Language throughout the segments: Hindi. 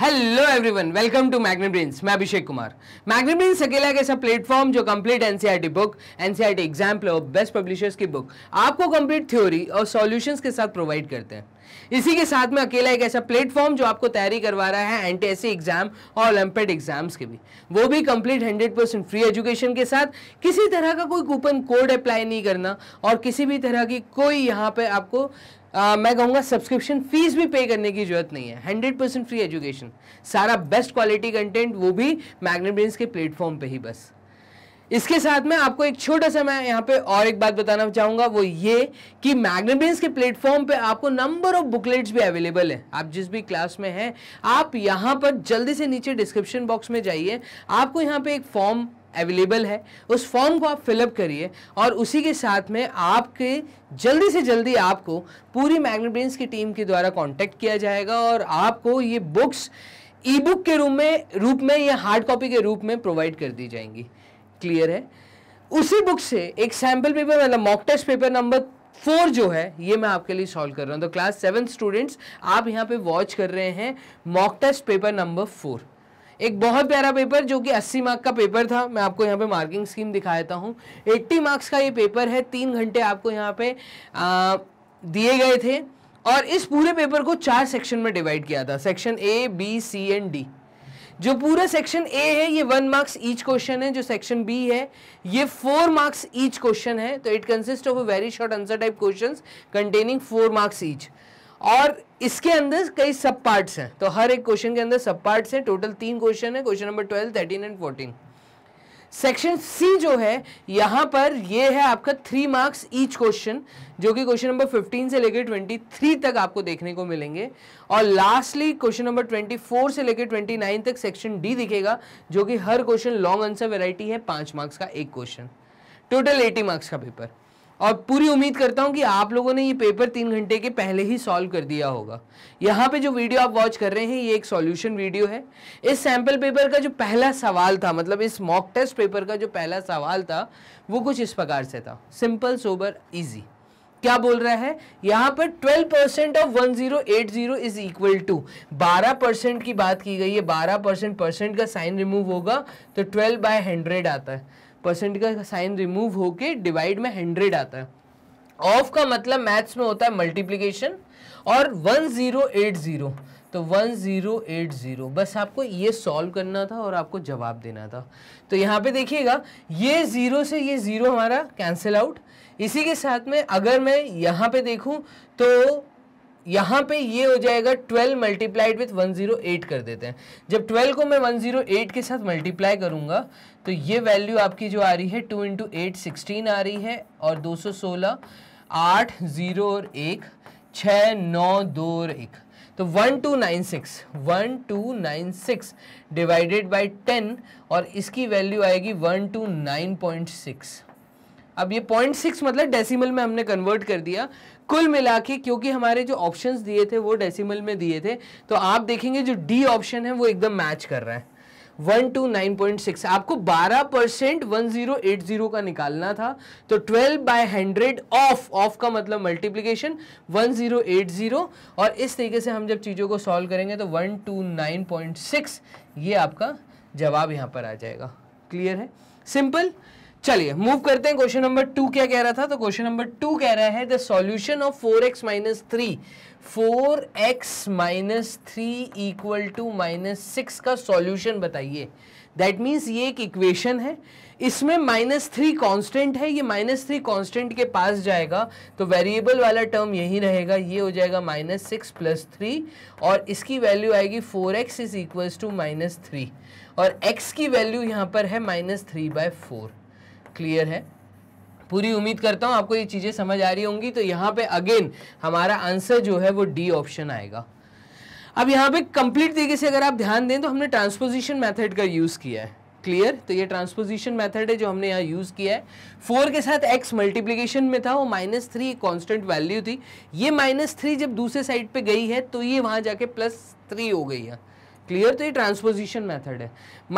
Hello everyone welcome to magnet मैं अभिषेक कुमार मैग्नेट अकेला एक ऐसा प्लेटफॉर्म जो complete NCERT book NCERT example और बेस्ट पब्लिशर्स की बुक आपको कंप्लीट थ्योरी और सॉल्यूशंस के साथ प्रोवाइड करते हैं इसी के साथ में अकेला एक ऐसा प्लेटफॉर्म जो आपको तैयारी करवा रहा है एन एग्जाम और ओलंपिक एग्जाम्स के भी वो भी कंप्लीट परसेंट फ्री एजुकेशन के साथ किसी तरह का कोई कूपन कोड अप्लाई नहीं करना और किसी भी तरह की कोई यहाँ पे आपको मैं कहूँगा सब्सक्रिप्शन फीस भी पे करने की जरूरत नहीं है हंड्रेड परसेंट फ्री एजुकेशन सारा बेस्ट क्वालिटी कंटेंट वो भी मैग्नेट ब्रेन्स के प्लेटफॉर्म पे ही बस इसके साथ में आपको एक छोटा सा मैं यहाँ पे और एक बात बताना चाहूँगा वो ये कि मैग्नेब्रेन्स के प्लेटफॉर्म पे आपको नंबर ऑफ बुकलेट्स भी अवेलेबल है आप जिस भी क्लास में हैं आप यहाँ पर जल्दी से नीचे डिस्क्रिप्शन बॉक्स में जाइए आपको यहाँ पे एक फॉर्म अवेलेबल है उस फॉर्म को आप फिलअप करिए और उसी के साथ में आपके जल्दी से जल्दी आपको पूरी मैग्नेट की टीम के द्वारा कॉन्टैक्ट किया जाएगा और आपको ये बुक्स ई बुक के रूप में रूप में या हार्ड कॉपी के रूप में प्रोवाइड कर दी जाएंगी क्लियर है उसी बुक से एक सैम्पल पेपर मतलब mock test paper number four जो है ये मैं आपके लिए सॉल्व कर रहा हूँ तो क्लास सेवन स्टूडेंट्स आप यहाँ पे वॉच कर रहे हैं mock test paper number four एक बहुत प्यारा पेपर जो कि 80 मार्क का पेपर था मैं आपको यहाँ पे मार्किंग स्कीम दिखा देता हूँ 80 मार्क्स का ये पेपर है तीन घंटे आपको यहाँ पे दिए गए थे और इस पूरे पेपर को चार सेक्शन में डिवाइड किया था section A B C and D जो पूरा सेक्शन ए है ये वन मार्क्स ईच क्वेश्चन है जो सेक्शन बी है ये फोर मार्क्स ईच क्वेश्चन है तो it consist of a very short answer type questions containing four marks each और इसके अंदर कई सब पार्ट्स हैं तो हर एक क्वेश्चन के अंदर सब पार्ट्स हैं टोटल तीन क्वेश्चन है question number twelve thirteen and fourteen section C जो है यहां पर ये है आपका थ्री मार्क्स ईच क्वेश्चन जो कि क्वेश्चन नंबर 15 से लेकर 23 तक आपको देखने को मिलेंगे और लास्टली क्वेश्चन नंबर 24 से लेकर 29 तक सेक्शन डी दिखेगा जो कि हर क्वेश्चन लॉन्ग आंसर वेराइटी है पांच मार्क्स का एक क्वेश्चन टोटल 80 मार्क्स का पेपर और पूरी उम्मीद करता हूँ कि आप लोगों ने ये पेपर तीन घंटे के पहले ही सॉल्व कर दिया होगा यहाँ पे जो वीडियो आप वॉच कर रहे हैं ये एक सॉल्यूशन वीडियो है इस सैम्पल पेपर का जो पहला सवाल था मतलब इस मॉक टेस्ट पेपर का जो पहला सवाल था वो कुछ इस प्रकार से था सिंपल सोबर ईजी क्या बोल रहा है यहाँ पर 12 percent of 1080 is equal to बारह परसेंट की बात की गई है 12 परसेंट परसेंट का साइन रिमूव होगा तो 12 बाय 100 आता है परसेंट का साइन रिमूव होके डिवाइड में हंड्रेड आता है ऑफ का मतलब मैथ्स में होता है मल्टीप्लीकेशन और वन ज़ीरो एट ज़ीरो तो वन ज़ीरो एट ज़ीरो बस आपको ये सॉल्व करना था और आपको जवाब देना था तो यहाँ पे देखिएगा ये ज़ीरो से ये ज़ीरो हमारा कैंसिल आउट इसी के साथ में अगर मैं यहाँ पे देखूँ तो यहाँ पे ये हो जाएगा 12 मल्टीप्लाइड विथ 108 कर देते हैं जब 12 को मैं 108 के साथ मल्टीप्लाई करूँगा तो ये वैल्यू आपकी जो आ रही है टू इंटू एट सिक्सटीन आ रही है और दो सौ सोलह आठ ज़ीरो और एक छः नौ दो और एक तो one two nine six one two nine six divided by ten और इसकी वैल्यू आएगी one two nine point six अब ये पॉइंट सिक्स मतलब डेसिमल में हमने कन्वर्ट कर दिया कुल मिला के क्योंकि हमारे जो ऑप्शंस दिए थे वो डेसिमल में दिए थे तो आप देखेंगे जो डी ऑप्शन है वो एकदम मैच कर रहा है one two nine point six आपको बारह percent one zero eight zero का निकालना था तो twelve by hundred of of का मतलब multiplication one zero eight zero और इस तरीके से हम जब चीज़ों को सॉल्व करेंगे तो one two nine point six ये आपका जवाब यहाँ पर आ जाएगा क्लियर है सिंपल चलिए मूव करते हैं क्वेश्चन नंबर टू क्या कह रहा था तो क्वेश्चन नंबर टू कह रहा है the solution of four x minus three four x minus three equal to minus six का सॉल्यूशन बताइए दैट मीन्स ये एक इक्वेशन है इसमें माइनस थ्री कॉन्स्टेंट है ये माइनस थ्री कॉन्स्टेंट के पास जाएगा तो वेरिएबल वाला टर्म यही रहेगा ये हो जाएगा माइनस सिक्स प्लस थ्री और इसकी वैल्यू आएगी four x is equals to minus three और एक्स की वैल्यू यहाँ पर है minus three by four clear है पूरी उम्मीद करता हूँ आपको ये चीज़ें समझ आ रही होंगी तो यहाँ पे अगेन हमारा आंसर जो है वो डी ऑप्शन आएगा अब यहाँ पे कंप्लीट तरीके से अगर आप ध्यान दें तो हमने ट्रांसपोजिशन मेथड का यूज़ किया है क्लियर तो ये ट्रांसपोजिशन मेथड है जो हमने यहाँ यूज़ किया है फोर के साथ एक्स मल्टीप्लीकेशन में था वो माइनस थ्री कॉन्स्टेंट वैल्यू थी ये माइनस थ्री जब दूसरे साइड पे गई है तो ये वहाँ जाके प्लस थ्री हो गई है क्लियर तो ये ट्रांसपोजिशन मेथड है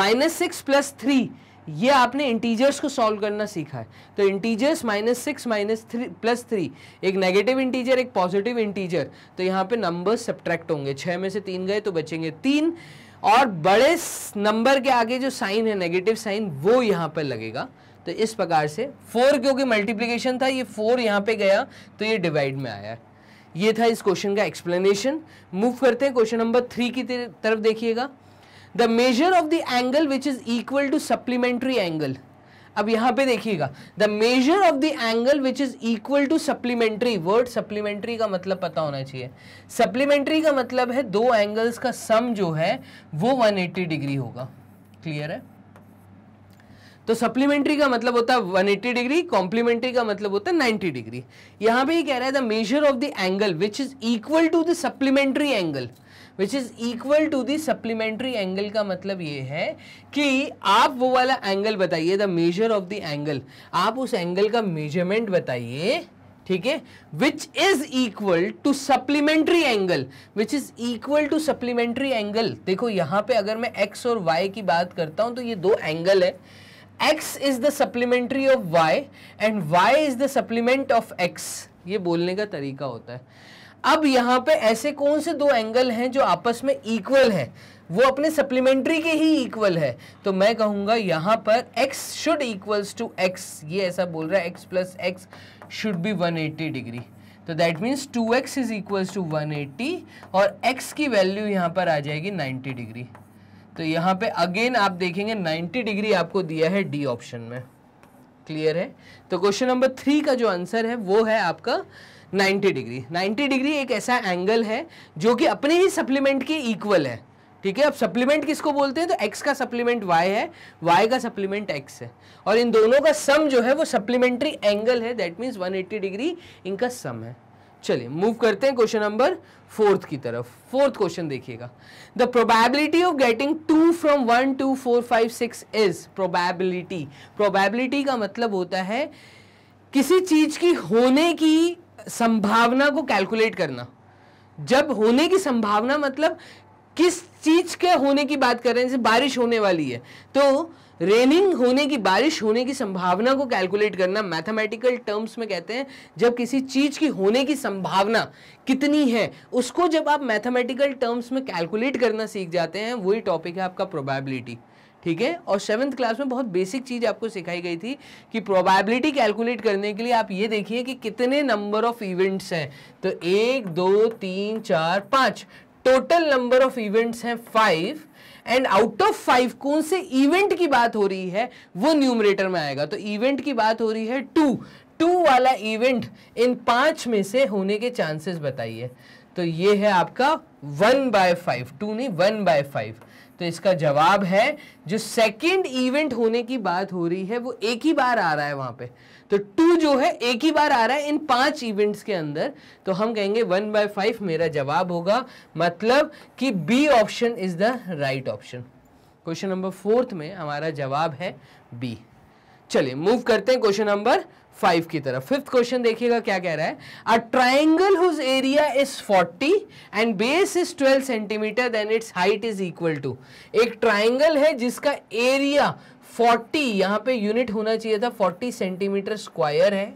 माइनस सिक्स प्लस थ्री ये आपने इंटीजर्स को सॉल्व करना सीखा है तो integers minus six minus three plus three एक नेगेटिव इंटीजर एक पॉजिटिव इंटीजर तो यहाँ पे नंबर्स सब्ट्रैक्ट होंगे छः में से तीन गए तो बचेंगे तीन और बड़े नंबर के आगे जो साइन है नेगेटिव साइन वो यहाँ पर लगेगा तो इस प्रकार से फोर क्योंकि मल्टीप्लीकेशन था ये फोर यहाँ पर गया तो ये डिवाइड में आया ये था इस क्वेश्चन का एक्सप्लेनेशन मूव करते हैं क्वेश्चन नंबर थ्री की तरफ देखिएगा the measure of the angle which is equal to supplementary angle अब यहां पे देखिएगा the measure of the angle which is equal to supplementary word supplementary का मतलब पता होना चाहिए सप्लीमेंट्री का मतलब है दो एंगल्स का सम जो है वो 180 डिग्री होगा क्लियर है तो सप्लीमेंट्री का मतलब होता है 180 डिग्री कॉम्प्लीमेंट्री का मतलब होता है 90 डिग्री यहां पे ये कह रहा है the measure of the angle which is equal to the supplementary angle which is equal to the supplementary angle का मतलब ये है कि आप वो वाला एंगल बताइए the measure of the angle आप उस एंगल का मेजरमेंट बताइए ठीक है which is equal to supplementary angle which is equal to supplementary angle देखो यहाँ पे अगर मैं एक्स और वाई की बात करता हूँ तो ये दो एंगल है x is the supplementary of y and y is the supplement of x ये बोलने का तरीका होता है अब यहाँ पे ऐसे कौन से दो एंगल हैं जो आपस में इक्वल हैं वो अपने सप्लीमेंट्री के ही इक्वल है तो मैं कहूँगा यहाँ पर x should equals to x ये ऐसा बोल रहा है x plus x should be 180 degree तो that means 2x x is equals to one और x की वैल्यू यहाँ पर आ जाएगी 90 डिग्री तो यहाँ पे अगेन आप देखेंगे 90 डिग्री आपको दिया है डी ऑप्शन में क्लियर है तो क्वेश्चन नंबर थ्री का जो आंसर है वो है आपका 90 डिग्री 90 डिग्री एक ऐसा एंगल है जो कि अपने ही सप्लीमेंट के इक्वल है ठीक है अब सप्लीमेंट किसको बोलते हैं तो एक्स का सप्लीमेंट वाई है वाई का सप्लीमेंट एक्स है और इन दोनों का सम जो है वो सप्लीमेंट्री एंगल है दैट मीन्स 180 डिग्री इनका सम है चलिए मूव करते हैं क्वेश्चन नंबर फोर्थ की तरफ फोर्थ क्वेश्चन देखिएगा the probability of getting two from one two four five six is probability probability का मतलब होता है किसी चीज की होने की संभावना को कैलकुलेट करना जब होने की संभावना मतलब किस चीज के होने की बात कर रहे हैं जैसे बारिश होने वाली है तो रेनिंग होने की बारिश होने की संभावना को कैलकुलेट करना मैथमेटिकल टर्म्स में कहते हैं जब किसी चीज की होने की संभावना कितनी है उसको जब आप मैथमेटिकल टर्म्स में कैलकुलेट करना सीख जाते हैं वही टॉपिक है आपका प्रोबेबिलिटी ठीक है और सेवन्थ क्लास में बहुत बेसिक चीज़ आपको सिखाई गई थी कि प्रोबेबिलिटी कैलकुलेट करने के लिए आप ये देखिए कि कितने नंबर ऑफ इवेंट्स हैं तो एक दो तीन चार पाँच टोटल नंबर ऑफ इवेंट्स हैं five and out of five कौन से इवेंट की बात हो रही है वो न्यूमरेटर में आएगा तो इवेंट की बात हो रही है टू टू वाला इवेंट इन पांच में से होने के चांसेस बताइए तो ये है आपका वन बाय फाइव टू नहीं वन बाय फाइव तो इसका जवाब है जो सेकंड इवेंट होने की बात हो रही है वो एक ही बार आ रहा है वहां पे तो टू जो है एक ही बार आ रहा है इन पांच इवेंट्स के अंदर तो हम कहेंगे वन बाय फाइव मेरा जवाब होगा मतलब कि B option is the right option question number fourth में हमारा जवाब है बी चलिए मूव करते हैं क्वेश्चन नंबर फाइव की तरफ फिफ्थ क्वेश्चन देखिएगा क्या कह रहा है a triangle whose area is forty and base is twelve centimetre then its height is equal to एक ट्राइंगल है जिसका एरिया फोर्टी यहाँ पे यूनिट होना चाहिए था फोर्टी सेंटीमीटर स्क्वायर है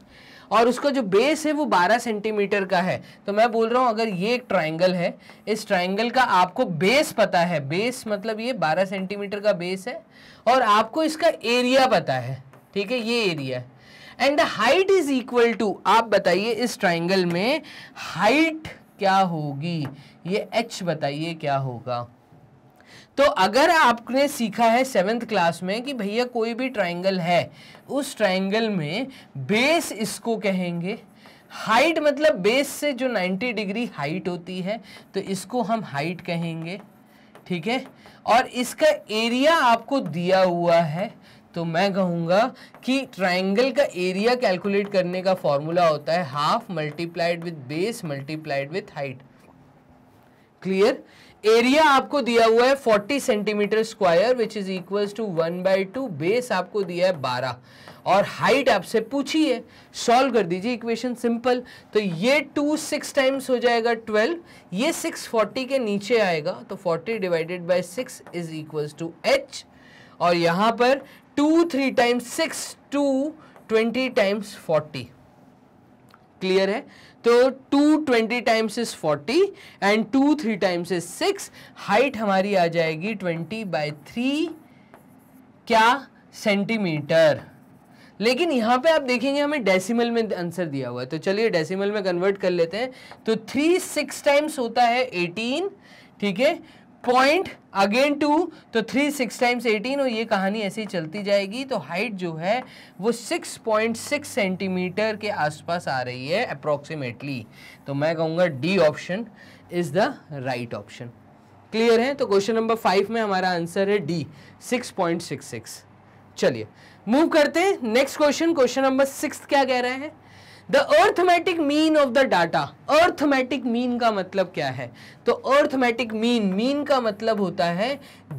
और उसका जो बेस है वो 12 सेंटीमीटर का है तो मैं बोल रहा हूँ अगर ये एक ट्राइंगल है इस ट्राइंगल का आपको बेस पता है बेस मतलब ये 12 सेंटीमीटर का बेस है और आपको इसका एरिया पता है ठीक है ये एरिया है and the height is equal to आप बताइए इस ट्राइंगल में हाइट क्या होगी ये एच बताइए क्या होगा तो अगर आपने सीखा है सेवेंथ क्लास में कि भैया कोई भी ट्राइंगल है उस ट्राइंगल में बेस इसको कहेंगे हाइट मतलब बेस से जो 90 डिग्री हाइट होती है तो इसको हम हाइट कहेंगे ठीक है और इसका एरिया आपको दिया हुआ है तो मैं कहूँगा कि ट्राइंगल का एरिया कैलकुलेट करने का फॉर्मूला होता है half multiplied with base multiplied with height clear area आपको दिया हुआ है 40 centimetre square which is equal to one by two base आपको दिया है 12 और हाइट आपसे पूछी है सॉल्व कर दीजिए इक्वेशन सिंपल तो ये टू सिक्स टाइम्स हो जाएगा 12 ये 640 के नीचे आएगा तो 40 divided by 6 is equal to H और यहां पर two three times six two twenty times forty clear है तो two twenty times is forty and two three times is six height हमारी आ जाएगी ट्वेंटी बाई थ्री क्या सेंटीमीटर लेकिन यहां पे आप देखेंगे हमें डेसिमल में आंसर दिया हुआ है तो चलिए डेसिमल में कन्वर्ट कर लेते हैं तो थ्री सिक्स टाइम्स होता है एटीन ठीक है पॉइंट अगेन टू तो थ्री सिक्स टाइम्स एटीन और ये कहानी ऐसे ही चलती जाएगी तो हाइट जो है वो सिक्स पॉइंट सिक्स सेंटीमीटर के आसपास आ रही है अप्रोक्सीमेटली तो मैं कहूँगा D option is the right option clear है तो क्वेश्चन नंबर फाइव में हमारा आंसर है D six point six six चलिए मूव करते हैं next question question number six क्या कह रहे हैं the arithmetic mean of the data arithmetic mean का मतलब क्या है तो अर्थमेटिक मीन मीन का मतलब होता है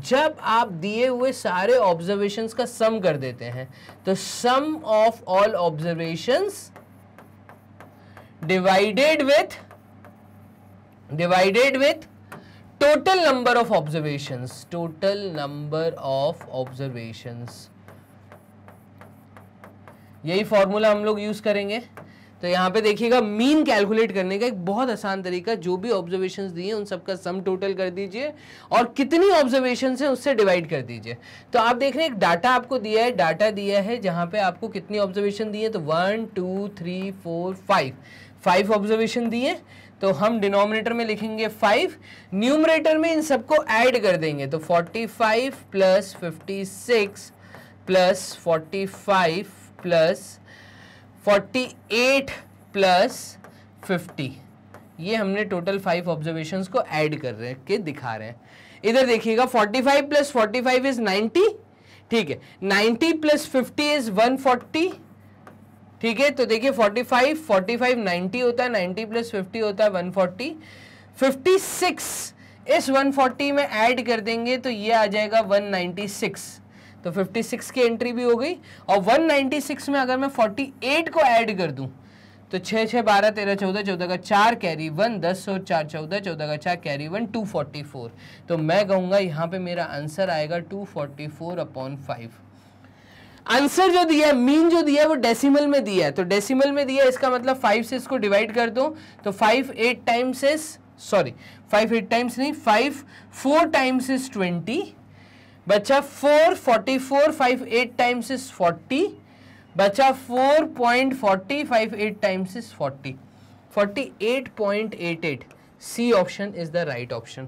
जब आप दिए हुए सारे ऑब्जर्वेशंस का सम कर देते हैं तो sum of all observations divided with divided with total number of observations total number of observations यही फॉर्मूला हम लोग यूज करेंगे तो यहाँ पे देखिएगा मीन कैलकुलेट करने का एक बहुत आसान तरीका जो भी ऑब्जर्वेशंस दिए उन सबका सम टोटल कर दीजिए और कितनी ऑब्जर्वेशन है उससे डिवाइड कर दीजिए तो आप देख रहे हैं एक डाटा आपको दिया है डाटा दिया है जहाँ पे आपको कितनी ऑब्जर्वेशन दिए तो one two three four five five observation दिए तो हम डिनोमिनेटर में लिखेंगे फाइव न्यूमरेटर में इन सबको ऐड कर देंगे तो forty five plus fifty six plus forty five plus forty eight plus fifty ये हमने टोटल फाइव ऑब्जर्वेशन को एड कर रहे हैं के दिखा रहे हैं इधर देखिएगा forty five plus forty five is ninety ठीक है ninety plus fifty is one forty ठीक है तो देखिए forty five forty five ninety होता है नाइन्टी प्लस फिफ्टी होता है वन फोर्टी फिफ्टी सिक्स इस वन फोर्टी में एड कर देंगे तो ये आ जाएगा वन नाइनटी सिक्स तो 56 की एंट्री भी हो गई और 196 में अगर मैं 48 को ऐड कर दूं तो 6 6 बारह तेरह चौदह चौदह का चार कैरी वन दस और चार चौदह चौदह का चार carry one two forty four तो मैं कहूंगा यहाँ पे मेरा आंसर आएगा two forty four upon five answer जो दिया है मीन जो दिया है वो डेसिमल में दिया है तो डेसिमल में दिया है इसका मतलब फाइव से इसको डिवाइड कर दो तो five eight times sorry five eight times नहीं five four times is twenty बच्चा four forty four five eight times is forty बच्चा four point forty five eight times is forty forty eight point eight eight C option is the right option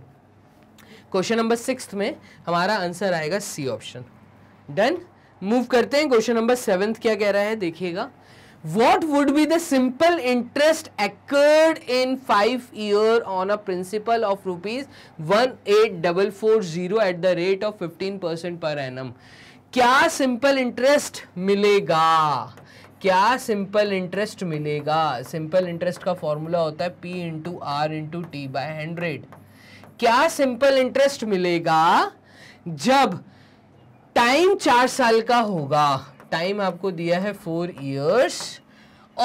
question number six में हमारा आंसर आएगा सी ऑप्शन डन मूव करते हैं क्वेश्चन नंबर सेवेंथ क्या कह रहा है देखिएगा what would be the simple interest accrued in 5 year on a principal of rupees 18440 at the rate of 15 percent पर एनम क्या सिंपल इंटरेस्ट मिलेगा क्या सिंपल इंटरेस्ट मिलेगा सिंपल इंटरेस्ट का फॉर्मूला होता है P into R into T by hundred क्या सिंपल इंटरेस्ट मिलेगा जब टाइम चार साल का होगा टाइम आपको दिया है four years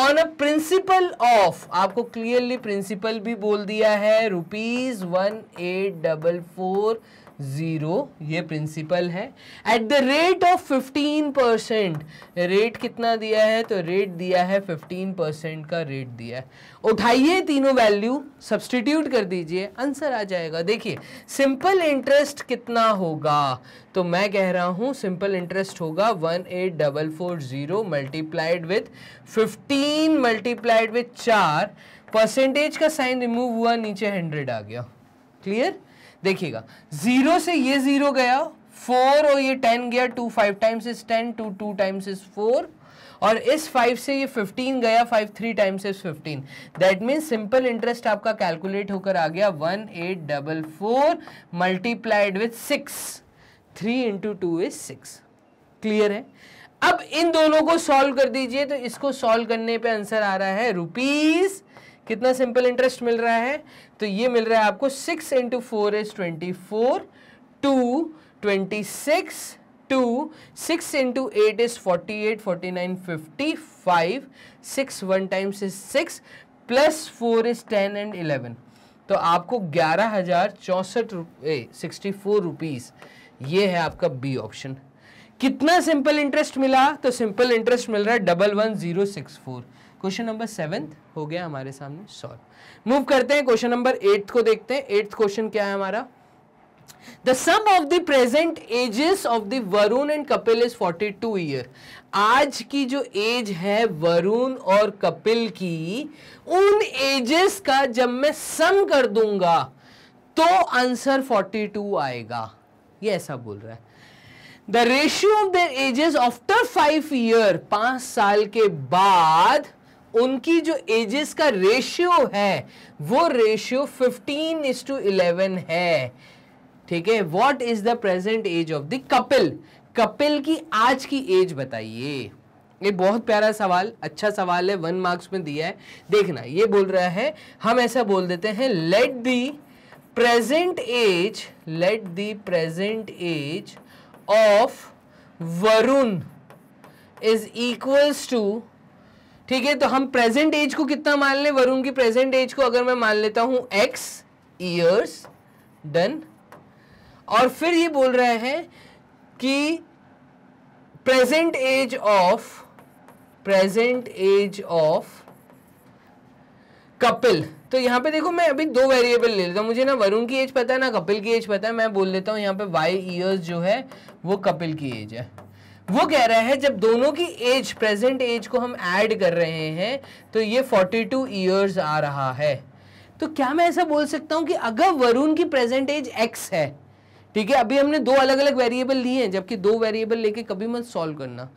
on a principal of आपको क्लियरली प्रिंसिपल भी बोल दिया है rupees one eight double four zero ये प्रिंसिपल है at the rate of fifteen percent rate कितना दिया है तो रेट दिया है फिफ्टीन परसेंट का रेट दिया है उठाइए तीनों वैल्यू सब्सटीट्यूट कर दीजिए आंसर आ जाएगा देखिए सिंपल इंटरेस्ट कितना होगा तो मैं कह रहा हूँ सिंपल इंटरेस्ट होगा one eight double four zero multiplied with fifteen multiplied with चार परसेंटेज का साइन रिमूव हुआ नीचे हंड्रेड आ गया क्लियर देखिएगा जीरो से ये जीरो गया फोर और ये टेन गया two five times is ten two two times is four और इस फाइव से ये फिफ्टीन गया five three times is fifteen that mean simple interest आपका कैलकुलेट होकर आ गया one eight double four multiplied with six three into two is six clear है अब इन दोनों को सॉल्व कर दीजिए तो इसको सॉल्व करने पे आंसर आ रहा है रुपीज़ कितना सिंपल इंटरेस्ट मिल रहा है तो ये मिल रहा है आपको six into four is twenty four two twenty six two six into eight is forty eight forty nine fifty five six one times is six plus four is ten and eleven तो आपको ग्यारह हज़ार चौंसठ रुपए सिक्सटी फोर रुपीज़ ये है आपका बी ऑप्शन कितना सिंपल इंटरेस्ट मिला तो सिंपल इंटरेस्ट मिल रहा है double one zero six four question number seventh हो गया हमारे सामने सॉल्व मूव करते हैं क्वेश्चन नंबर एट्थ को देखते हैं एट्थ क्वेश्चन क्या है हमारा the sum of the present ages of the Varun and Kapil is 42 year आज की जो एज है वरुण और कपिल की उन एजेस का जब मैं सम कर दूंगा तो आंसर 42 आएगा ये ऐसा बोल रहा है the ratio of the ages after five year पांच साल के बाद उनकी जो एजेस का रेशियो है वो रेशियो 15 इज टू 11 है ठीक है what is the present age of the Kapil Kapil की आज की एज बताइए ये बहुत प्यारा सवाल अच्छा सवाल है वन मार्क्स में दिया है देखना ये बोल रहा है हम ऐसा बोल देते हैं let the present age let the present age of Varun is equals to ठीक है तो हम प्रेजेंट एज को कितना मान लें वरुण की प्रेजेंट एज को अगर मैं मान लेता हूं एक्स ईयर्स डन और फिर ये बोल रहे हैं कि present age of present age of Kapil तो यहाँ पे देखो मैं अभी दो वेरिएबल ले लेता हूँ मुझे ना वरुण की एज पता है ना कपिल की एज पता है मैं बोल देता हूँ यहाँ पे वाई ईयर्स जो है वो कपिल की एज है वो कह रहा है जब दोनों की एज प्रेजेंट एज को हम ऐड कर रहे हैं तो ये 42 टू ईयर्स आ रहा है तो क्या मैं ऐसा बोल सकता हूँ कि अगर वरुण की प्रेजेंट एज एक्स है ठीक है अभी हमने दो अलग अलग वेरिएबल लिए हैं जबकि दो वेरिएबल लेके कभी मत सॉल्व करना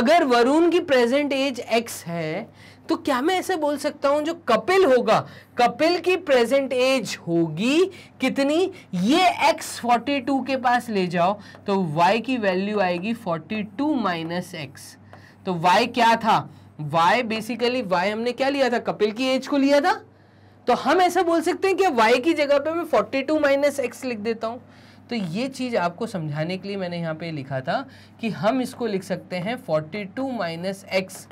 अगर वरुण की प्रेजेंट एज एक्स है तो क्या मैं ऐसे बोल सकता हूं जो कपिल होगा कपिल की प्रेजेंट एज होगी कितनी ये एक्स फोर्टी टू के पास ले जाओ तो वाई की वैल्यू आएगी फोर्टी टू माइनस एक्स तो वाई क्या था वाई बेसिकली वाई हमने क्या लिया था कपिल की एज को लिया था तो हम ऐसा बोल सकते हैं कि वाई की जगह पे मैं फोर्टी टू माइनस एक्स लिख देता हूँ तो ये चीज़ आपको समझाने के लिए मैंने यहाँ पे लिखा था कि हम इसको लिख सकते हैं forty two minus X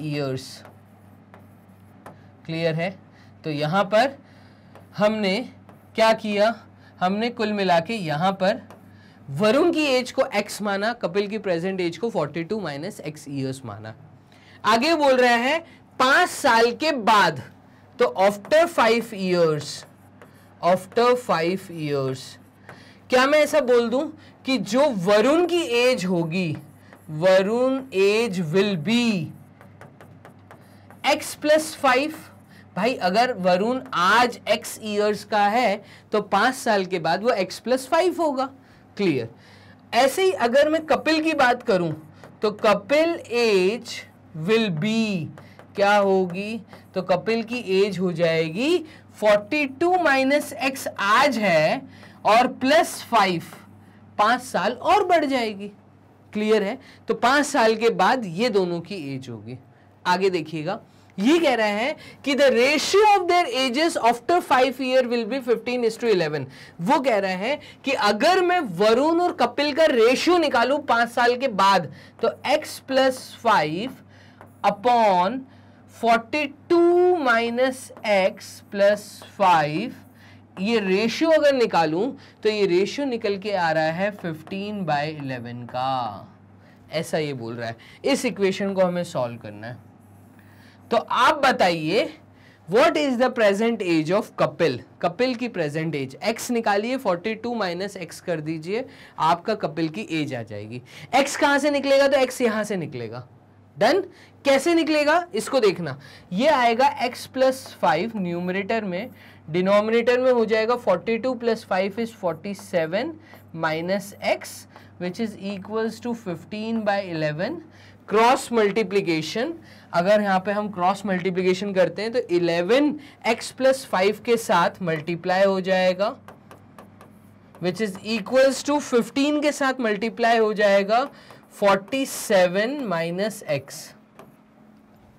years clear है तो यहाँ पर हमने क्या किया हमने कुल मिला के यहाँ पर वरुण की एज को x माना कपिल की प्रेजेंट एज को 42 टू माइनस एक्स ईयर्स माना आगे बोल रहे हैं पांच साल के बाद तो after five years after five years क्या मैं ऐसा बोल दूं कि जो वरुण की एज होगी Varun age will be X plus five भाई अगर वरुण आज एक्स ईयर्स का है तो पाँच साल के बाद वो एक्स प्लस फाइव होगा क्लियर ऐसे ही अगर मैं कपिल की बात करूं तो कपिल एज विल बी क्या होगी तो कपिल की एज हो जाएगी 42 टू माइनस एक्स आज है और प्लस फाइव पाँच साल और बढ़ जाएगी क्लियर है तो पांच साल के बाद ये दोनों की एज होगी आगे देखिएगा ये कह रहे हैं कि the ratio of their ages after five year will be fifteen is to eleven वो कह रहे हैं कि अगर मैं वरुण और कपिल का रेशियो निकालू पांच साल के बाद तो x plus five upon forty two minus X plus five ये रेशियो अगर निकालू तो ये रेशियो निकल के आ रहा है फिफ्टीन बाई इलेवन का ऐसा ये बोल रहा है इस इक्वेशन को हमें सॉल्व करना है तो आप बताइए what is the present age of Kapil Kapil की प्रेजेंट एज एक्स निकालिए 42 टू माइनस एक्स कर दीजिए आपका कपिल की एज आ जाएगी एक्स कहां से निकलेगा तो एक्स यहां से निकलेगा डन कैसे निकलेगा इसको देखना ये आएगा x प्लस फाइव न्यूमरेटर में डिनोमिनेटर में हो जाएगा 42 two plus five is forty seven minus x which is equals to fifteen by eleven cross multiplication अगर यहाँ पे हम क्रॉस मल्टीप्लीकेशन करते हैं तो इलेवन एक्स प्लस फाइव के साथ मल्टीप्लाई हो जाएगा विच इज इक्वल्स टू 15 के साथ मल्टीप्लाई हो जाएगा 47 सेवन माइनस एक्स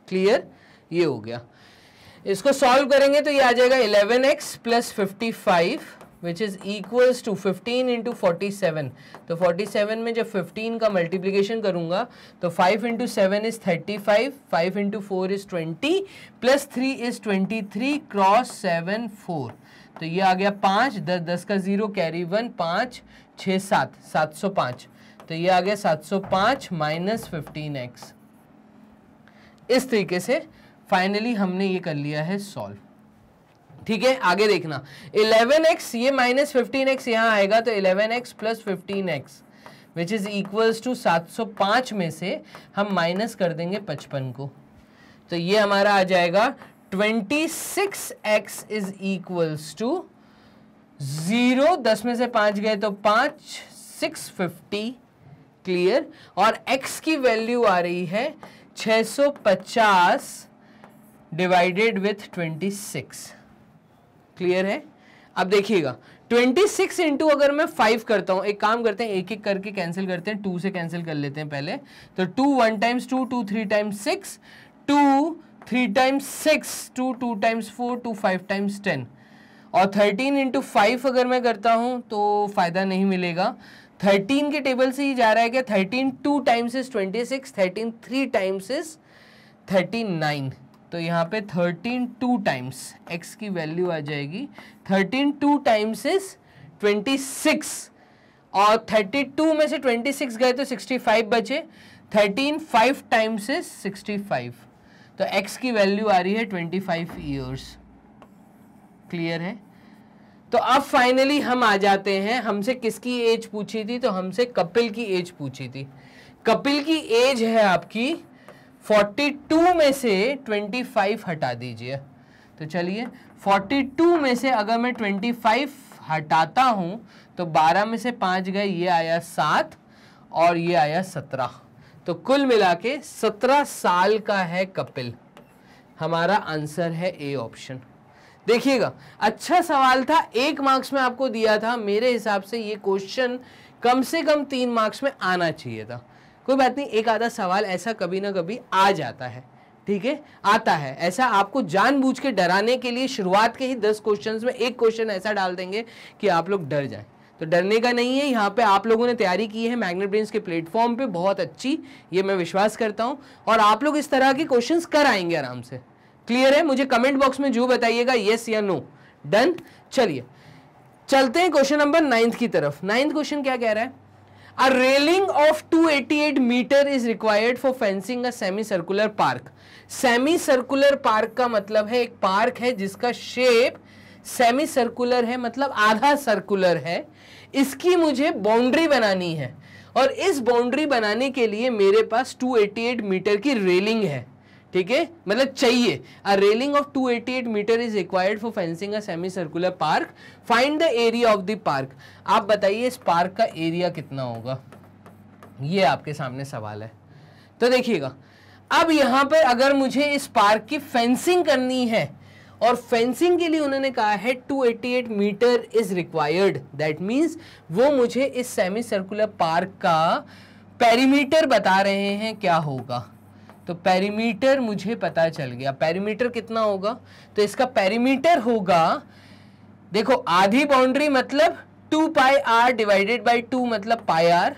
क्लियर ये हो गया इसको सॉल्व करेंगे तो ये आ जाएगा 11x X plus fifty five which is equals to fifteen into forty seven तो फोर्टी सेवन में जब फिफ्टीन का मल्टीप्लीकेशन करूंगा तो five into seven is thirty five five into four is twenty plus three is twenty three cross seven four तो ये आ गया पाँच दस दस का ज़ीरो कैरी वन पाँच छः सात सात सौ पाँच तो ये आ गया सात सौ पाँच माइनस फिफ्टीन एक्स इस तरीके से फाइनली हमने ये कर लिया है सॉल्व ठीक है आगे देखना 11x ये माइनस फिफ्टीन एक्स यहाँ आएगा तो 11x plus fifteen X which is equals to 705 में से हम माइनस कर देंगे 55 को तो ये हमारा आ जाएगा 26x is equals to zero दस में से पाँच गए तो पाँच सिक्स फिफ्टी क्लियर और x की वैल्यू आ रही है 650 डिवाइडेड विथ सिक्स क्लियर है अब देखिएगा 26 सिक्स इंटू अगर मैं 5 करता हूँ एक काम करते हैं एक एक करके कैंसिल करते हैं टू से कैंसिल कर लेते हैं पहले तो two one times two two three times six two three times six two two times four two five times ten और थर्टीन इंटू फाइव अगर मैं करता हूँ तो फ़ायदा नहीं मिलेगा थर्टीन के टेबल से ही जा रहा है क्या thirteen two times is twenty six thirteen three times is thirty nine तो यहाँ पे थर्टीन टू टाइम्स एक्स की वैल्यू आ जाएगी thirteen two times is twenty six और थर्टी टू में से ट्वेंटी सिक्स गए तो सिक्सटी फाइव बचे thirteen five times is sixty five तो एक्स की वैल्यू आ रही है ट्वेंटी फाइव ईयर्स क्लियर है तो अब फाइनली हम आ जाते हैं हमसे किसकी एज पूछी थी तो हमसे कपिल की एज पूछी थी कपिल की एज है आपकी 42 में से 25 हटा दीजिए तो चलिए 42 में से अगर मैं 25 हटाता हूँ तो 12 में से पाँच गए ये आया सात और ये आया सत्रह तो कुल मिला के सत्रह साल का है कपिल हमारा आंसर है ए ऑप्शन देखिएगा अच्छा सवाल था एक मार्क्स में आपको दिया था मेरे हिसाब से ये क्वेश्चन कम से कम तीन मार्क्स में आना चाहिए था कोई बात नहीं एक आधा सवाल ऐसा कभी ना कभी आ जाता है ठीक है आता है ऐसा आपको जानबूझ के डराने के लिए शुरुआत के ही दस क्वेश्चन में एक क्वेश्चन ऐसा डाल देंगे कि आप लोग डर जाए तो डरने का नहीं है यहाँ पे आप लोगों ने तैयारी की है मैग्नेट ब्रेन के प्लेटफॉर्म पे बहुत अच्छी ये मैं विश्वास करता हूँ और आप लोग इस तरह के क्वेश्चन कर आएंगे आराम से क्लियर है मुझे कमेंट बॉक्स में जो बताइएगा येस या नो डन चलिए चलते हैं क्वेश्चन नंबर नाइन्थ की तरफ नाइन्थ क्वेश्चन क्या कह रहा है A railing of 288 meter is required for fencing a semicircular park. Circular park का मतलब है एक पार्क है जिसका शेप सेमी सर्कुलर है मतलब आधा सर्कुलर है इसकी मुझे बाउंड्री बनानी है और इस बाउंड्री बनाने के लिए मेरे पास 288 मीटर की रेलिंग है ठीक है मतलब चाहिए a railing of 288 metre is required for fencing a semi circular park find the area of the park आप बताइए इस पार्क का एरिया कितना होगा ये आपके सामने सवाल है तो देखिएगा अब यहाँ पर अगर मुझे इस पार्क की फेंसिंग करनी है और फेंसिंग के लिए उन्होंने कहा है 288 metre is required that means वो मुझे इस सेमी सर्कुलर पार्क का पेरीमीटर बता रहे हैं क्या होगा तो पैरीमीटर मुझे पता चल गया पैरीमीटर कितना होगा तो इसका पैरीमीटर होगा देखो आधी बाउंड्री मतलब two pi R divided by two मतलब पाई आर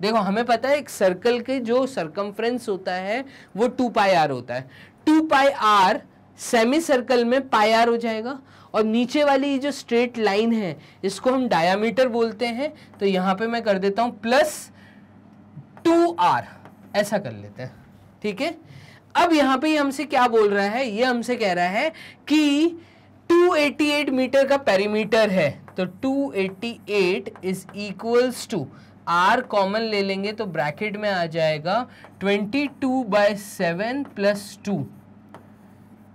देखो हमें पता है एक सर्कल के जो सर्कमफ्रेंस होता है वो टू पाई आर होता है two pi R semi circle में पाई आर हो जाएगा और नीचे वाली जो स्ट्रेट लाइन है इसको हम डायामीटर बोलते हैं तो यहाँ पे मैं कर देता हूँ प्लस टू आर ऐसा कर लेते हैं ठीक है अब यहाँ पे हमसे क्या बोल रहा है ये हमसे कह रहा है कि 288 मीटर का पेरीमीटर है तो 288 is equals to R common ले लेंगे तो ब्रैकेट में आ जाएगा 22 two by seven plus two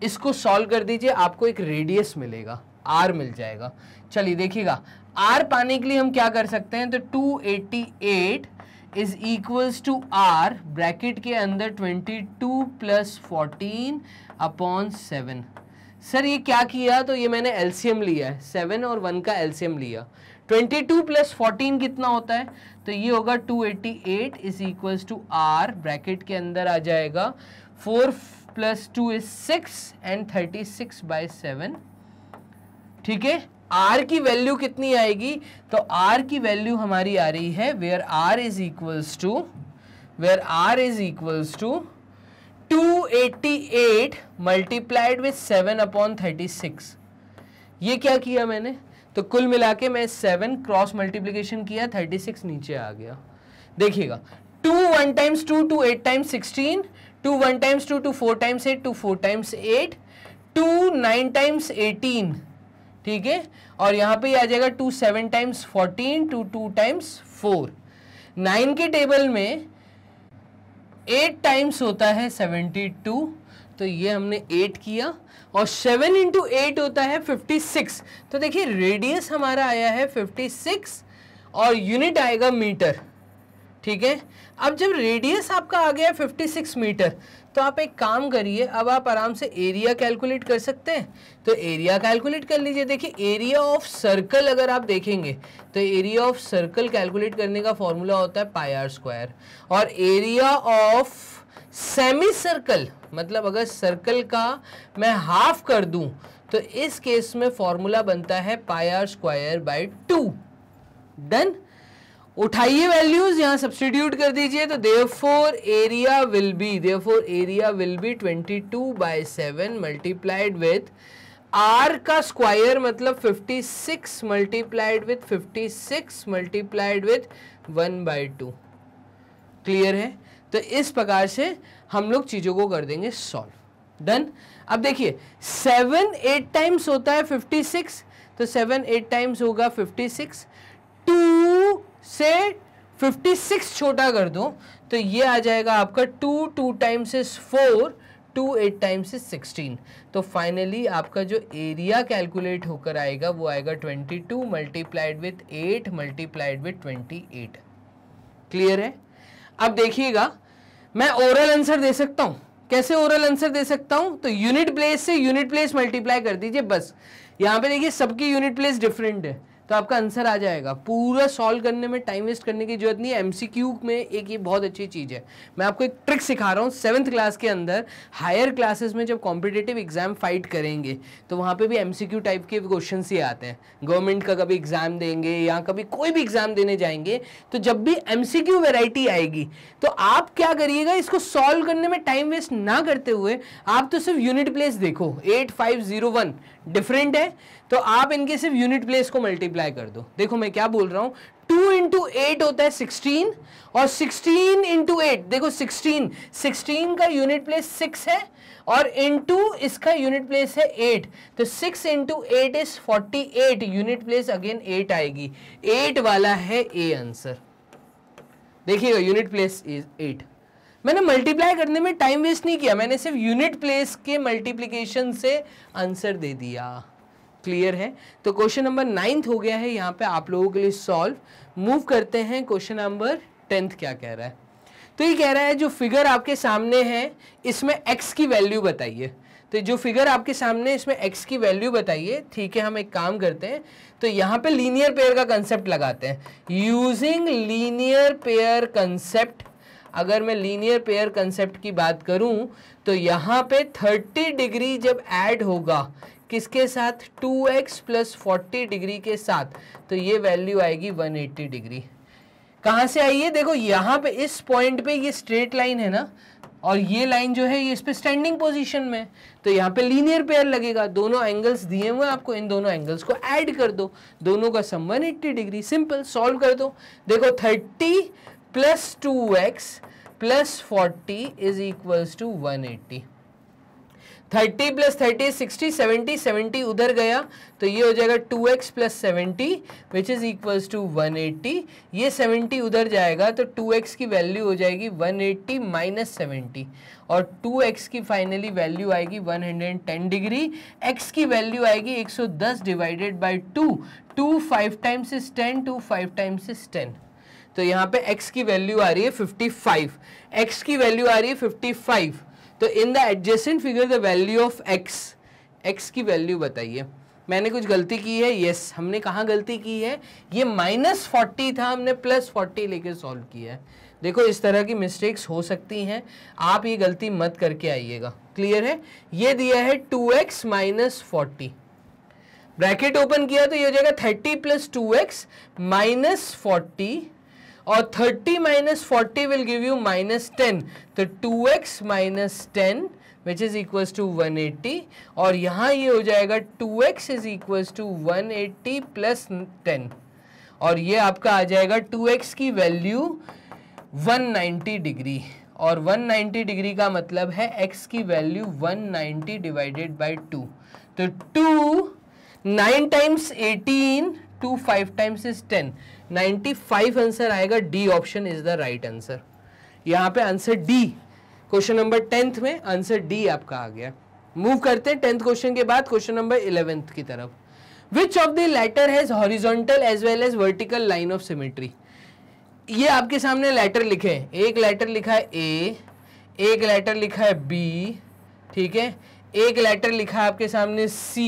इसको सॉल्व कर दीजिए आपको एक रेडियस मिलेगा आर मिल जाएगा चलिए देखिएगा आर पाने के लिए हम क्या कर सकते हैं तो 288 is equals to R bracket के अंदर twenty two plus fourteen upon seven sir ये क्या किया तो ये मैंने एलसीएम लिया है सेवन और वन का एलसीएम लिया ट्वेंटी टू प्लस फोर्टीन कितना होता है तो ये होगा two eighty eight is equals to R bracket के अंदर आ जाएगा four plus two is six and thirty six by seven ठीक है आर की वैल्यू कितनी आएगी तो आर की वैल्यू हमारी आ रही है where R is equals to where R is equals to 288 multiplied with seven upon thirty ये क्या किया मैंने तो कुल मिला के मैं सेवन क्रॉस मल्टीप्लीकेशन किया 36 नीचे आ गया देखिएगा two one times two two eight times sixteen two one times two two four times eight two four times eight two nine times eighteen ठीक है और यहाँ पे आ जाएगा two seven times fourteen two two times four nine के टेबल में एट टाइम्स होता है सेवेंटी टू तो ये हमने एट किया और सेवन इंटू एट होता है फिफ्टी सिक्स तो देखिए रेडियस हमारा आया है फिफ्टी सिक्स और यूनिट आएगा मीटर ठीक है अब जब रेडियस आपका आ गया फिफ्टी सिक्स मीटर तो आप एक काम करिए अब आप आराम से एरिया कैलकुलेट कर सकते हैं तो एरिया कैलकुलेट कर लीजिए देखिए एरिया ऑफ सर्कल अगर आप देखेंगे तो एरिया ऑफ सर्कल कैलकुलेट करने का फॉर्मूला होता है पाई आर स्क्वायर और एरिया ऑफ सेमी सर्कल मतलब अगर सर्कल का मैं हाफ कर दूं तो इस केस में फॉर्मूला बनता है pi r square by two then उठाइए वैल्यूज यहाँ सब्सटीट्यूट कर दीजिए तो therefore area will be therefore area will be 22 two by seven multiplied with r का स्क्वायर मतलब 56 multiplied with 56 multiplied with 1 by two clear है तो इस प्रकार से हम लोग चीज़ों को कर देंगे सॉल्व डन अब देखिए सेवन एट टाइम्स होता है 56 तो सेवन एट टाइम्स होगा 56 टू से 56 छोटा कर दूं तो ये आ जाएगा आपका two two times is four two eight times is sixteen तो फाइनली आपका जो एरिया कैलकुलेट होकर आएगा वो आएगा twenty two multiplied with eight multiplied with twenty eight clear है अब देखिएगा मैं ओरल आंसर दे सकता हूँ कैसे ओरल आंसर दे सकता हूँ तो यूनिट प्लेस से यूनिट प्लेस मल्टीप्लाई कर दीजिए बस यहाँ पे देखिए सबकी यूनिट प्लेस डिफरेंट है तो आपका आंसर आ जाएगा पूरा सॉल्व करने में टाइम वेस्ट करने की जरूरत नहीं है एमसीक्यू में एक ये बहुत अच्छी चीज़ है मैं आपको एक ट्रिक सिखा रहा हूँ सेवन्थ क्लास के अंदर हायर क्लासेस में जब कॉम्पिटेटिव एग्जाम फाइट करेंगे तो वहाँ पे भी एमसीक्यू टाइप के क्वेश्चन ही आते हैं गवर्नमेंट का कभी एग्ज़ाम देंगे या कभी कोई भी एग्ज़ाम देने जाएंगे तो जब भी एम सी आएगी तो आप क्या करिएगा इसको सॉल्व करने में टाइम वेस्ट ना करते हुए आप तो सिर्फ यूनिट प्लेस देखो eight five zero one different है तो आप इनके सिर्फ यूनिट प्लेस को मल्टीप्लाई कर दो देखो मैं क्या बोल रहा हूँ टू इंटू एट होता है सिक्सटीन और सिक्सटीन इंटू एट देखो सिक्सटीन सिक्सटीन का यूनिट प्लेस सिक्स है और इंटू इसका यूनिट प्लेस है एट तो six into eight is forty eight unit place again eight आएगी एट वाला है ए आंसर देखिएगा यूनिट प्लेस इज एट मैंने मल्टीप्लाई करने में टाइम वेस्ट नहीं किया मैंने सिर्फ यूनिट प्लेस के मल्टीप्लीकेशन से आंसर दे दिया क्लियर है तो क्वेश्चन नंबर नाइन्थ हो गया है यहाँ पे आप लोगों के लिए सॉल्व मूव करते हैं क्वेश्चन नंबर टेंथ क्या कह रहा है तो ये कह रहा है जो फिगर आपके सामने है इसमें एक्स की वैल्यू बताइए तो जो फिगर आपके सामने इसमें एक्स की वैल्यू बताइए ठीक है हम एक काम करते हैं तो यहाँ पे लीनियर पेयर का कंसेप्ट लगाते हैं यूजिंग लीनियर पेयर कंसेप्ट अगर मैं लीनियर पेयर कंसेप्ट की बात करूं तो यहाँ पे 30 डिग्री जब ऐड होगा किसके साथ 2x x plus forty degree के साथ तो ये वैल्यू आएगी 180 डिग्री कहाँ से आई है देखो यहाँ पे इस पॉइंट पे ये स्ट्रेट लाइन है ना और ये लाइन जो है ये इस पर स्टैंडिंग पोजीशन में तो यहाँ पे लीनियर पेयर लगेगा दोनों एंगल्स दिए हुए आपको इन दोनों एंगल्स को ऐड कर दो दोनों का सम 180 डिग्री सिंपल सॉल्व कर दो देखो 30 plus two x plus forty is equals to one eighty thirty plus thirty sixty seventy seventy उधर गया तो ये हो जाएगा two x plus seventy which is equals to one eighty ये सेवेंटी उधर जाएगा तो टू एक्स की वैल्यू हो जाएगी वन एट्टी माइनस सेवेंटी और टू एक्स की फाइनली वैल्यू आएगी one hundred and ten degree x की वैल्यू आएगी एक सौ दस divided by two two five times is ten two five times is ten तो यहाँ पे x की वैल्यू आ रही है 55 x की वैल्यू आ रही है 55 तो in the adjacent figure the value of x x की वैल्यू बताइए मैंने कुछ गलती की है यस हमने कहाँ गलती की है ये माइनस फोर्टी था हमने प्लस फोर्टी लेके सॉल्व किया है देखो इस तरह की मिस्टेक्स हो सकती हैं आप ये गलती मत करके आइएगा क्लियर है ये दिया है two x minus forty bracket open किया तो ये हो जाएगा thirty plus two x minus forty और 30 minus forty will give you minus ten तो 2x x minus ten which is equal to one और यहाँ ये हो जाएगा 2x x is equal to one eighty plus ten और ये आपका आ जाएगा 2x की वैल्यू 190 डिग्री और 190 डिग्री का मतलब है x की वैल्यू 190 डिवाइडेड बाई टू तो 2 9 times 18 two five times is ten 95 answer आएगा D option is the right answer यहां पे answer D question number tenth में आंसर डी आपका आ गया मूव करते हैं टेंथ क्वेश्चन के बाद क्वेश्चन नंबर इलेवेंथ की तरफ which of the letter has horizontal as well as vertical line of symmetry ये आपके सामने लेटर लिखे हैं एक लेटर लिखा है ए एक लेटर लिखा है बी ठीक है एक लेटर लिखा है आपके सामने सी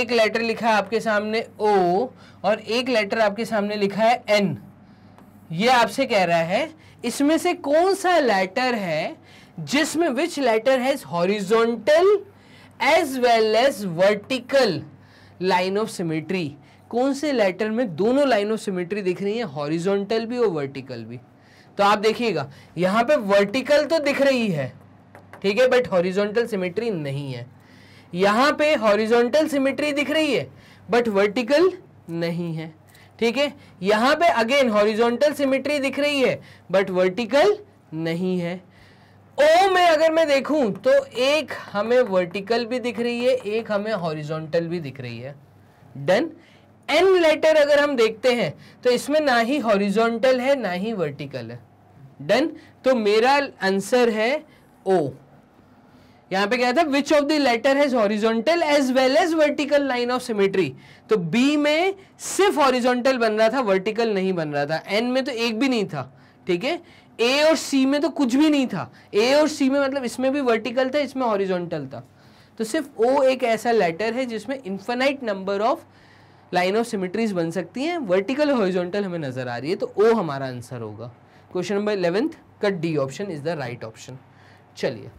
एक लेटर लिखा है आपके सामने ओ और एक लेटर आपके सामने लिखा है एन ये आपसे कह रहा है इसमें से कौन सा लेटर है जिसमें which letter has horizontal as well as vertical line of symmetry कौन से लेटर में दोनों लाइन ऑफ सिमेट्री दिख रही है हॉरिजोंटल भी और वर्टिकल भी तो आप देखिएगा यहां पे वर्टिकल तो दिख रही है ठीक है बट हॉरिजोंटल सिमेट्री नहीं है यहाँ पे हॉरिजॉन्टल सिमेट्री दिख रही है बट वर्टिकल नहीं है ठीक है यहां पे अगेन हॉरिजॉन्टल सिमेट्री दिख रही है बट वर्टिकल नहीं है ओ में अगर मैं देखूं तो एक हमें वर्टिकल भी दिख रही है एक हमें हॉरिजॉन्टल भी दिख रही है डन एन लेटर अगर हम देखते हैं तो इसमें ना ही हॉरिजॉन्टल है ना ही वर्टिकल है डन तो मेरा आंसर है ओ यहां पे क्या था which of the letter has horizontal as well as vertical line of symmetry तो बी में सिर्फ हॉरिजॉन्टल बन रहा था वर्टिकल नहीं बन रहा था एन में तो एक भी नहीं था ठीक है ए और सी में तो कुछ भी नहीं था ए और सी में मतलब इसमें भी वर्टिकल था इसमें हॉरिजॉन्टल था तो सिर्फ ओ एक ऐसा लेटर है जिसमें infinite number of line of symmetries बन सकती हैं वर्टिकल हॉरिजॉन्टल हमें नज़र आ रही है तो ओ हमारा आंसर होगा क्वेश्चन नंबर इलेवेंथ का D option is the right option चलिए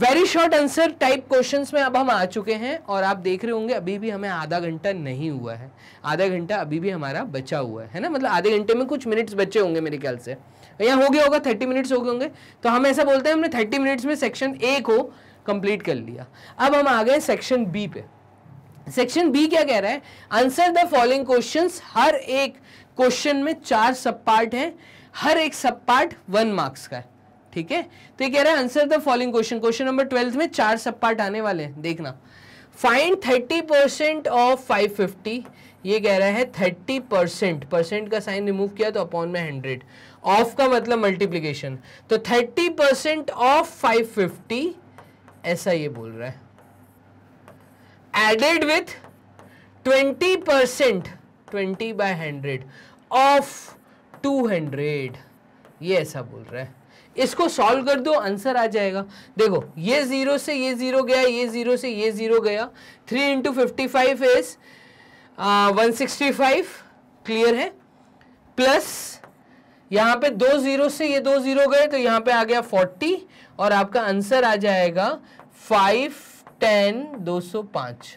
very short answer type questions में अब हम आ चुके हैं और आप देख रहे होंगे अभी भी हमें आधा घंटा नहीं हुआ है आधा घंटा अभी भी हमारा बचा हुआ है ना मतलब आधे घंटे में कुछ मिनट्स बचे होंगे मेरे ख्याल से यहाँ हो गया होगा थर्टी मिनट्स हो गए होंगे तो हम ऐसा बोलते हैं हमने थर्टी मिनट्स में सेक्शन ए को कंप्लीट कर लिया अब हम आ गए सेक्शन बी पे सेक्शन बी क्या कह रहा है आंसर द फॉलोइंग क्वेश्चन हर एक क्वेश्चन में चार सब पार्ट है हर एक सब पार्ट वन मार्क्स का है ठीक है तो ये कह रहा है answer the following question question number twelfth में चार सब पार्ट आने वाले हैं देखना find thirty percent of five fifty ये कह रहा है थर्टी परसेंट परसेंट का साइन रिमूव किया तो अपॉन में हंड्रेड ऑफ का मतलब मल्टीप्लीकेशन तो thirty percent of five fifty ऐसा ये बोल रहा है added with twenty percent twenty by hundred of two hundred ये ऐसा बोल रहा है इसको सॉल्व कर दो आंसर आ जाएगा देखो ये जीरो से ये जीरो गया ये जीरो से ये जीरो गया three into fifty five is one sixty five clear है प्लस यहाँ पे दो जीरो से ये दो जीरो गए तो यहाँ पे आ गया फोर्टी और आपका आंसर आ जाएगा फाइव टेन दो सौ पाँच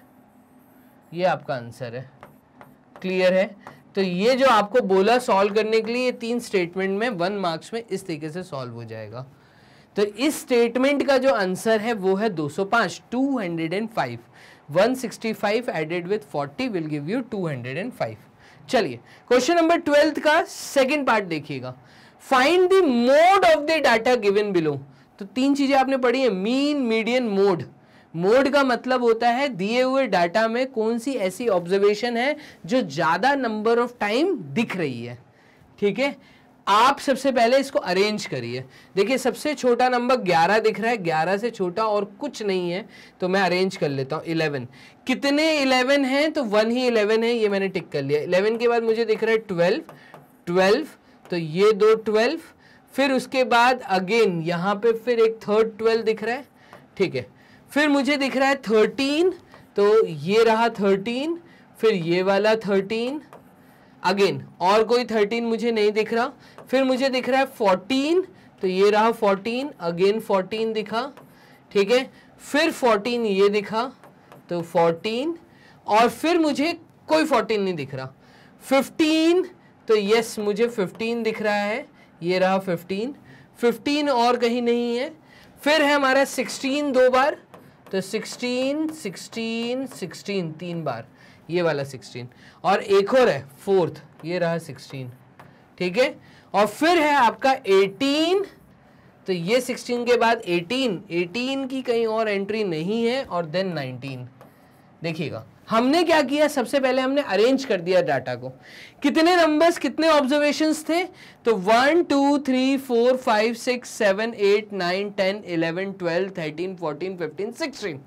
ये आपका आंसर है क्लियर है तो ये जो आपको बोला सॉल्व करने के लिए ये तीन स्टेटमेंट में वन मार्क्स में इस तरीके से सॉल्व हो जाएगा तो इस स्टेटमेंट का जो आंसर है वो है 205 205 five added with 40 will give you 205 चलिए क्वेश्चन नंबर ट्वेल्थ का सेकंड पार्ट देखिएगा find the mode of the data given below तो तीन चीजें आपने पढ़ी है मीन मीडियन मोड मोड का मतलब होता है दिए हुए डाटा में कौन सी ऐसी ऑब्जर्वेशन है जो ज़्यादा नंबर ऑफ टाइम दिख रही है ठीक है आप सबसे पहले इसको अरेंज करिए देखिए सबसे छोटा नंबर 11 दिख रहा है 11 से छोटा और कुछ नहीं है तो मैं अरेंज कर लेता हूँ 11 कितने 11 हैं तो वन ही 11 है ये मैंने टिक कर लिया 11 के बाद मुझे दिख रहा है 12 12 तो ये दो 12 फिर उसके बाद अगेन यहाँ पे फिर एक थर्ड 12 दिख रहा है ठीक है फिर मुझे दिख रहा है थर्टीन तो ये रहा थर्टीन फिर ये वाला थर्टीन अगेन और कोई थर्टीन मुझे नहीं दिख रहा फिर मुझे दिख रहा है फोर्टीन तो ये रहा फोर्टीन अगेन फोर्टीन दिखा ठीक है फिर फोर्टीन ये दिखा तो फोर्टीन और फिर मुझे कोई फोर्टीन नहीं दिख रहा फिफ्टीन तो यस मुझे फिफ्टीन दिख रहा है ये रहा फिफ्टीन फिफ्टीन और कहीं नहीं है फिर है हमारा सिक्सटीन दो बार तो 16, 16, 16 तीन बार ये वाला 16 और एक और है फोर्थ ये रहा 16 ठीक है और फिर है आपका 18 तो ये 16 के बाद 18 18 की कहीं और एंट्री नहीं है और देन 19 देखिएगा हमने क्या किया सबसे पहले हमने अरेंज कर दिया डाटा को कितने नंबर्स कितने ऑब्जर्वेशंस थे तो one two three four five six seven eight nine ten eleven twelve thirteen fourteen fifteen sixteen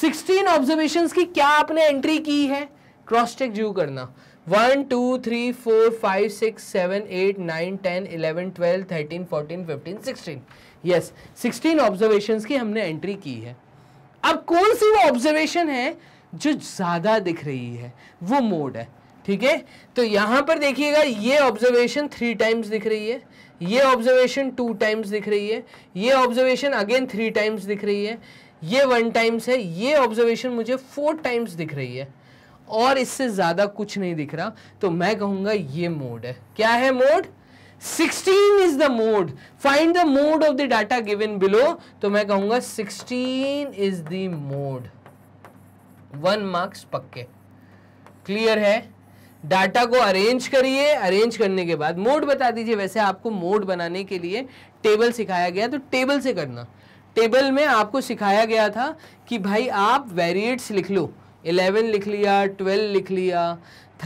sixteen observations की क्या आपने एंट्री की है क्रॉस चेक जू करना one two three four five six seven eight nine ten eleven twelve thirteen fourteen fifteen sixteen yes sixteen observations की हमने एंट्री की है अब कौन सी वो ऑब्जर्वेशन है जो ज़्यादा दिख रही है वो मोड है ठीक है तो यहाँ पर देखिएगा ये ऑब्जर्वेशन थ्री टाइम्स दिख रही है ये ऑब्जर्वेशन टू टाइम्स दिख रही है ये ऑब्जर्वेशन अगेन थ्री टाइम्स दिख रही है ये वन टाइम्स है ये ऑब्जर्वेशन मुझे फोर टाइम्स दिख रही है और इससे ज़्यादा कुछ नहीं दिख रहा तो मैं कहूँगा ये मोड है क्या है mode 16 is the mode find the mode of the data given below तो मैं कहूँगा 16 is the mode one marks पक्के क्लियर है डाटा को अरेंज करिए अरेंज करने के बाद मोड बता दीजिए वैसे आपको मोड बनाने के लिए टेबल सिखाया गया तो टेबल से करना टेबल में आपको सिखाया गया था कि भाई आप वेरिएट्स लिख लो इलेवन लिख लिया ट्वेल्व लिख लिया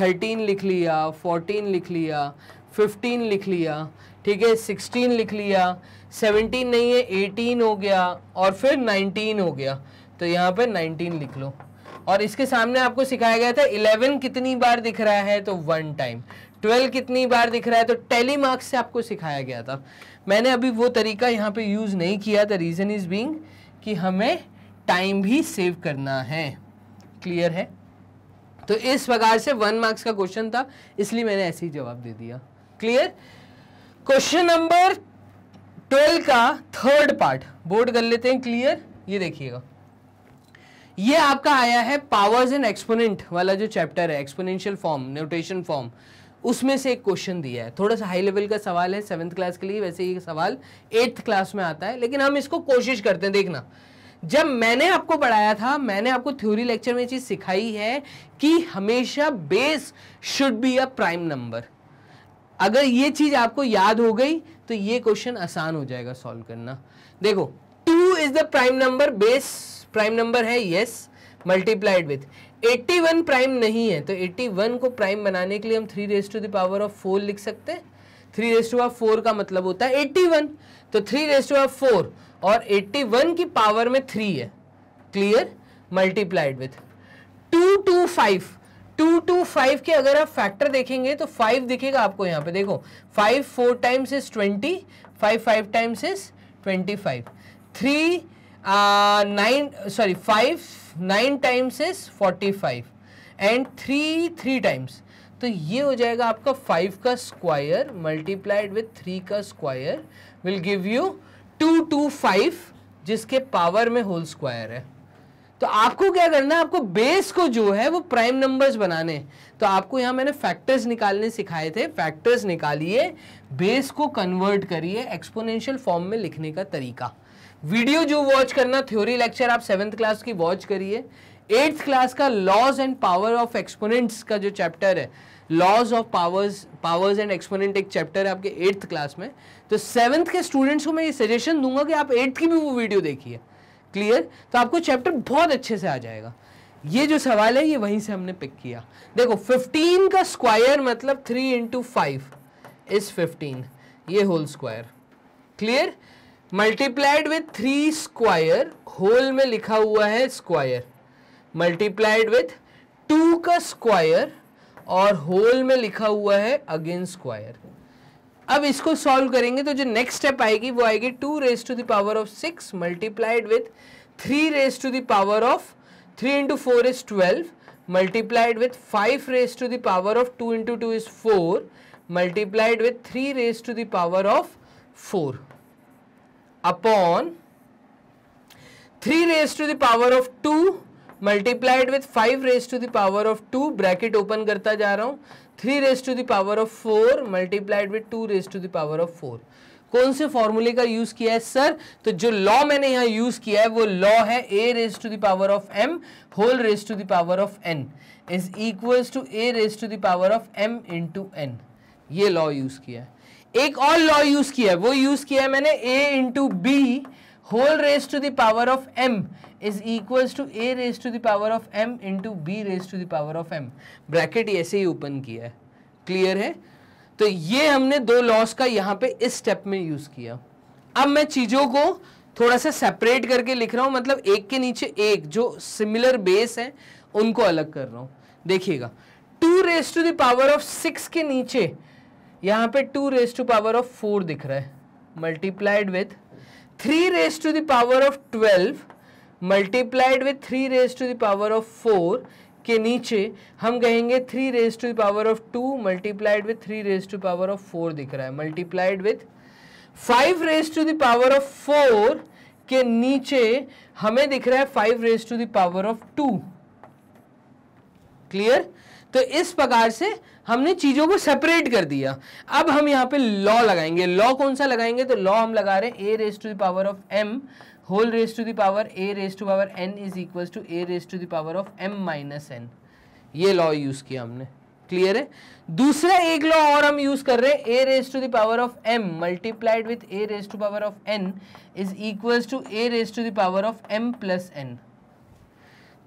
थर्टीन लिख लिया फोर्टीन लिख लिया फिफ्टीन लिख लिया ठीक है सिक्सटीन लिख लिया सेवनटीन नहीं है एटीन हो गया और फिर नाइनटीन हो गया तो यहाँ पर नाइनटीन लिख लो और इसके सामने आपको सिखाया गया था इलेवन कितनी बार दिख रहा है तो वन टाइम ट्वेल्व कितनी बार दिख रहा है तो टेली मार्क्स से आपको सिखाया गया था मैंने अभी वो तरीका यहाँ पे यूज़ नहीं किया द रीज़न इज़ बींग कि हमें टाइम भी सेव करना है क्लियर है तो इस प्रकार से वन मार्क्स का क्वेश्चन था इसलिए मैंने ऐसे ही जवाब दे दिया क्लियर क्वेश्चन नंबर ट्वेल्व का थर्ड पार्ट बोर्ड कर लेते हैं क्लियर ये देखिएगा ये आपका आया है पावर्स एंड एक्सपोनेंट वाला जो चैप्टर है एक्सपोनेंशियल फॉर्म न्यूटेशन फॉर्म उसमें से एक क्वेश्चन दिया है थोड़ा सा हाई लेवल का सवाल है सेवन्थ क्लास के लिए वैसे ये सवाल एट्थ क्लास में आता है लेकिन हम इसको कोशिश करते हैं देखना जब मैंने आपको पढ़ाया था मैंने आपको थ्योरी लेक्चर में चीज़ सिखाई है कि हमेशा base should be a prime number अगर ये चीज़ आपको याद हो गई तो ये क्वेश्चन आसान हो जाएगा सॉल्व करना देखो two is the prime number base prime number है यस मल्टीप्लाइड विथ 81 प्राइम नहीं है तो 81 को प्राइम बनाने के लिए हम three raise to the power power of four लिख सकते हैं three raise to of four का मतलब होता है 81 तो three raise to of four और 81 की पावर में थ्री है clear multiplied with two two five two two five के अगर आप फैक्टर देखेंगे तो फाइव दिखेगा आपको यहाँ पे देखो five four times is twenty five five times is twenty five three nine sorry five nine times forty five and three three times तो ये हो जाएगा आपका फाइव का स्क्वायर मल्टीप्लाइड विथ थ्री का square will give you two two five जिसके पावर में होल स्क्वायर है तो आपको क्या करना है आपको बेस को जो है वो प्राइम नंबर्स बनाने तो आपको यहाँ मैंने फैक्टर्स निकालने सिखाए थे फैक्टर्स निकालिए बेस को कन्वर्ट करिए एक्सपोनेंशियल फॉर्म में लिखने का तरीका वीडियो जो वॉच करना थ्योरी लेक्चर आप सेवन्थ क्लास की वॉच करिए एट्थ क्लास का laws and power of exponents का जो चैप्टर है laws of powers powers and exponent एक चैप्टर है आपके एट्थ क्लास में तो सेवन्थ के स्टूडेंट्स को मैं ये सजेशन दूंगा कि आप एट्थ की भी वो वीडियो देखिए क्लियर तो आपको चैप्टर बहुत अच्छे से आ जाएगा ये जो सवाल है ये वहीं से हमने पिक किया देखो 15 का स्क्वायर मतलब 3 इंटू फाइव इज 15 ये whole square clear multiplied with three square whole में लिखा हुआ है स्क्वायर मल्टीप्लाइड विथ टू का स्क्वायर और होल में लिखा हुआ है अगेन स्क्वायर अब इसको सॉल्व करेंगे तो जो नेक्स्ट स्टेप आएगी वो आएगी two raise to the power of six multiplied with three raise to the power of three into four is twelve multiplied with five raise to the power of two into two is four multiplied with three raise to the power of four upon three raise to the power of two multiplied with five raise to the of two bracket open करता जा रहा हूं three raise to the power of four multiplied with two raise to the power of four कौन से फॉर्मूले का यूज किया है सर तो जो लॉ मैंने यहां यूज किया है वो लॉ है a raise to the power of m whole raise to the power of n is equals to a raise to the power of m into n ये लॉ यूज किया है एक और लॉ यूज किया है वो यूज किया है मैंने a into b whole raise to the power of m is equal to a raise to the power of m into b raise to the power of m bracket ऐसे ही ओपन किया है क्लियर है तो ये हमने दो लॉस का यहाँ पे इस स्टेप में यूज किया अब मैं चीज़ों को थोड़ा सा सेपरेट करके लिख रहा हूँ मतलब एक के नीचे एक जो सिमिलर बेस है उनको अलग कर रहा हूँ देखिएगा two raise to the power of six के नीचे यहाँ पे two raise to power of four दिख रहा है multiplied with three raise to the power of twelve multiplied with three raise to the power of four के नीचे हम कहेंगे three raise to the power of two multiplied with three raise to power of four दिख रहा है multiplied with five raise to the power of four के नीचे हमें दिख रहा है five raise to the power of two clear तो इस प्रकार से हमने चीज़ों को सेपरेट कर दिया अब हम यहाँ पे लॉ लगाएंगे लॉ कौन सा लगाएंगे तो लॉ हम लगा रहे हैं a raise to the power power of m whole raise to the power a raise to power n is equal to a raise to the power of m minus n ये लॉ यूज़ किया हमने क्लियर है दूसरा एक लॉ और हम यूज कर रहे हैं a raise to the power of m multiplied with a raise to power of n is equal to a raise to the power of m plus n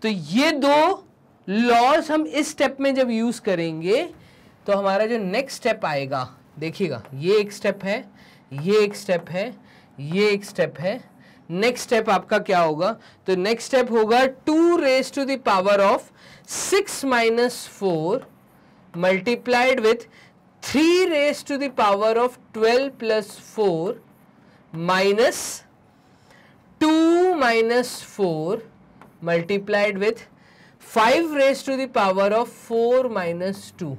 तो ये दो लॉस हम इस स्टेप में जब यूज करेंगे तो हमारा जो नेक्स्ट स्टेप आएगा देखिएगा ये एक स्टेप है ये एक स्टेप है ये एक स्टेप है नेक्स्ट स्टेप आपका क्या होगा तो नेक्स्ट स्टेप होगा two raise to the power of six minus four multiplied with three raise to the power of twelve plus four minus two minus four multiplied with five raise to the power of four minus two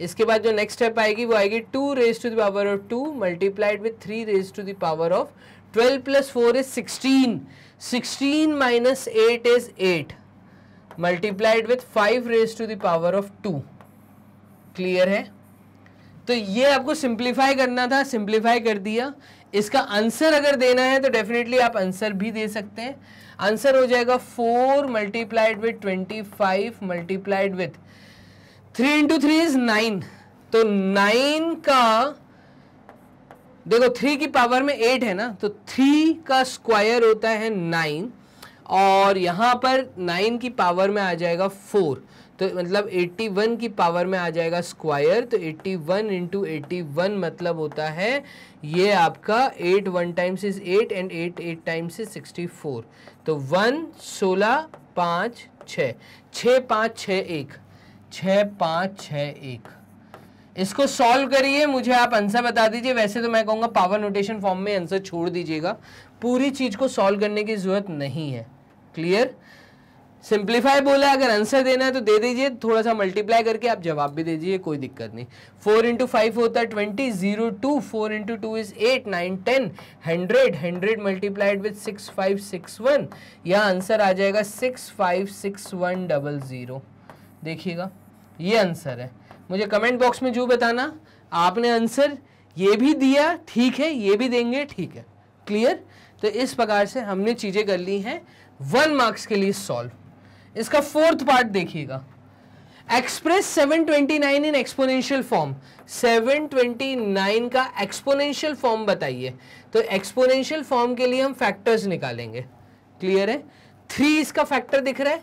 इसके बाद जो नेक्स्ट स्टेप आएगी वो आएगी two raise to the power of two multiplied with three raise to the power of twelve plus four is sixteen sixteen minus eight is eight multiplied with five raise to the power of two clear है तो ये आपको सिंप्लीफाई करना था सिंप्लीफाई कर दिया इसका आंसर अगर देना है तो डेफिनेटली आप आंसर भी दे सकते हैं आंसर हो जाएगा four multiplied with twenty five multiplied with three into three is nine तो नाइन का देखो थ्री की पावर में एट है ना तो थ्री का स्क्वायर होता है नाइन और यहाँ पर नाइन की पावर में आ जाएगा फोर तो मतलब एट्टी वन की पावर में आ जाएगा स्क्वायर तो एट्टी वन इंटू एट्टी मतलब होता है ये आपका eight one times is eight and eight eight times is sixty four तो वन सोलह पाँच छ पाँच छ एक छः पाँच छः एक इसको सॉल्व करिए मुझे आप आंसर बता दीजिए वैसे तो मैं कहूँगा पावर नोटेशन फॉर्म में आंसर छोड़ दीजिएगा पूरी चीज़ को सॉल्व करने की ज़रूरत नहीं है क्लियर सिंप्लीफाई बोला अगर आंसर देना है तो दे दीजिए थोड़ा सा मल्टीप्लाई करके आप जवाब भी दे दीजिए कोई दिक्कत नहीं फोर इंटू फाइव होता है twenty zero two four into two is eight nine ten hundred hundred multiplied with six five six one यह आंसर आ जाएगा six five six one double zero देखिएगा ये आंसर है मुझे कमेंट बॉक्स में जो बताना आपने आंसर ये भी दिया ठीक है ये भी देंगे ठीक है क्लियर तो इस प्रकार से हमने चीज़ें कर ली हैं वन मार्क्स के लिए सॉल्व इसका फोर्थ पार्ट देखिएगा एक्सप्रेस 729 इन एक्सपोनेंशियल फॉर्म 729 का एक्सपोनेंशियल फॉर्म बताइए तो एक्सपोनेंशियल फॉर्म के लिए हम फैक्टर्स निकालेंगे क्लियर है थ्री इसका फैक्टर दिख रहा है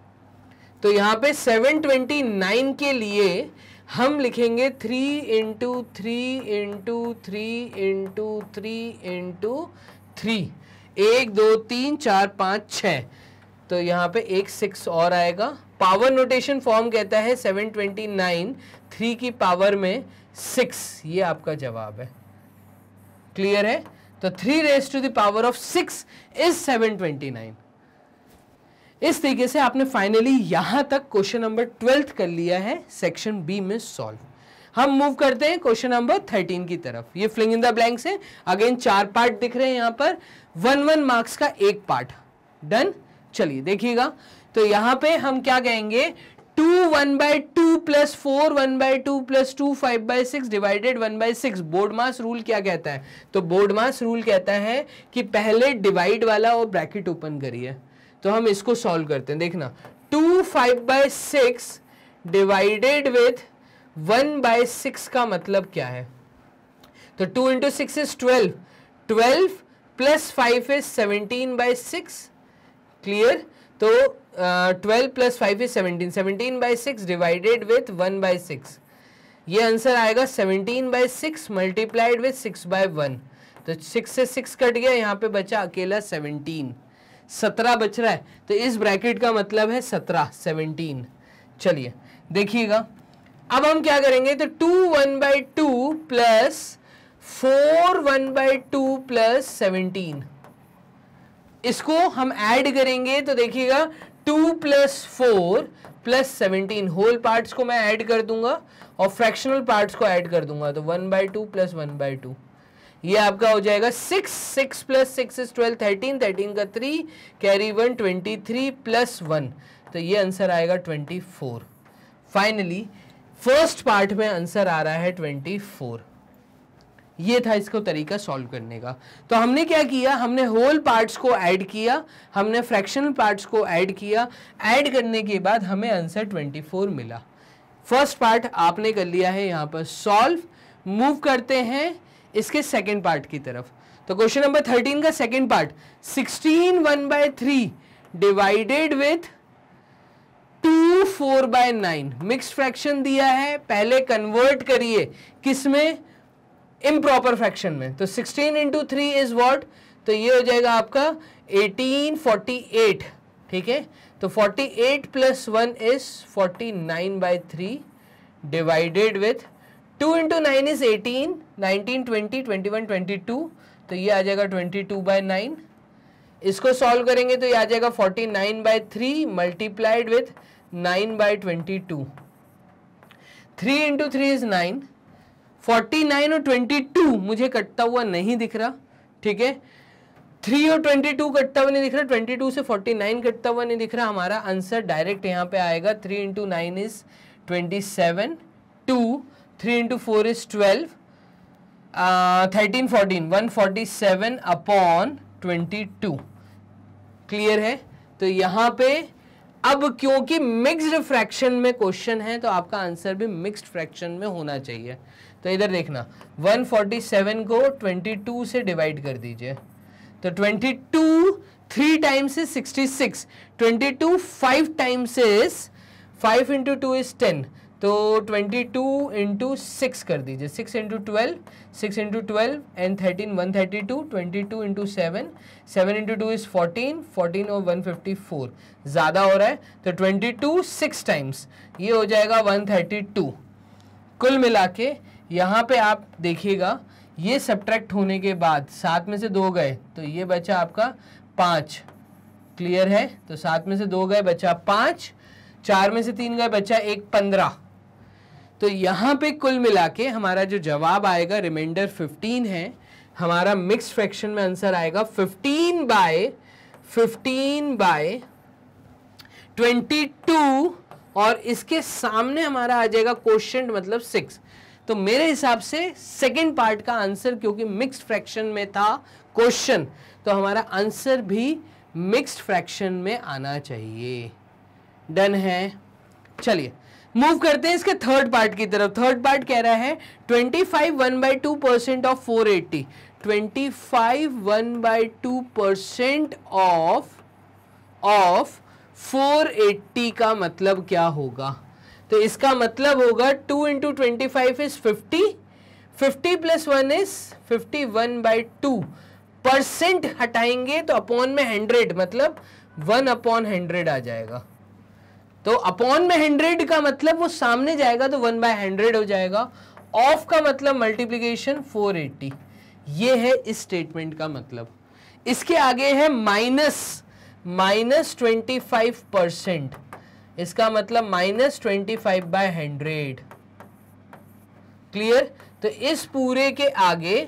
तो यहाँ पे 729 के लिए हम लिखेंगे three into three into three into three into three एक दो तीन चार पाँच छ तो यहाँ पे एक सिक्स और आएगा पावर नोटेशन फॉर्म कहता है सेवन ट्वेंटी नाइन थ्री की पावर में सिक्स ये आपका जवाब है क्लियर है तो three raise to the power of six is seven twenty nine इस तरीके से आपने फाइनली यहां तक क्वेश्चन नंबर ट्वेल्थ कर लिया है सेक्शन बी में सॉल्व हम मूव करते हैं क्वेश्चन नंबर थर्टीन की तरफ ये फ्लिंग इन द ब्लैंक से अगेन चार पार्ट दिख रहे हैं यहां पर वन वन मार्क्स का एक पार्ट डन चलिए देखिएगा तो यहां पे हम क्या कहेंगे two one by two plus four one by two plus two five by six divided one by six BODMAS rule क्या कहता है तो बोर्ड मास रूल कहता है कि पहले डिवाइड वाला और ब्रैकेट ओपन करिए तो हम इसको सॉल्व करते हैं देखना two five by six divided with one by six का मतलब क्या है तो two into six is twelve twelve plus five is seventeen by six clear तो twelve plus five is seventeen seventeen by six divided with one by six ये आंसर आएगा seventeen by six multiplied with six by one तो सिक्स से सिक्स कट गया यहाँ पे बचा अकेला सेवनटीन सत्रह बच रहा है तो इस ब्रैकेट का मतलब है सत्रह सेवनटीन चलिए देखिएगा अब हम क्या करेंगे तो two one by two plus four one by two plus seventeen इसको हम ऐड करेंगे तो देखिएगा two plus four plus seventeen whole parts को मैं ऐड कर दूंगा और फ्रैक्शनल पार्ट्स को ऐड कर दूंगा तो one by two plus one by two ये आपका हो जाएगा six six plus six is twelve thirteen thirteen का three carry one twenty three plus one तो ये आंसर आएगा twenty four finally first part में आंसर आ रहा है ट्वेंटी फोर ये था इसको तरीका सॉल्व करने का तो हमने क्या किया हमने होल पार्ट्स को ऐड किया हमने फ्रैक्शनल पार्ट्स को ऐड किया ऐड करने के बाद हमें आंसर 24 मिला फर्स्ट पार्ट आपने कर लिया है यहाँ पर सॉल्व मूव करते हैं इसके सेकेंड पार्ट की तरफ तो क्वेश्चन नंबर थर्टीन का second part sixteen one by three divided with two four by nine mix fraction दिया है पहले कन्वर्ट करिए किसमें इम्प्रॉपर फ्रैक्शन में तो sixteen into three is what तो ये हो जाएगा आपका एटीन फोर्टी एट ठीक है तो forty eight plus one is forty nine by three divided with two into nine is eighteen nineteen twenty twenty one twenty two तो ये आ जाएगा ट्वेंटी टू बाई नाइन इसको सॉल्व करेंगे तो ये आ जाएगा forty nine by three multiplied with nine by twenty two three into three is nine forty nine और ट्वेंटी टू मुझे कटता हुआ नहीं दिख रहा ठीक है थ्री और ट्वेंटी टू कटता हुआ नहीं दिख रहा ट्वेंटी टू से फोर्टी नाइन कटता हुआ नहीं दिख रहा हमारा आंसर डायरेक्ट यहाँ पे आएगा three into nine is twenty seven two three into four is twelve thirteen fourteen one forty seven upon twenty two clear है तो यहाँ पे अब क्योंकि मिक्सड फ्रैक्शन में क्वेश्चन है तो आपका आंसर भी मिक्सड फ्रैक्शन में होना चाहिए तो इधर देखना 147 को 22 से डिवाइड कर दीजिए तो 22 three times is 66 22 five times is 5 into two is 10 तो 22 टू इंटू सिक्स कर दीजिए 6 into twelve six into twelve and thirteen one thirty two twenty two into seven seven into two is fourteen fourteen और वन फिफ्टी फोर ज़्यादा हो रहा है तो ट्वेंटी टू सिक्स टाइम्स ये हो जाएगा वन थर्टी टू कुल मिला के यहाँ पर आप देखिएगा ये सब्ट्रैक्ट होने के बाद सात में से दो गए तो ये बचा आपका पाँच क्लियर है तो सात में से दो गए बचा पाँच चार में से तीन गए बचा एक पंद्रह तो यहाँ पे कुल मिला के हमारा जो जवाब आएगा रिमाइंडर 15 है हमारा मिक्स फ्रैक्शन में आंसर आएगा 15 बाय 15 बाय 22 और इसके सामने हमारा आ जाएगा क्वेश्चन मतलब सिक्स तो मेरे हिसाब से सेकेंड पार्ट का आंसर क्योंकि मिक्स फ्रैक्शन में था क्वेश्चन तो हमारा आंसर भी मिक्स्ड फ्रैक्शन में आना चाहिए डन है चलिए मूव करते हैं इसके थर्ड पार्ट की तरफ थर्ड पार्ट कह रहा है twenty five one by two percent of four eighty twenty five one by two percent of of four eighty का मतलब क्या होगा तो इसका मतलब होगा two into twenty five is fifty fifty plus one is fifty one by two percent हटाएंगे तो अपॉन में हंड्रेड मतलब वन अपॉन हंड्रेड आ जाएगा तो अपॉन में हंड्रेड का मतलब वो सामने जाएगा तो वन बाय हंड्रेड हो जाएगा ऑफ का मतलब मल्टीप्लीकेशन फोर एट्टी ये है इस स्टेटमेंट का मतलब इसके आगे है minus minus twenty five percent इसका मतलब minus twenty five by hundred clear तो इस पूरे के आगे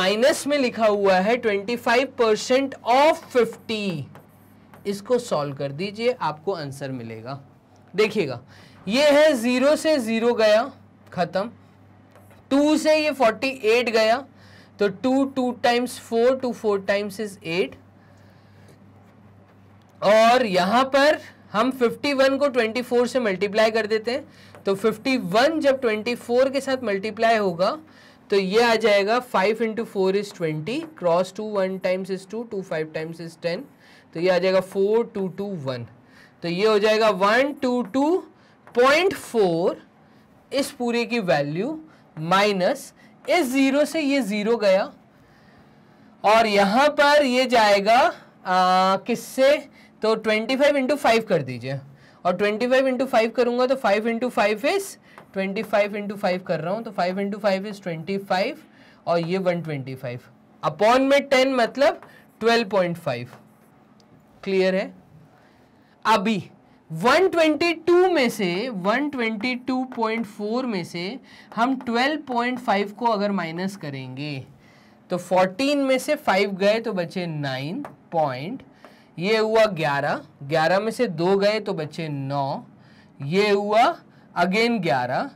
माइनस में लिखा हुआ है twenty five percent of fifty इसको सॉल्व कर दीजिए आपको आंसर मिलेगा देखिएगा ये है ज़ीरो से ज़ीरो गया ख़त्म टू से ये फोर्टी एट गया तो two two times four two four times is eight और यहां पर हम 51 को 24 से मल्टीप्लाई कर देते हैं तो 51 जब 24 के साथ मल्टीप्लाई होगा तो ये आ जाएगा 5 into four is twenty cross two one times is two two five times is ten तो ये आ जाएगा फोर टू टू वन तो ये हो जाएगा one two two point four इस पूरे की वैल्यू माइनस इस ज़ीरो से ये ज़ीरो गया और यहाँ पर ये जाएगा किससे तो ट्वेंटी फाइव इंटू फाइव कर दीजिए और ट्वेंटी फाइव इंटू फाइव करूँगा तो five into five is twenty five into five कर रहा हूँ तो five into five is twenty five और ये वन ट्वेंटी फाइव अपॉन में टेन मतलब ट्वेल्व पॉइंट फाइव क्लियर है अभी 122 में से 122.4 में से हम 12.5 को अगर माइनस करेंगे तो 14 में से 5 गए तो बचे 9 पॉइंट ये हुआ 11 11 में से दो गए तो बचे 9 ये हुआ अगेन 11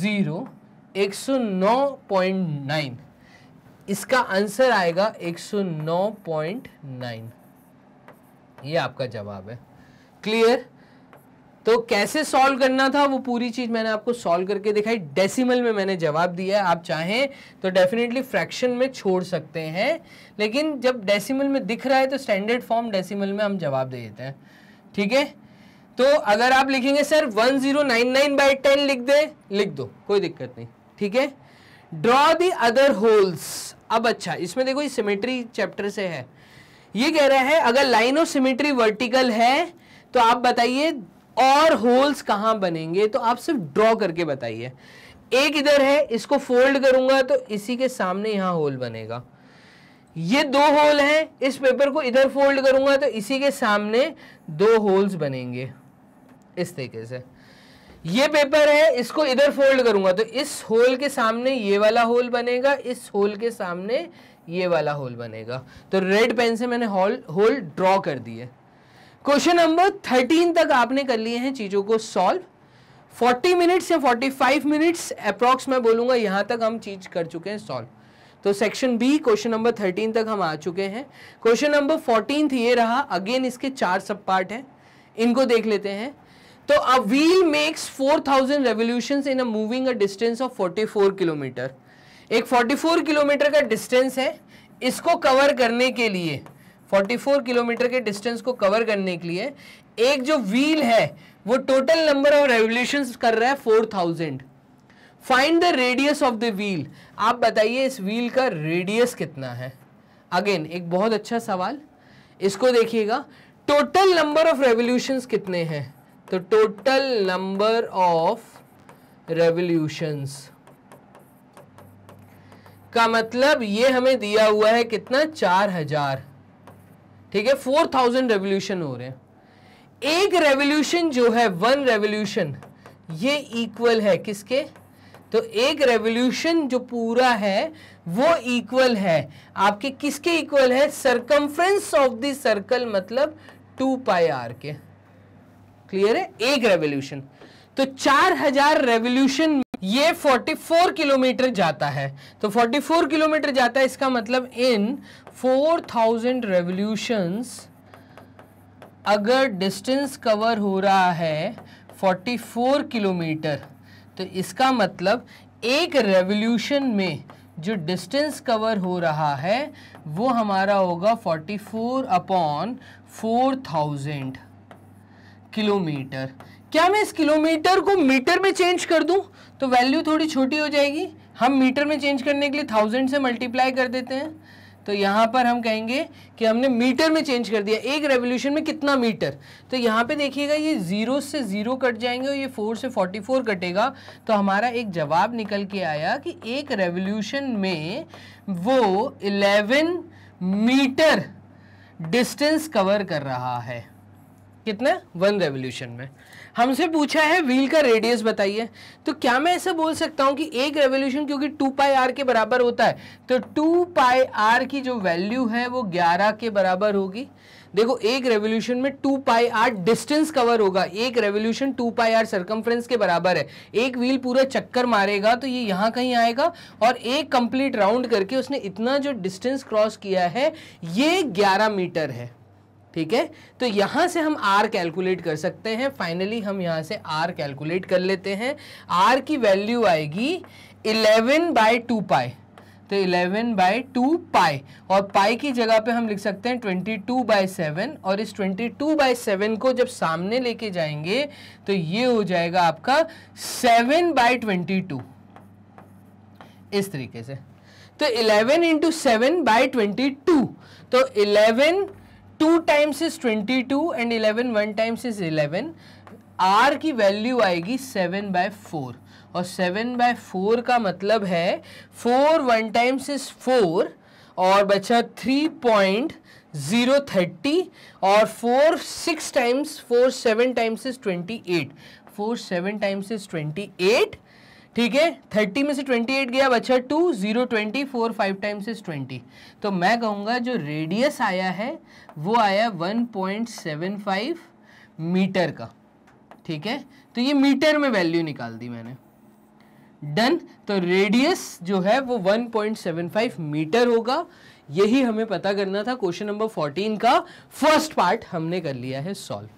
ज़ीरो 109.9 इसका आंसर आएगा 109.9 ये आपका जवाब है क्लियर तो कैसे सॉल्व करना था वो पूरी चीज़ मैंने आपको सॉल्व करके दिखाई डेसिमल में मैंने जवाब दिया आप चाहें तो डेफिनेटली फ्रैक्शन में छोड़ सकते हैं लेकिन जब डेसिमल में दिख रहा है तो स्टैंडर्ड फॉर्म डेसिमल में हम जवाब दे देते हैं ठीक है तो अगर आप लिखेंगे sir 1099 zero nine nine by ten लिख दे लिख दो कोई दिक्कत नहीं ठीक है ड्रॉ दी अदर होल्स अब अच्छा इसमें देखो ये सिमेट्री चैप्टर से है ये कह रहा है अगर लाइन ऑफ सिमेट्री वर्टिकल है तो आप बताइए और होल्स कहा बनेंगे तो आप सिर्फ ड्रॉ करके बताइए एक इधर है इसको फोल्ड करूंगा तो इसी के सामने यहां होल बनेगा ये दो होल हैं इस पेपर को इधर फोल्ड करूंगा तो इसी के सामने दो होल्स बनेंगे इस तरीके से ये पेपर है इसको इधर फोल्ड करूंगा तो इस होल के सामने ये वाला होल बनेगा इस होल के सामने ये वाला होल बनेगा तो रेड पेन से मैंने होल होल ड्रॉ कर दिए क्वेश्चन नंबर थर्टीन तक आपने कर लिए हैं चीज़ों को सॉल्व फोर्टी मिनट्स या फोर्टी फाइव मिनट्स अप्रॉक्स मैं बोलूँगा यहाँ तक हम चीज़ कर चुके हैं सॉल्व तो section B question number thirteen तक हम आ चुके हैं क्वेश्चन नंबर फोर्टीन ये रहा अगेन इसके चार सब पार्ट हैं इनको देख लेते हैं तो a wheel makes 4000 revolution in a moving a distance of 44 kilometre एक 44 किलोमीटर का डिस्टेंस है इसको कवर करने के लिए 44 किलोमीटर के डिस्टेंस को कवर करने के लिए एक जो व्हील है वो टोटल नंबर ऑफ रेवल्यूशन कर रहा है 4000 find the radius of the wheel आप बताइए इस व्हील का रेडियस कितना है अगेन एक बहुत अच्छा सवाल इसको देखिएगा टोटल नंबर ऑफ रेवल्यूशंस कितने हैं तो टोटल नंबर ऑफ रेवल्यूशंस का मतलब ये हमें दिया हुआ है कितना चार हजार ठीक है फोर थाउजेंड रेवोल्यूशन हो रहे हैं एक रेवोल्यूशन जो है वन रेवोल्यूशन ये इक्वल है किसके तो एक रेवोल्यूशन जो पूरा है वो इक्वल है आपके किसके इक्वल है सरकमफ्रेंस ऑफ द सर्कल मतलब टू पाई आर के क्लियर है एक रेवोल्यूशन तो चार हजार रेवोल्यूशन ये 44 किलोमीटर जाता है तो 44 किलोमीटर जाता है इसका मतलब इन 4000 रेवल्यूशन अगर डिस्टेंस कवर हो रहा है 44 किलोमीटर तो इसका मतलब एक रेवल्यूशन में जो डिस्टेंस कवर हो रहा है वो हमारा होगा 44 अपॉन 4000 किलोमीटर क्या मैं इस किलोमीटर को मीटर में चेंज कर दूं तो वैल्यू थोड़ी छोटी हो जाएगी हम मीटर में चेंज करने के लिए थाउजेंड से मल्टीप्लाई कर देते हैं तो यहाँ पर हम कहेंगे कि हमने मीटर में चेंज कर दिया एक रेवोल्यूशन में कितना मीटर तो यहाँ पे देखिएगा ये ज़ीरो से ज़ीरो कट जाएंगे और ये फोर से फोर्टी फोर कटेगा तो हमारा एक जवाब निकल के आया कि एक रेवोल्यूशन में वो इलेवन मीटर डिस्टेंस कवर कर रहा है कितना वन रेवोल्यूशन में हमसे पूछा है व्हील का रेडियस बताइए तो क्या मैं ऐसा बोल सकता हूँ कि एक रेवोल्यूशन क्योंकि टू पाई आर के बराबर होता है तो टू पाई आर की जो वैल्यू है वो ग्यारह के बराबर होगी देखो एक रेवोल्यूशन में two pi r distance cover होगा एक revolution two pi r circumference के बराबर है एक व्हील पूरा चक्कर मारेगा तो ये यहाँ कहीं आएगा और एक कंप्लीट राउंड करके उसने इतना जो डिस्टेंस क्रॉस किया है ये ग्यारह मीटर है ठीक है तो यहाँ से हम आर कैलकुलेट कर सकते हैं फाइनली हम यहाँ से आर कैलकुलेट कर लेते हैं आर की वैल्यू आएगी इलेवन बाई टू पाई तो इलेवन बाई टू पाई और पाई की जगह पे हम लिख सकते हैं ट्वेंटी टू बाई सेवन और इस ट्वेंटी टू बाय सेवन को जब सामने लेके जाएंगे तो ये हो जाएगा आपका सेवन बाय ट्वेंटी टू इस तरीके से तो eleven into seven by twenty two तो eleven two times is twenty two and eleven one times is eleven r की वैल्यू आएगी सेवन बाय फोर और सेवन बाय फोर का मतलब है four one times is four और बचा थ्री पॉइंट ज़ीरो थर्टी और four six times four seven times is twenty eight four seven times is twenty eight ठीक है थर्टी में से ट्वेंटी एट गया बच्चा two zero twenty four five times is twenty तो मैं कहूँगा जो रेडियस आया है वो आया one point seven five metre का ठीक है तो ये मीटर में वैल्यू निकाल दी मैंने डन तो रेडियस जो है वो 1.75 मीटर होगा यही हमें पता करना था क्वेश्चन नंबर 14 का फर्स्ट पार्ट हमने कर लिया है सॉल्व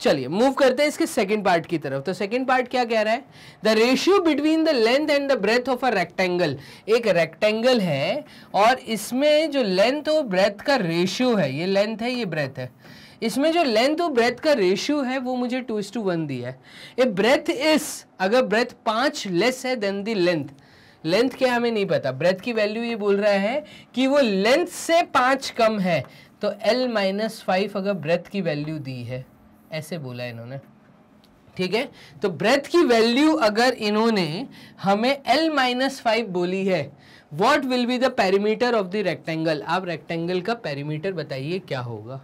चलिए मूव करते हैं इसके सेकंड पार्ट की तरफ तो सेकंड पार्ट क्या कह रहा है the ratio between the length and the breadth of a rectangle एक रेक्टेंगल है और इसमें जो लेंथ और ब्रेथ का रेशियो है ये लेंथ है ये ब्रेथ है इसमें जो लेंथ और ब्रेथ का रेशियो है वो मुझे टू इस टू वन दिया है ए ब्रेथ इस अगर ब्रेथ पांच लेस है देन दी लेंथ लेंथ क्या हमें नहीं पता ब्रेथ की वैल्यू ये बोल रहा है कि वो लेंथ से पांच कम है तो एल माइनस फाइव अगर ब्रेथ की वैल्यू दी है ऐसे बोला इन्होंने ठीक है तो ब्रेथ की वैल्यू अगर इन्होंने हमें एल माइनस फाइव बोली है what will be the perimeter of the rectangle आप रेक्टेंगल का पैरीमीटर बताइए क्या होगा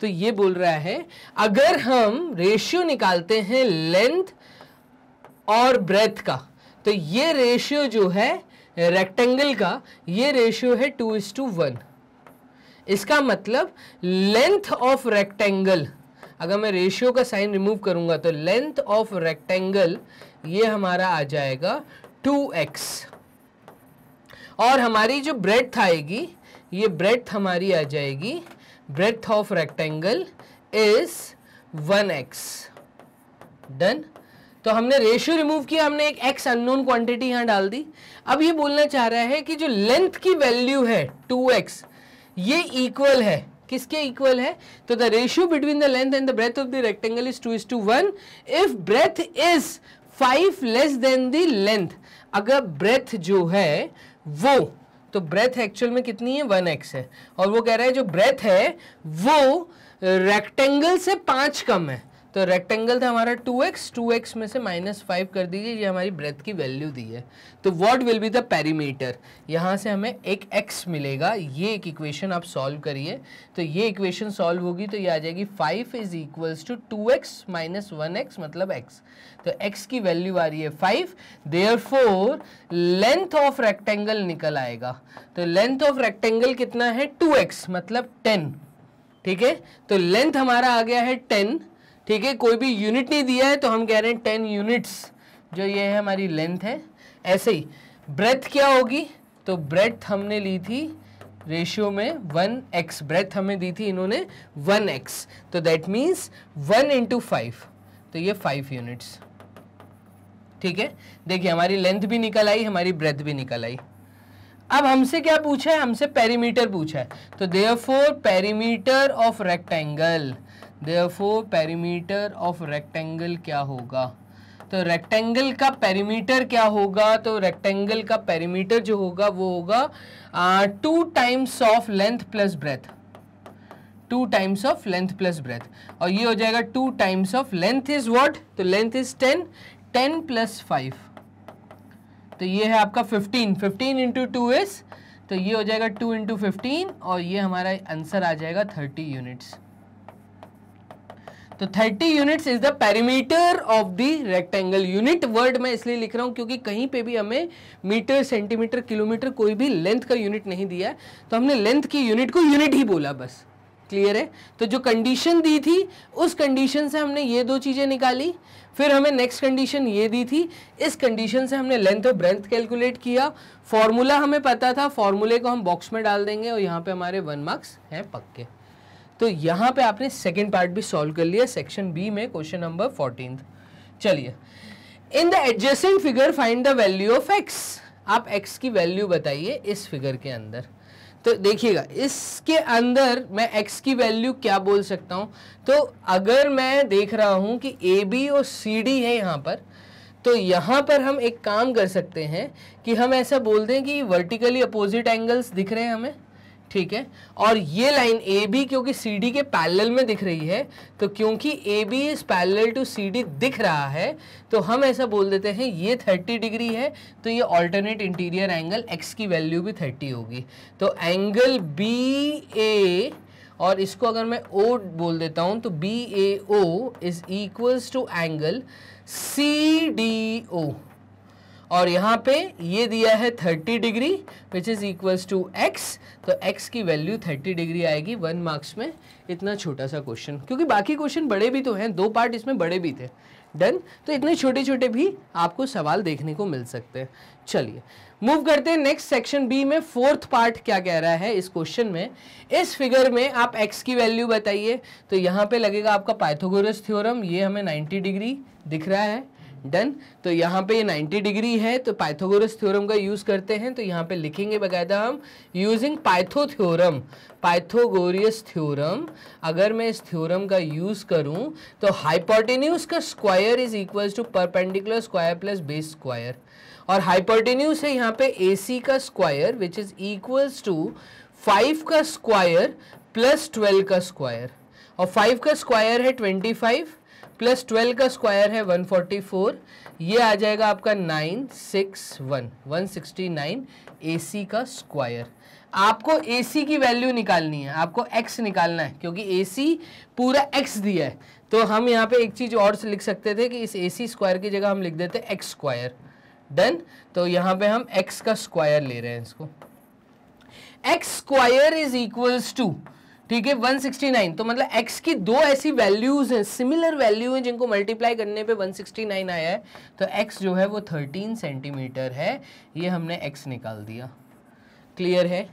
तो ये बोल रहा है अगर हम रेशियो निकालते हैं लेंथ और ब्रेथ का तो ये रेशियो जो है रेक्टेंगल का ये रेशियो है टू इज टू वन इसका मतलब लेंथ ऑफ रेक्टेंगल अगर मैं रेशियो का साइन रिमूव करूंगा तो लेंथ ऑफ रेक्टेंगल ये हमारा आ जाएगा 2x और हमारी जो ब्रेथ आएगी ये ब्रेथ हमारी आ जाएगी breadth of rectangle is 1x x done तो हमने रेशियो रिमूव किया हमने एक एक्स अननोन क्वांटिटी यहां डाल दी अब ये बोलना चाह रहा है कि जो लेंथ की वैल्यू है 2x ये इक्वल है किसके इक्वल है तो the ratio between the length and the breadth of the rectangle is two is to one if breadth is five less than the length अगर ब्रेथ जो है वो तो ब्रेथ एक्चुअल में कितनी है वन एक्स है और वो कह रहा है जो ब्रेथ है वो रेक्टेंगल से पांच कम है तो रेक्टेंगल था हमारा 2x 2x में से माइनस फाइव कर दीजिए ये हमारी ब्रेथ की वैल्यू दी है तो what will be the perimeter यहाँ से हमें एक x मिलेगा ये एक इक्वेशन आप सॉल्व करिए तो ये इक्वेशन सॉल्व होगी तो ये आ जाएगी five is equals to two x minus one x मतलब x तो x की वैल्यू आ रही है five therefore length of rectangle निकल आएगा तो लेंथ ऑफ रेक्टेंगल कितना है टू एक्स मतलब टेन ठीक है तो लेंथ हमारा आ गया है टेन ठीक है कोई भी यूनिट नहीं दिया है तो हम कह रहे हैं टेन यूनिट्स जो ये है हमारी लेंथ है ऐसे ही ब्रेथ क्या होगी तो ब्रेथ हमने ली थी रेशियो में वन एक्स ब्रेथ हमें दी थी इन्होंने वन एक्स तो that means one into five तो ये फाइव यूनिट्स ठीक है देखिए हमारी लेंथ भी निकल आई हमारी ब्रेथ भी निकल आई अब हमसे क्या पूछा है हमसे पेरीमीटर पूछा है तो therefore perimeter of rectangle therefore perimeter of rectangle क्या होगा तो रेक्टेंगल का पेरीमीटर क्या होगा तो रेक्टेंगल का पेरीमीटर जो होगा वो होगा two times of length plus breadth two times of length plus breadth और ये हो जाएगा two times of length is what तो length is ten ten plus five तो ये है आपका fifteen fifteen into two is तो ये हो जाएगा टू इंटू फिफ्टीन और ये हमारा आंसर आ जाएगा थर्टी यूनिट्स तो 30 units is the perimeter of the rectangle unit word मैं इसलिए लिख रहा हूँ क्योंकि कहीं पे भी हमें मीटर सेंटीमीटर किलोमीटर कोई भी लेंथ का यूनिट नहीं दिया है तो हमने लेंथ की यूनिट को यूनिट ही बोला बस क्लियर है तो जो कंडीशन दी थी उस कंडीशन से हमने ये दो चीज़ें निकाली फिर हमें नेक्स्ट कंडीशन ये दी थी इस कंडीशन से हमने लेंथ और ब्रेंथ कैलकुलेट किया फॉर्मूला हमें पता था फॉर्मूले को हम बॉक्स में डाल देंगे और यहाँ पे हमारे वन मार्क्स हैं पक्के तो यहाँ पे आपने सेकेंड पार्ट भी सॉल्व कर लिया सेक्शन बी में क्वेश्चन नंबर फोर्टीन चलिए in the adjusting figure find the value of x आप एक्स की वैल्यू बताइए इस फिगर के अंदर तो देखिएगा इसके अंदर मैं x की वैल्यू क्या बोल सकता हूँ तो अगर मैं देख रहा हूँ कि ए बी और सी डी है यहाँ पर तो यहाँ पर हम एक काम कर सकते हैं कि हम ऐसा बोल दें कि वर्टिकली अपोजिट एंगल्स दिख रहे हैं हमें ठीक है और ये लाइन ए बी क्योंकि सी डी के पैरेलल में दिख रही है तो क्योंकि A B is parallel to C D दिख रहा है तो हम ऐसा बोल देते हैं ये 30 डिग्री है तो ये ऑल्टरनेट इंटीरियर एंगल एक्स की वैल्यू भी 30 होगी तो एंगल बी ए और इसको अगर मैं ओ बोल देता हूँ तो B A O is equals to angle C D O और यहाँ पे ये दिया है 30 degree which is equals to x तो एक्स की वैल्यू 30 डिग्री आएगी वन मार्क्स में इतना छोटा सा क्वेश्चन क्योंकि बाकी क्वेश्चन बड़े भी तो हैं दो पार्ट इसमें बड़े भी थे डन तो इतने छोटे छोटे भी आपको सवाल देखने को मिल सकते हैं चलिए मूव करते हैं नेक्स्ट सेक्शन बी में फोर्थ पार्ट क्या कह रहा है इस क्वेश्चन में इस फिगर में आप एक्स की वैल्यू बताइए तो यहाँ पे लगेगा आपका पाइथोगोरस थ्योरम ये हमें 90 डिग्री दिख रहा है डन तो यहाँ पे ये 90 डिग्री है तो पाइथागोरस थ्योरम का यूज़ करते हैं तो यहाँ पे लिखेंगे बकायदा हम यूजिंग पाइथो थ्योरम पाइथोगोरियस थ्योरम अगर मैं इस थ्योरम का यूज़ करूँ तो हाइपोटेन्यूज का square is equal to perpendicular square plus base square और हाइपोटेन्यूज है यहाँ पे ए का square which is equals to five का स्क्वायर प्लस ट्वेल्व का स्क्वायर और फाइव का स्क्वायर है ट्वेंटी फाइव प्लस ट्वेल्व का स्क्वायर है वन फोर्टी फोर ये आ जाएगा आपका nine six one one sixty nine A C का स्क्वायर आपको ए सी की वैल्यू निकालनी है आपको एक्स निकालना है क्योंकि ए सी पूरा एक्स दिया है तो हम यहाँ पे एक चीज़ और से लिख सकते थे कि इस ए सी स्क्वायर की जगह हम लिख देते एक्स स्क्वायर डन तो यहाँ पे हम एक्स का स्क्वायर ले रहे हैं इसको x square is equals to ठीक है 169 तो मतलब x की दो ऐसी वैल्यूज हैं सिमिलर वैल्यू हैं जिनको मल्टीप्लाई करने पे 169 आया है तो x जो है वो 13 सेंटीमीटर है ये हमने x निकाल दिया क्लियर है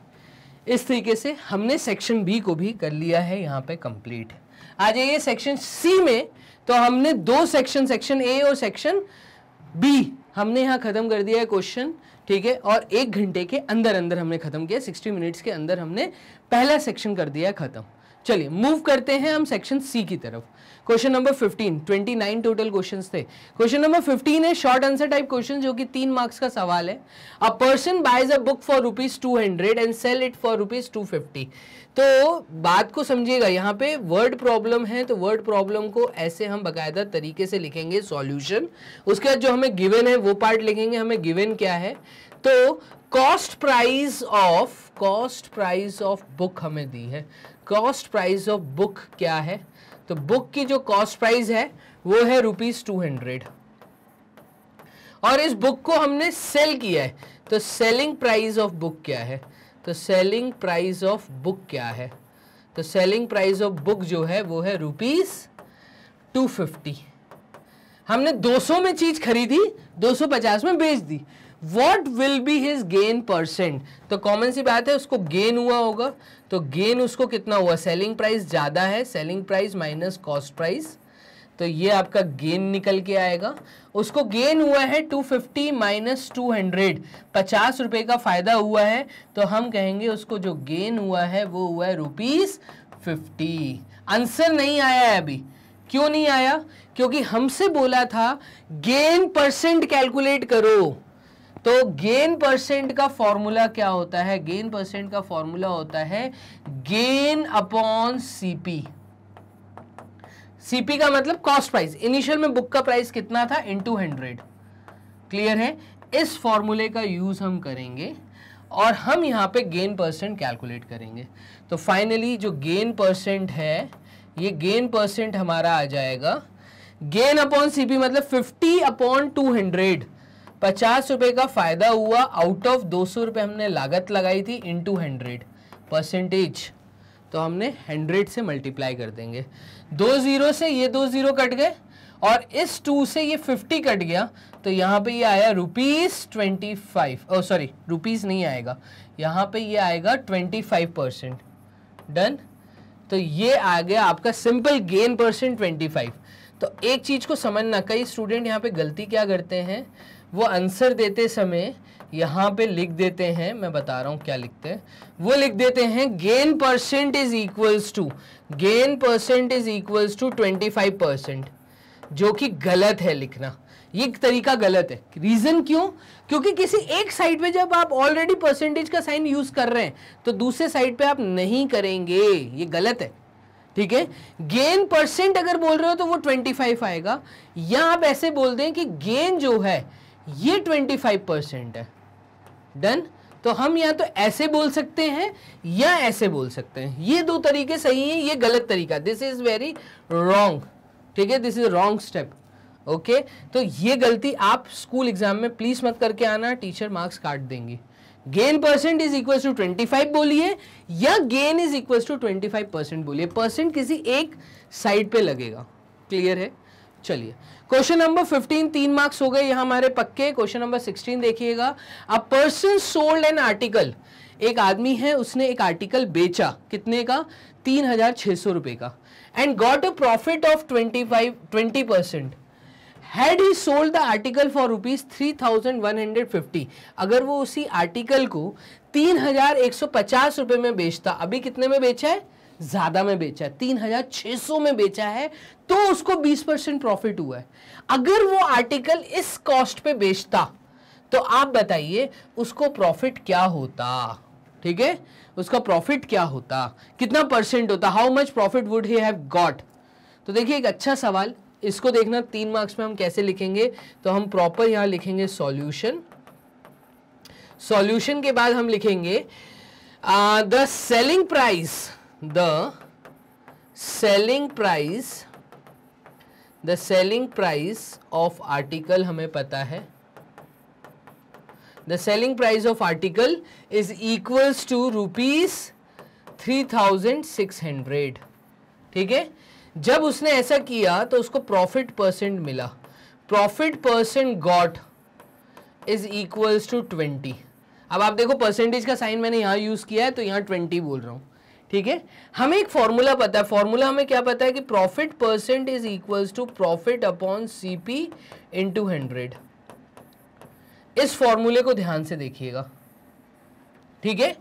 इस तरीके से हमने सेक्शन बी को भी कर लिया है यहाँ पे कंप्लीट आ जाइए सेक्शन सी में तो हमने दो सेक्शन सेक्शन ए और सेक्शन बी हमने यहाँ ख़त्म कर दिया है क्वेश्चन ठीक है और एक घंटे के अंदर अंदर हमने ख़त्म किया 60 मिनट्स के अंदर हमने पहला सेक्शन कर दिया खत्म चलिए मूव करते हैं हम सेक्शन सी की तरफ क्वेश्चन नंबर 15 29 टोटल क्वेश्चंस थे क्वेश्चन नंबर 15 है शॉर्ट आंसर टाइप क्वेश्चन जो कि तीन मार्क्स का सवाल है a person buys a book for rupees two hundred and sell it for rupees two fifty तो बात को समझिएगा यहाँ पे वर्ड प्रॉब्लम है तो वर्ड प्रॉब्लम को ऐसे हम बाकायदा तरीके से लिखेंगे सॉल्यूशन उसके बाद जो हमें गिवन है वो पार्ट लिखेंगे हमें गिवन क्या है तो cost price of cost price of book हमें दी है कॉस्ट प्राइस ऑफ बुक क्या है तो बुक की जो कॉस्ट प्राइस है वो है रुपीज़ टू हंड्रेड और इस बुक को हमने सेल किया है तो सेलिंग प्राइस ऑफ बुक क्या है तो सेलिंग प्राइस ऑफ बुक क्या है तो सेलिंग प्राइस ऑफ बुक जो है वो है रुपीज़ टू फिफ्टी हमने 200 में चीज़ खरीदी 250 में बेच दी what will be his gain percent तो कॉमन सी बात है उसको गेन हुआ होगा तो गेन उसको कितना हुआ सेलिंग प्राइस ज़्यादा है selling price minus cost price तो ये आपका गेन निकल के आएगा उसको गेन हुआ है 250 फिफ्टी माइनस टू हंड्रेड पचास रुपए का फ़ायदा हुआ है तो हम कहेंगे उसको जो गेन हुआ है वो हुआ है रुपीज़ फिफ्टी आंसर नहीं आया है अभी क्यों नहीं आया क्योंकि हमसे बोला था गेन परसेंट कैलकुलेट करो तो गेन परसेंट का फॉर्मूला क्या होता है गेन परसेंट का फॉर्मूला होता है गेन अपॉन सीपी सीपी का मतलब कॉस्ट प्राइस इनिशियल में बुक का प्राइस कितना था इन टू हंड्रेड क्लियर है इस फॉर्मूले का यूज हम करेंगे और हम यहां पे गेन परसेंट कैलकुलेट करेंगे तो फाइनली जो गेन परसेंट है ये गेन परसेंट हमारा आ जाएगा गेन अपॉन सीपी मतलब 50 अपॉन 200 पचास रुपये का फायदा हुआ आउट ऑफ दो सौ रुपये हमने लागत लगाई थी इनटू हंड्रेड परसेंटेज तो हमने हंड्रेड से मल्टीप्लाई कर देंगे दो ज़ीरो से ये दो ज़ीरो कट गए और इस टू से ये फिफ्टी कट गया तो यहाँ पे ये आया rupees twenty five oh sorry rupees नहीं आएगा यहाँ पे ये आएगा ट्वेंटी फाइव परसेंट डन तो ये आ गया आपका simple gain percent twenty five तो एक चीज़ को समझना कई स्टूडेंट यहाँ पे गलती क्या करते हैं वो आंसर देते समय यहाँ पे लिख देते हैं मैं बता रहा हूँ क्या लिखते हैं वो लिख देते हैं gain percent is equals to gain percent is equals to twenty five percent जो कि गलत है लिखना ये तरीका गलत है रीज़न क्यों क्योंकि किसी एक साइड पे जब आप ऑलरेडी परसेंटेज का साइन यूज़ कर रहे हैं तो दूसरे साइड पे आप नहीं करेंगे ये गलत है ठीक है गेन परसेंट अगर बोल रहे हो तो वो ट्वेंटी फाइव आएगा या आप ऐसे बोल दें कि गेन जो है ये ट्वेंटी फाइव परसेंट है डन तो हम या तो ऐसे बोल सकते हैं या ऐसे बोल सकते हैं ये दो तरीके सही हैं ये गलत तरीका दिस इज़ वेरी रॉन्ग ठीक है this is wrong step okay तो ये गलती आप स्कूल एग्जाम में प्लीज़ मत करके आना टीचर मार्क्स काट देंगी gain percent is equal to twenty five बोलिए या gain is equal to twenty five percent बोलिए परसेंट किसी एक साइड पे लगेगा क्लियर है चलिए क्वेश्चन नंबर 15 तीन मार्क्स हो गए यहाँ हमारे पक्के क्वेश्चन नंबर 16 देखिएगा a person sold an article एक आदमी है उसने एक आर्टिकल बेचा कितने का तीन हजार छह सौ रुपए का and got a profit of twenty five twenty percent had he sold the article for rupees three thousand one hundred fifty अगर वो उसी आर्टिकल को तीन हजार एक सौ पचास रुपए में बेचता अभी कितने में बेचा है ज़्यादा में बेचा है तीन हजार छह सौ में बेचा है तो उसको बीस परसेंट प्रॉफिट हुआ है अगर वो आर्टिकल इस कॉस्ट पे बेचता तो आप बताइए उसको प्रॉफिट क्या होता ठीक है उसका प्रॉफिट क्या होता कितना परसेंट होता how much profit would he have got तो देखिए एक अच्छा सवाल इसको देखना तीन मार्क्स में हम कैसे लिखेंगे तो हम प्रॉपर यहां लिखेंगे सॉल्यूशन सॉल्यूशन के बाद हम लिखेंगे the selling price the selling price the selling price of article हमें पता है the selling price of article is equals to rupees 3600 ठीक है जब उसने ऐसा किया तो उसको प्रॉफिट परसेंट मिला profit percent got is equals to twenty अब आप देखो परसेंटेज का साइन मैंने यहां यूज़ किया है तो यहां ट्वेंटी बोल रहा हूं ठीक है हमें एक फॉर्मूला पता है फॉर्मूला हमें क्या पता है कि profit percent is equals to profit upon C P two hundred इस फॉर्मूले को ध्यान से देखिएगा ठीक है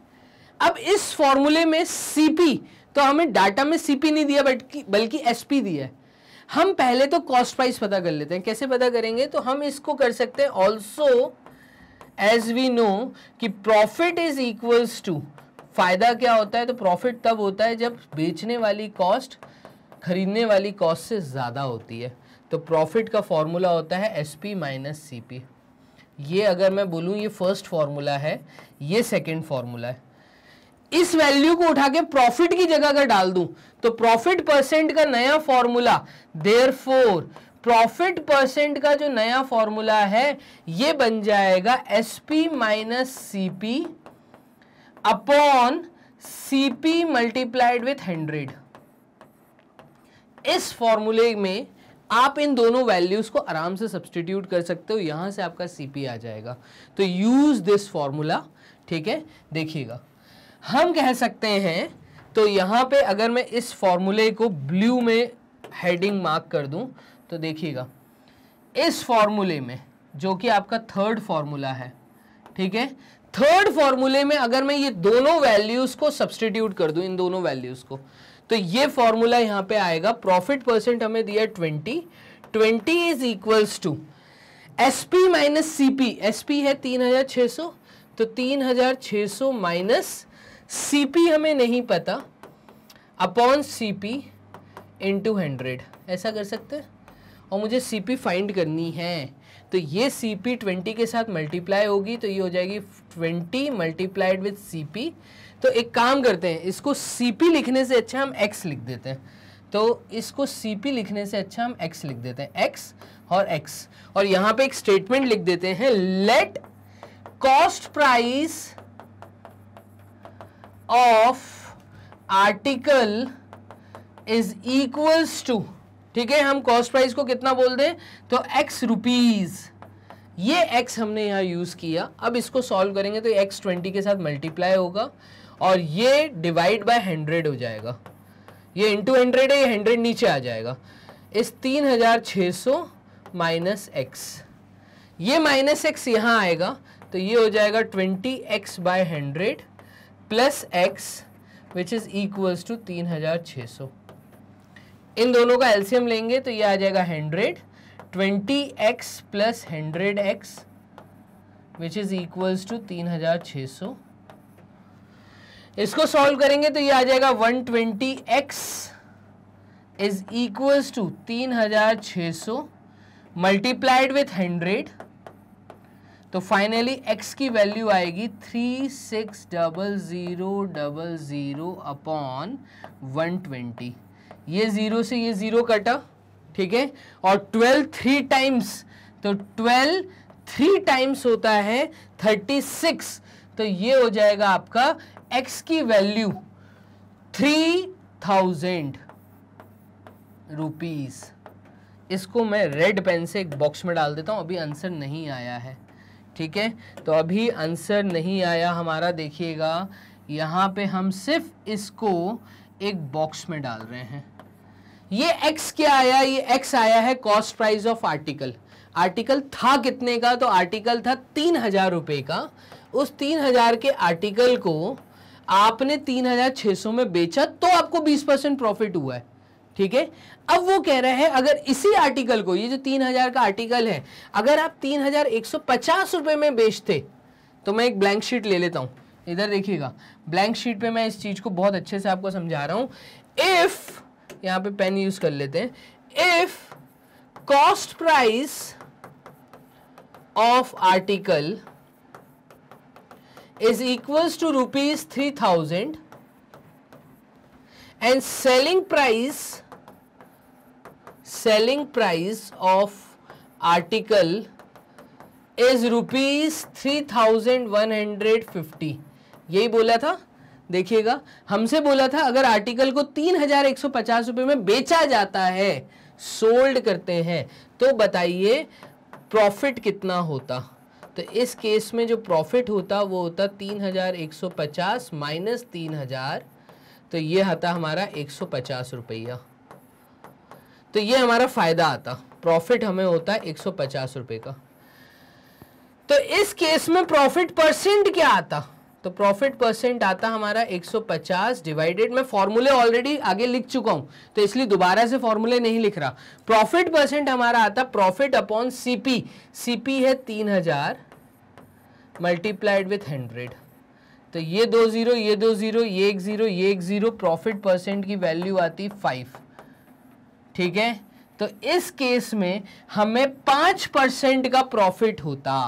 अब इस फॉर्मूले में सीपी तो हमें डाटा में सीपी नहीं दिया बल्कि बल्कि एसपी दिया है हम पहले तो कॉस्ट प्राइस पता कर लेते हैं कैसे पता करेंगे तो हम इसको कर सकते हैं ऑल्सो एज वी नो कि प्रॉफिट इज इक्वल्स टू फ़ायदा क्या होता है तो प्रॉफिट तब होता है जब बेचने वाली कॉस्ट खरीदने वाली कॉस्ट से ज़्यादा होती है तो प्रॉफिट का फॉर्मूला होता है S P minus C P ये अगर मैं बोलूँ ये फर्स्ट फार्मूला है ये सेकेंड फार्मूला है इस वैल्यू को उठा के प्रॉफिट की जगह अगर डाल दूं तो प्रॉफिट परसेंट का नया formula therefore profit percent का जो नया फॉर्मूला है ये बन जाएगा S P minus C P upon CP multiplied with hundred इस फॉर्मूले में आप इन दोनों वैल्यूज को आराम से सब्सटीट्यूट कर सकते हो यहां से आपका सीपी आ जाएगा तो यूज दिस फॉर्मूला ठीक है देखिएगा हम कह सकते हैं तो यहां पे अगर मैं इस फॉर्मूले को ब्लू में हेडिंग मार्क कर दूं तो देखिएगा इस फॉर्मूले में जो कि आपका थर्ड फॉर्मूला है ठीक है थर्ड फॉर्मूले में अगर मैं ये दोनों वैल्यूज को सब्सटीट्यूट कर दूं इन दोनों वैल्यूज को तो ये फॉर्मूला यहां पे आएगा प्रॉफिट परसेंट हमें दिया twenty twenty is equals to S P minus C P S P है तीन हज़ार छह सौ तो तीन हज़ार छह सौ माइनस सी पी हमें नहीं पता upon C P into hundred ऐसा कर सकते हैं और मुझे सी पी फाइंड करनी है तो ये सी पी ट्वेंटी के साथ मल्टीप्लाई होगी तो ये हो जाएगी twenty multiplied with C P तो एक काम करते हैं इसको सी पी लिखने से अच्छा हम एक्स लिख देते हैं तो इसको सी पी लिखने से अच्छा हम एक्स लिख देते हैं एक्स और एक्स और यहाँ पे एक स्टेटमेंट लिख देते हैं let cost price of article is equals to ठीक है हम कॉस्ट प्राइस को कितना बोल दें तो एक्स रुपीज़ ये एक्स हमने यहाँ यूज़ किया अब इसको सॉल्व करेंगे तो एक्स ट्वेंटी के साथ मल्टीप्लाई होगा और ये डिवाइड बाय हंड्रेड हो जाएगा ये इंटू हंड्रेड है ये हंड्रेड नीचे आ जाएगा इस तीन हज़ार छः सौ माइनस एक्स ये माइनस एक्स यहाँ आएगा तो ये हो जाएगा twenty x by hundred plus x which is equals to तीन हज़ार छः सौ इन दोनों का एल्सियम लेंगे तो ये आ जाएगा hundred twenty x plus hundred x which is equals to तीन हज़ार छ सौ इसको सॉल्व करेंगे तो ये आ जाएगा one twenty x is equals to तीन हज़ार छ सौ मल्टीप्लाइड विथ हंड्रेड तो फाइनली एक्स की वैल्यू आएगी three six double zero double zero upon one twenty ये ज़ीरो से ये ज़ीरो कटा ठीक है और ट्वेल्व थ्री टाइम्स तो ट्वेल्व थ्री टाइम्स होता है थर्टी सिक्स तो ये हो जाएगा आपका एक्स की वैल्यू थ्री थाउजेंड रुपीज़ इसको मैं रेड पेन से एक बॉक्स में डाल देता हूँ अभी आंसर नहीं आया है ठीक है तो अभी आंसर नहीं आया हमारा देखिएगा यहाँ पे हम सिर्फ इसको एक बॉक्स में डाल रहे हैं ये एक्स क्या आया ये एक्स आया है cost price of article article था कितने का तो आर्टिकल था तीन हज़ार रुपये का उस तीन हज़ार के आर्टिकल को आपने तीन हज़ार छः सौ में बेचा तो आपको बीस परसेंट प्रॉफिट हुआ है ठीक है अब वो कह रहे हैं अगर इसी आर्टिकल को ये जो तीन हज़ार का आर्टिकल है अगर आप तीन हज़ार एक सौ पचास रुपये में बेचते तो मैं एक ब्लैंक शीट ले लेता हूँ इधर देखिएगा ब्लैंक शीट पे मैं इस चीज़ को बहुत अच्छे से आपको समझा रहा हूँ इफ़ यहाँ पे पेन यूज कर लेते हैं if cost price of article is equal to rupees three thousand and selling price selling price of article is rupees three thousand one hundred fifty यही बोला था देखिएगा हमसे बोला था अगर आर्टिकल को तीन हजार एक सौ पचास रुपए में बेचा जाता है सोल्ड करते हैं तो बताइए प्रॉफिट कितना होता तो इस केस में जो प्रॉफिट होता वो होता तीन हज़ार एक सौ पचास माइनस तीन हज़ार तो ये आता हमारा एक सौ पचास रुपया तो ये हमारा फ़ायदा आता प्रॉफिट हमें होता है एक सौ पचास रुपये का तो इस केस में प्रॉफिट परसेंट क्या आता तो प्रॉफिट परसेंट आता हमारा 150 डिवाइडेड मैं फॉर्मूले ऑलरेडी आगे लिख चुका हूं तो इसलिए दोबारा से फॉर्मूले नहीं लिख रहा प्रॉफिट परसेंट हमारा आता प्रॉफिट अपॉन सीपी सीपी है 3000 मल्टीप्लाइड विथ हंड्रेड तो ये दो ज़ीरो ये दो ज़ीरो ये एक ज़ीरो ये एक ज़ीरो प्रॉफिट परसेंट की वैल्यू आती फाइव ठीक है तो इस केस में हमें पांच परसेंट का प्रॉफिट होता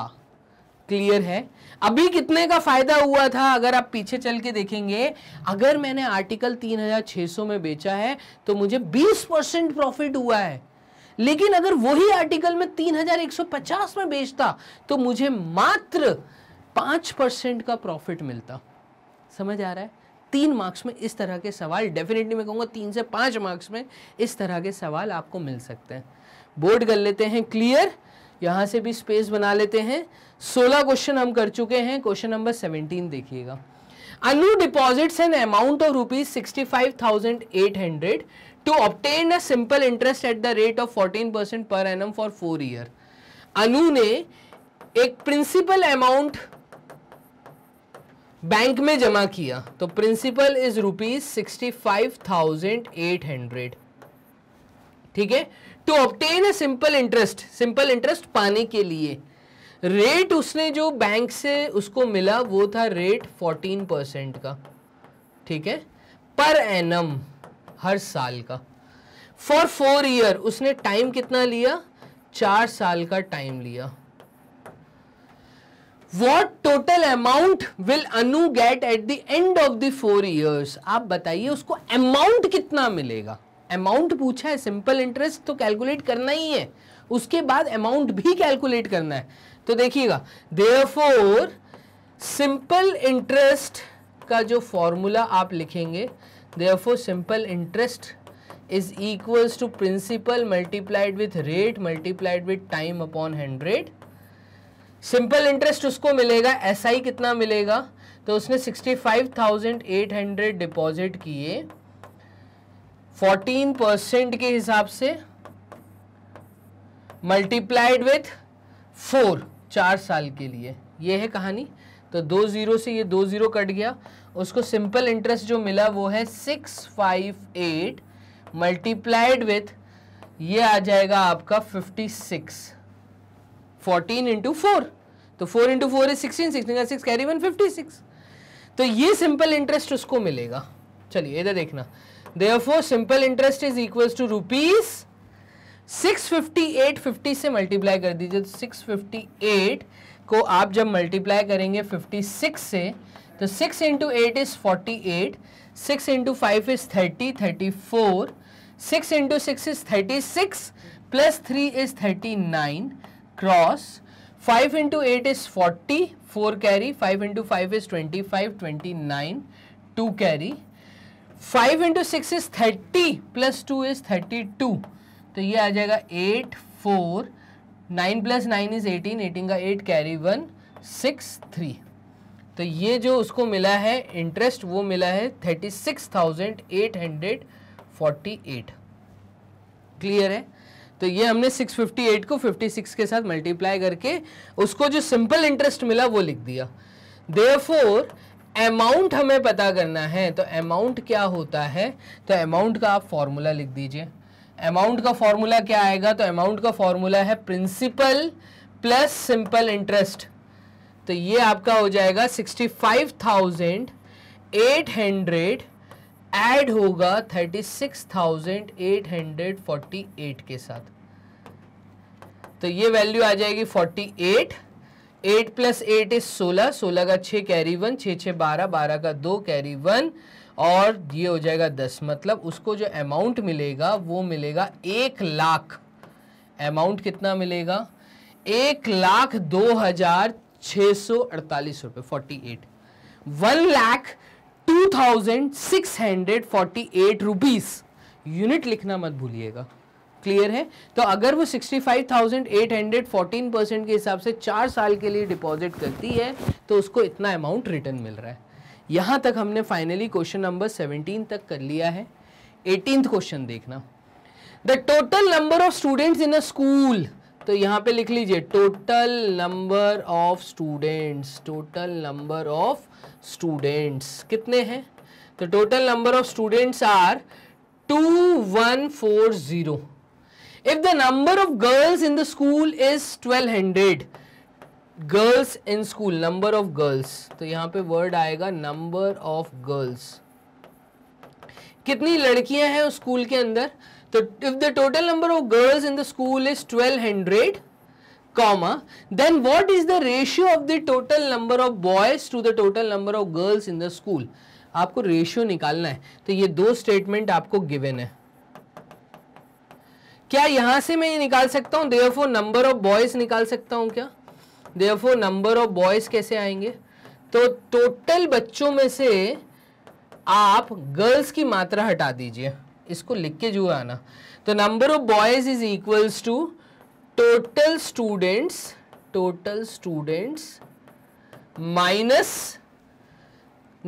क्लियर है अभी कितने का फायदा हुआ था अगर आप पीछे चल के देखेंगे अगर मैंने आर्टिकल 3600 में बेचा है तो मुझे 20 परसेंट प्रॉफिट हुआ है लेकिन अगर वही आर्टिकल में 3150 में बेचता तो मुझे मात्र 5 परसेंट का प्रॉफिट मिलता समझ आ रहा है तीन मार्क्स में इस तरह के सवाल डेफिनेटली मैं कहूँगा तीन से पाँच मार्क्स में इस तरह के सवाल आपको मिल सकते हैं बोर्ड कर लेते हैं क्लियर यहाँ से भी स्पेस बना लेते हैं सोलह क्वेश्चन हम कर चुके हैं क्वेश्चन नंबर सेवनटीन देखिएगा Anu deposits an amount of rupees sixty five thousand eight hundred to obtain a simple interest at the rate of fourteen percent पर annum for four year Anu ने एक प्रिंसिपल अमाउंट बैंक में जमा किया तो principal is rupees sixty five thousand eight hundred ठीक है to obtain a simple interest simple interest पाने के लिए रेट उसने जो बैंक से उसको मिला वो था रेट फोर्टीन परसेंट का ठीक है पर एनम हर साल का फॉर फोर ईयर उसने टाइम कितना लिया चार साल का टाइम लिया what total amount will Anu get at the end of the four years आप बताइए उसको अमाउंट कितना मिलेगा अमाउंट पूछा है सिंपल इंटरेस्ट तो कैलकुलेट करना ही है उसके बाद अमाउंट भी कैलकुलेट करना है तो देखिएगा देयरफॉर सिंपल इंटरेस्ट का जो फॉर्मूला आप लिखेंगे therefore simple interest is equals to principal multiplied with rate multiplied with time upon hundred simple interest उसको मिलेगा एस SI कितना मिलेगा तो उसने 65,800 डिपॉजिट किए 14 परसेंट के हिसाब से मल्टीप्लाइड विथ फोर चार साल के लिए ये है कहानी तो दो ज़ीरो से ये दो ज़ीरो कट गया उसको सिंपल इंटरेस्ट जो मिला वो है six five eight multiplied with ये आ जाएगा आपका fifty six fourteen into four तो four into four is sixteen sixteen का six carry one fifty six तो ये सिंपल इंटरेस्ट उसको मिलेगा चलिए इधर देखना therefore simple interest is equals to rupees six fifty eight fifty से मल्टीप्लाई कर दीजिए तो सिक्स फिफ्टी एट को आप जब मल्टीप्लाई करेंगे फिफ्टी सिक्स से तो six into eight is forty eight six into five is thirty thirty four six into six is thirty six plus three is thirty nine cross five into eight is forty four carry five into five is twenty five twenty nine two carry five into six is thirty plus two is thirty two तो ये आ जाएगा eight four nine plus nine is eighteen eighteen का eight carry one six three तो ये जो उसको मिला है इंटरेस्ट वो मिला है thirty six thousand eight hundred forty eight clear है तो ये हमने 658 को 56 के साथ मल्टीप्लाई करके उसको जो सिंपल इंटरेस्ट मिला वो लिख दिया देयरफॉर अमाउंट हमें पता करना है तो अमाउंट क्या होता है तो अमाउंट का आप फॉर्मूला लिख दीजिए अमाउंट का फॉर्मूला क्या आएगा तो अमाउंट का फॉर्मूला है प्रिंसिपल प्लस सिंपल इंटरेस्ट तो ये आपका हो जाएगा sixty five thousand eight hundred add होगा thirty six thousand eight hundred forty eight के साथ तो ये वैल्यू आ जाएगी forty eight eight plus eight is सोलह सोलह का छः कैरी वन छः छः बारह बारह का दो कैरी वन और ये हो जाएगा दस मतलब उसको जो अमाउंट मिलेगा वो मिलेगा एक लाख अमाउंट कितना मिलेगा एक लाख दो हजार छः सौ अड़तालीस रुपये forty eight one lakh two thousand six hundred forty eight rupees unit लिखना मत भूलिएगा क्लियर है तो अगर वो sixty five thousand eight hundred fourteen percent के हिसाब से चार साल के लिए डिपॉजिट करती है तो उसको इतना अमाउंट रिटर्न मिल रहा है यहाँ तक हमने फाइनली क्वेश्चन नंबर 17 तक कर लिया है एटीन क्वेश्चन देखना the total number of students in a school तो यहाँ पे लिख लीजिए total number of students total number of students कितने हैं तो total number of students are two one four zero the number of girls in the school is twelve 1200 girls in school number of girls तो यहां पे वर्ड आएगा नंबर ऑफ गर्ल्स कितनी लड़कियां हैं उस स्कूल के अंदर तो if the total number of girls in the school is 1200 comma then what is the ratio of the total number of boys to the total number of girls in the school आपको रेशियो निकालना है तो ये दो स्टेटमेंट आपको गिवेन है क्या यहां से मैं ये निकाल सकता हूं देयरफॉर नंबर ऑफ बॉयज निकाल सकता हूं क्या देयरफॉर नंबर ऑफ बॉयज कैसे आएंगे तो टोटल बच्चों में से आप गर्ल्स की मात्रा हटा दीजिए इसको लिख के जो आना तो number of boys is equals to total students total students minus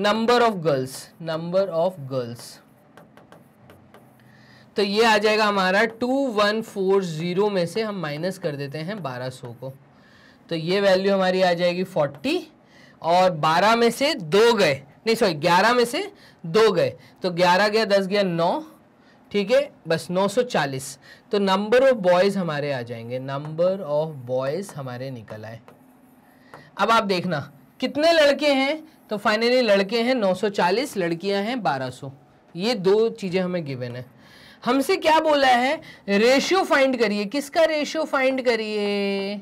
number of girls number of girls तो ये आ जाएगा हमारा टू वन फोर जीरो में से हम माइनस कर देते हैं बारह सौ को तो ये वैल्यू हमारी आ जाएगी फोर्टी और बारह में से दो गए नहीं सॉरी ग्यारह में से दो गए तो ग्यारह गया दस गया नौ ठीक है बस 940 तो नंबर ऑफ बॉयज़ हमारे आ जाएंगे नंबर ऑफ बॉयज़ हमारे निकल आए अब आप देखना कितने लड़के हैं तो फाइनली लड़के हैं 940 लड़कियां हैं 1200 ये दो चीज़ें हमें गिवन है हमसे क्या बोला है रेशियो फाइंड करिए किसका रेशियो फाइंड करिए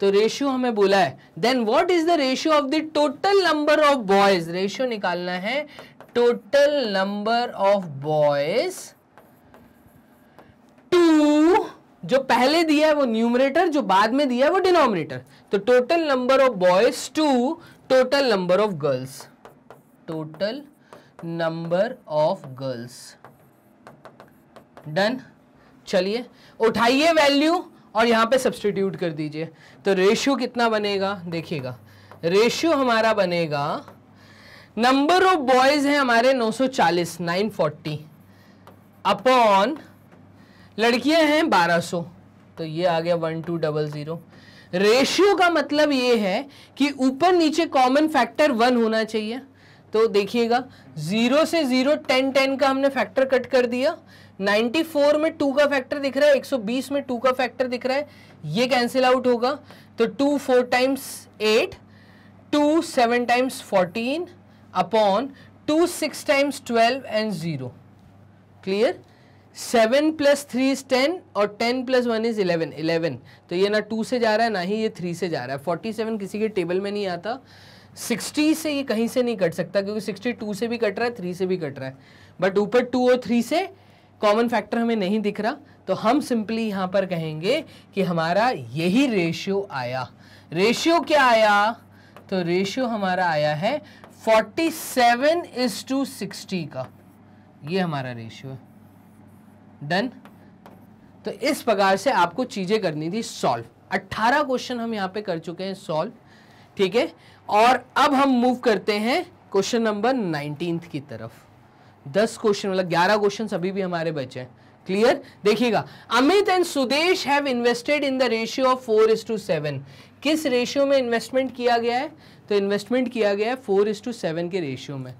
तो रेशियो हमें बोला है then what is the ratio of the total number of boys ratio निकालना है total number of boys to जो पहले दिया है वो न्यूमरेटर जो बाद में दिया है वो डिनोमिनेटर तो total number of boys to total number of girls total number of girls done चलिए उठाइए वैल्यू और यहाँ पे सब्सटीट्यूट कर दीजिए तो रेशियो कितना बनेगा देखिएगा रेशियो हमारा बनेगा नंबर ऑफ बॉयज़ है हमारे 940 940 अपॉन लड़कियां हैं 1200 तो ये आ गया one two double zero ratio का मतलब ये है कि ऊपर नीचे कॉमन फैक्टर वन होना चाहिए तो देखिएगा ज़ीरो से ज़ीरो टेन टेन का हमने फैक्टर कट कर दिया 94 में 2 का फैक्टर दिख रहा है 120 में 2 का फैक्टर दिख रहा है ये कैंसिल आउट होगा तो 2 4 times 8, 2 seven times 14 upon 2 six times 12 and 0, clear 7 plus three is ten और 10 प्लस वन इज 11, 11 तो ये ना 2 से जा रहा है ना ही ये 3 से जा रहा है 47 किसी के टेबल में नहीं आता 60 से ये कहीं से नहीं कट सकता क्योंकि सिक्सटी से भी कट रहा है थ्री से भी कट रहा है बट ऊपर टू और थ्री से कॉमन फैक्टर हमें नहीं दिख रहा तो हम सिंपली यहां पर कहेंगे कि हमारा यही रेशियो आया रेशियो क्या आया तो रेशियो हमारा आया है 47 सेवन इज टू सिक्सटी का ये हमारा रेशियो है डन तो इस प्रकार से आपको चीज़ें करनी थी सॉल्व 18 क्वेश्चन हम यहाँ पे कर चुके हैं सॉल्व ठीक है और अब हम मूव करते हैं क्वेश्चन नंबर 19 की तरफ दस क्वेश्चन मतलब ग्यारह क्वेश्चन अभी भी हमारे बचे हैं क्लियर देखिएगा Amit and Sudesh have invested in the ratio of four is to seven किस रेशियो में इन्वेस्टमेंट किया गया है तो इन्वेस्टमेंट किया गया है फोर इज टू सेवन के रेशियो में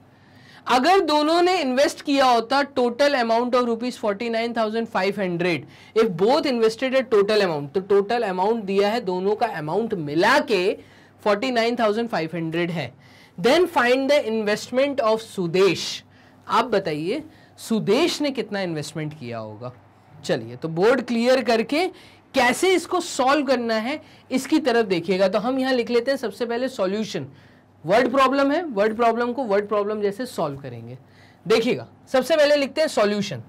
अगर दोनों ने इन्वेस्ट किया होता total amount of rupees forty nine thousand five hundred if both invested at total amount तो टोटल अमाउंट दिया है दोनों का अमाउंट मिला के forty nine thousand five hundred है then find the investment of Sudesh आप बताइए सुदेश ने कितना इन्वेस्टमेंट किया होगा चलिए तो बोर्ड क्लियर करके कैसे इसको सॉल्व करना है इसकी तरफ देखिएगा तो हम यहां लिख लेते हैं सबसे पहले सॉल्यूशन वर्ड प्रॉब्लम है वर्ड प्रॉब्लम को वर्ड प्रॉब्लम जैसे सॉल्व करेंगे देखिएगा सबसे पहले लिखते हैं सॉल्यूशन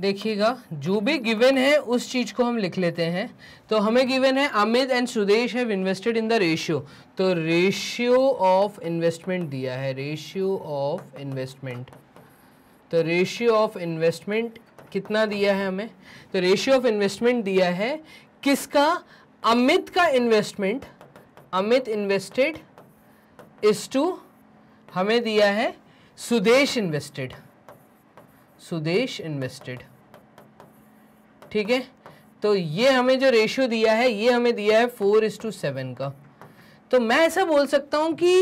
देखिएगा जो भी गिवन है उस चीज़ को हम लिख लेते हैं तो हमें गिवन है Amit and Sudesh have invested in the ratio तो रेशियो ऑफ इन्वेस्टमेंट दिया है रेशियो ऑफ इन्वेस्टमेंट तो रेशियो ऑफ इन्वेस्टमेंट कितना दिया है हमें तो रेशियो ऑफ इन्वेस्टमेंट दिया है किसका अमित का investment Amit invested is to हमें दिया है सुदेश इन्वेस्टेड सुदेश इन्वेस्टेड ठीक है तो ये हमें जो रेशियो दिया है ये हमें दिया है फोर इज टू सेवन का तो मैं ऐसा बोल सकता हूं कि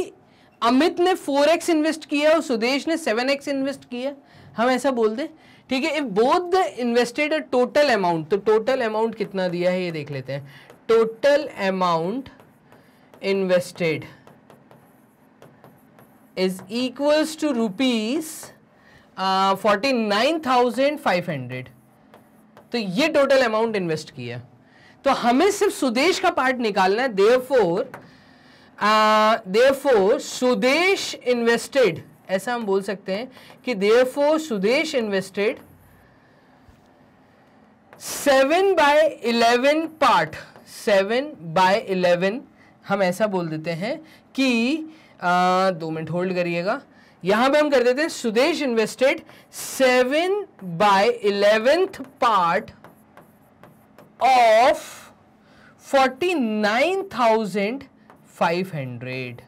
अमित ने फोर एक्स इन्वेस्ट किया और सुदेश ने सेवन एक्स इन्वेस्ट किया हम ऐसा बोल दें ठीक है if both the invested total amount तो टोटल अमाउंट कितना दिया है ये देख लेते हैं total amount invested is equals to rupees forty nine thousand five hundred तो ये टोटल अमाउंट इन्वेस्ट किया तो हमें सिर्फ सुदेश का पार्ट निकालना है देव फोर देव फोर सुदेश इन्वेस्टेड ऐसा हम बोल सकते हैं कि देव four Sudesh invested seven by eleven part seven by eleven हम ऐसा बोल देते हैं कि आ, uh, दो मिनट होल्ड करिएगा यहां पे हम कर देते हैं Sudesh invested seven by eleventh part of forty nine thousand five hundred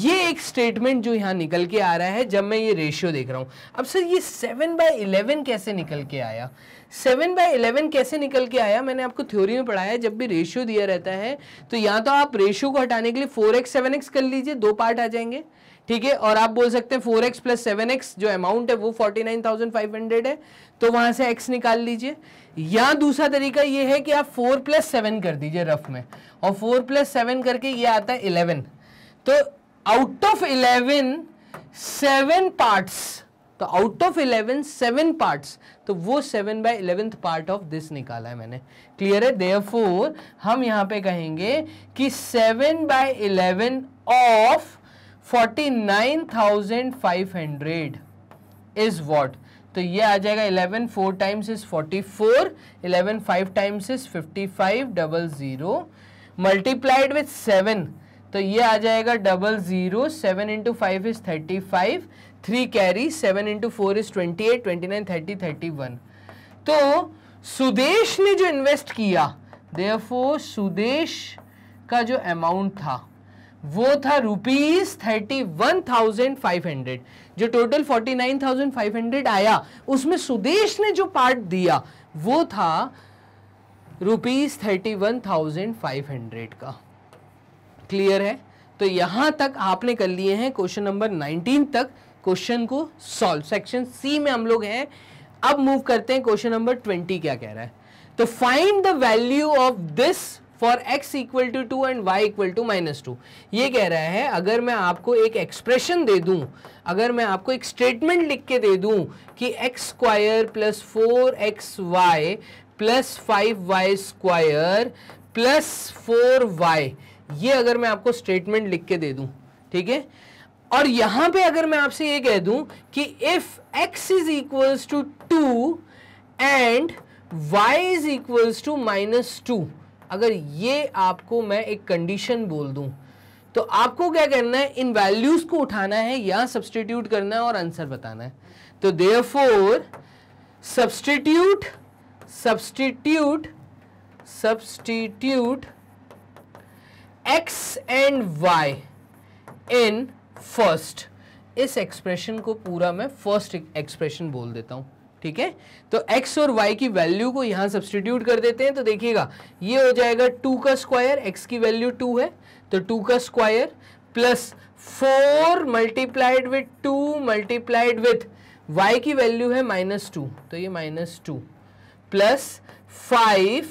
ये एक स्टेटमेंट जो यहां निकल के आ रहा है जब मैं ये रेशियो देख रहा हूं अब सर ये सेवन बाय इलेवन कैसे निकल के आया सेवन बाय इलेवन कैसे निकल के आया मैंने आपको थ्योरी में पढ़ाया जब भी रेशियो दिया रहता है तो या तो आप रेशियो को हटाने के लिए फोर एक्स सेवन एक्स कर लीजिए दो पार्ट आ जाएंगे ठीक है और आप बोल सकते हैं four x plus seven x जो अमाउंट है वो forty nine thousand five hundred है तो वहां से एक्स निकाल लीजिए या दूसरा तरीका ये है कि आप फोर प्लस सेवन कर दीजिए रफ में और फोर प्लस सेवन करके ये आता है इलेवन तो out of eleven seven parts तो out of eleven seven parts तो वो seven by eleventh part of this निकाला है मैंने क्लियर है देर हम यहाँ पे कहेंगे कि seven by eleven of forty nine thousand five hundred is what तो ये आ जाएगा eleven four times is forty four eleven five times is fifty five double zero multiplied with seven तो ये आ जाएगा double zero seven into five is thirty five three carry seven into four is twenty eight twenty nine thirty thirty one तो सुदेश ने जो इन्वेस्ट किया देयरफॉर सुदेश का जो अमाउंट था वो था rupees thirty one thousand five hundred जो total forty nine thousand five hundred आया उसमें सुदेश ने जो पार्ट दिया वो था rupees thirty one thousand five hundred का क्लियर है तो यहां तक आपने कर लिए हैं क्वेश्चन नंबर नाइनटीन तक क्वेश्चन को सॉल्व सेक्शन सी में हम लोग हैं अब मूव करते हैं क्वेश्चन नंबर ट्वेंटी क्या कह रहा है तो find the value of this for x equal to two and y equal to minus two ये कह रहा है अगर मैं आपको एक एक्सप्रेशन दे दूं अगर मैं आपको एक स्टेटमेंट लिख के दे दूं कि x square plus four x y plus five y square plus four y ये अगर मैं आपको स्टेटमेंट लिख के दे दूं ठीक है और यहाँ पे अगर मैं आपसे ये कह दूं कि if x is equals to two and y is equals to minus two अगर ये आपको मैं एक कंडीशन बोल दूं तो आपको क्या करना है इन वैल्यूज को उठाना है या सब्सटीट्यूट करना है और आंसर बताना है तो therefore substitute substitute substitute x and y in first इस एक्सप्रेशन को पूरा मैं फर्स्ट एक्सप्रेशन बोल देता हूं ठीक है तो x और y की वैल्यू को यहां सब्सटीट्यूट कर देते हैं तो देखिएगा ये हो जाएगा टू का स्क्वायर x की वैल्यू टू है तो टू का square plus four multiplied with two multiplied with y की वैल्यू है माइनस टू तो ये माइनस टू प्लस फाइव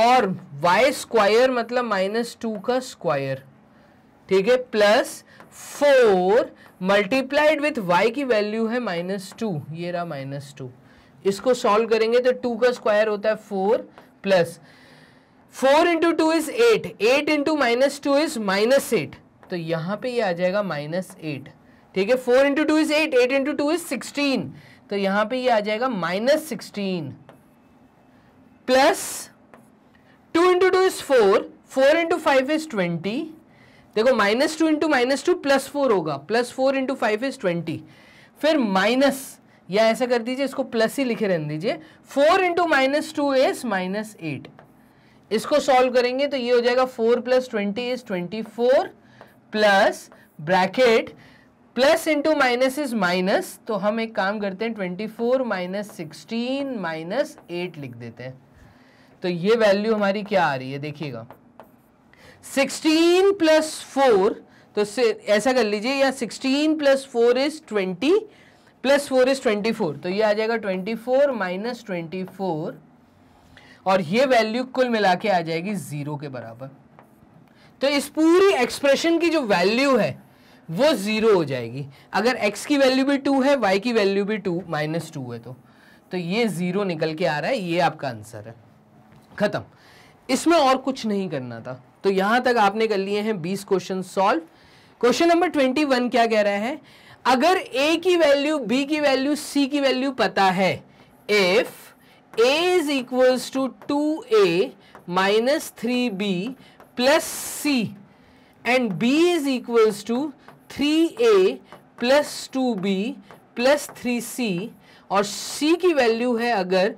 और y स्क्वायर मतलब माइनस टू का स्क्वायर ठीक है plus four multiplied with y की वैल्यू है माइनस टू ये रहा माइनस टू इसको सॉल्व करेंगे तो टू का स्क्वायर होता है four plus four into two is eight eight into minus two is minus eight तो यहां पे ये यह आ जाएगा माइनस एट ठीक है four into two is eight eight into two is sixteen तो यहां पे ये यह आ जाएगा minus sixteen plus two into two is four four into five is twenty देखो minus two into minus two plus four होगा plus four into five is twenty फिर माइनस या ऐसा कर दीजिए इसको प्लस ही लिखे रहने दीजिए four into minus two is minus eight इसको सॉल्व करेंगे तो ये हो जाएगा four plus twenty is twenty four plus bracket plus into minus is minus तो हम एक काम करते हैं twenty four minus sixteen minus eight लिख देते हैं तो ये वैल्यू हमारी क्या आ रही है देखिएगा सिक्सटीन प्लस फोर तो ऐसा कर लीजिए या sixteen plus four is twenty plus four is twenty four तो ये आ जाएगा twenty four minus twenty four और ये वैल्यू कुल मिला के आ जाएगी ज़ीरो के बराबर तो इस पूरी एक्सप्रेशन की जो वैल्यू है वो ज़ीरो हो जाएगी अगर एक्स की वैल्यू भी टू है वाई की वैल्यू भी टू माइनस टू है तो तो ये ज़ीरो निकल के आ रहा है ये आपका आंसर है ख़त्म इसमें और कुछ नहीं करना था तो यहां तक आपने कर लिए हैं बीस question solve question number twenty one क्या कह रहा है अगर ए की वैल्यू बी की वैल्यू सी की वैल्यू पता है if A is equals to two A minus three B plus C and B is equals to three A plus two B plus three C और सी की वैल्यू है अगर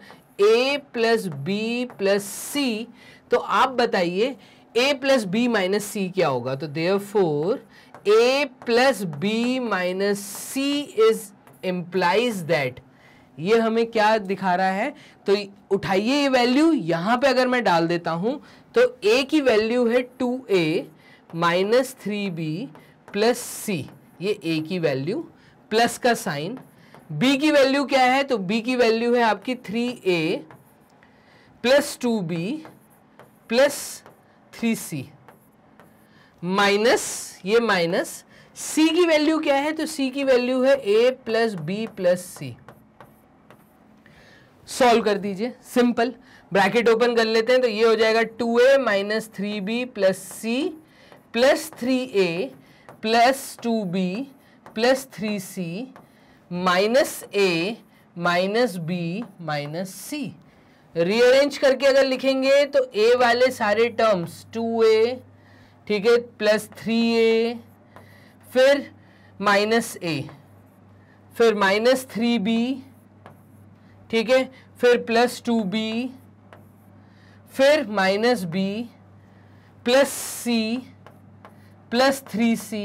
A plus B plus C तो आप बताइए ए प्लस बी माइनस सी क्या होगा तो therefore a plus B minus c is implies that ये हमें क्या दिखा रहा है तो उठाइए ये वैल्यू यहाँ पे अगर मैं डाल देता हूँ तो ए की वैल्यू है टू ए minus three B plus C ये ए की वैल्यू प्लस का साइन बी की वैल्यू क्या है तो बी की वैल्यू है आपकी थ्री ए plus two B plus three सी माइनस ये माइनस सी की वैल्यू क्या है तो सी की वैल्यू है A plus B plus C solve कर दीजिए सिंपल ब्रैकेट ओपन कर लेते हैं तो ये हो जाएगा two A minus three B plus c plus three A plus two B plus three C minus a minus B minus c rearrange करके अगर लिखेंगे तो ए वाले सारे टर्म्स टू ए ठीक है प्लस थ्री ए फिर माइनस ए फिर माइनस थ्री बी ठीक है फिर प्लस टू बी फिर minus b plus c plus three सी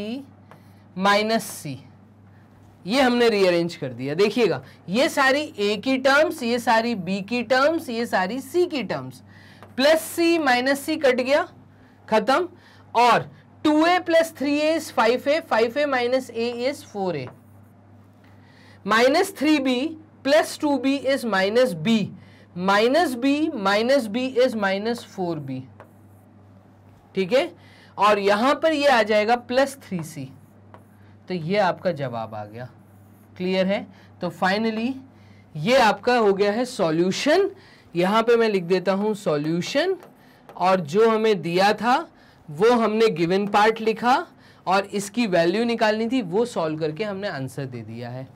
माइनस सी ये हमने रीअरेंज कर दिया देखिएगा ये सारी ए की टर्म्स ये सारी बी की टर्म्स ये सारी सी की terms plus C minus C cut गया खत्म और two A plus three A is five A five A minus A is four A minus three B plus two B is minus B minus B minus B is minus four B ठीक है और यहां पर ये आ जाएगा प्लस थ्री सी तो ये आपका जवाब आ गया क्लियर है तो फाइनली ये आपका हो गया है सॉल्यूशन यहां पे मैं लिख देता हूं सॉल्यूशन और जो हमें दिया था वो हमने गिवन पार्ट लिखा और इसकी वैल्यू निकालनी थी वो सॉल्व करके हमने आंसर दे दिया है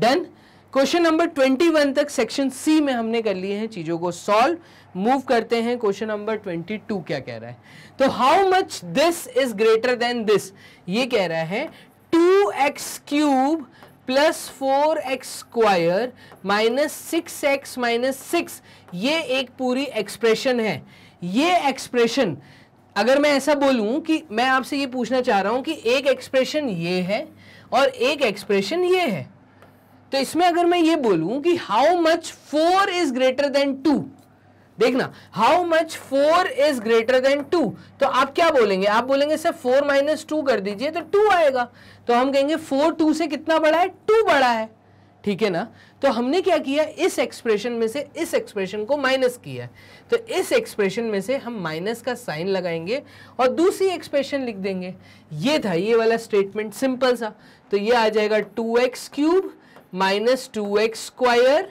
done question number twenty one तक सेक्शन सी में हमने कर लिए हैं चीज़ों को सॉल्व मूव करते हैं क्वेश्चन नंबर ट्वेंटी टू क्या कह रहा है तो how much this is greater than this ये कह रहा है two x cube plus four x square minus six x minus six ये एक पूरी एक्सप्रेशन है ये एक्सप्रेशन अगर मैं ऐसा बोलूं कि मैं आपसे ये पूछना चाह रहा हूं कि एक एक्सप्रेशन ये है और एक एक्सप्रेशन ये है तो इसमें अगर मैं ये बोलूं कि how much four is greater than two देखना how much four is greater than two तो आप क्या बोलेंगे आप बोलेंगे सर फोर माइनस टू कर दीजिए तो टू आएगा तो हम कहेंगे फोर टू से कितना बड़ा है टू बड़ा है ठीक है ना तो हमने क्या किया इस एक्सप्रेशन में से इस एक्सप्रेशन को माइनस किया तो इस एक्सप्रेशन में से हम माइनस का साइन लगाएंगे और दूसरी एक्सप्रेशन लिख देंगे ये था ये वाला स्टेटमेंट सिंपल सा तो ये आ जाएगा two x cube minus two x square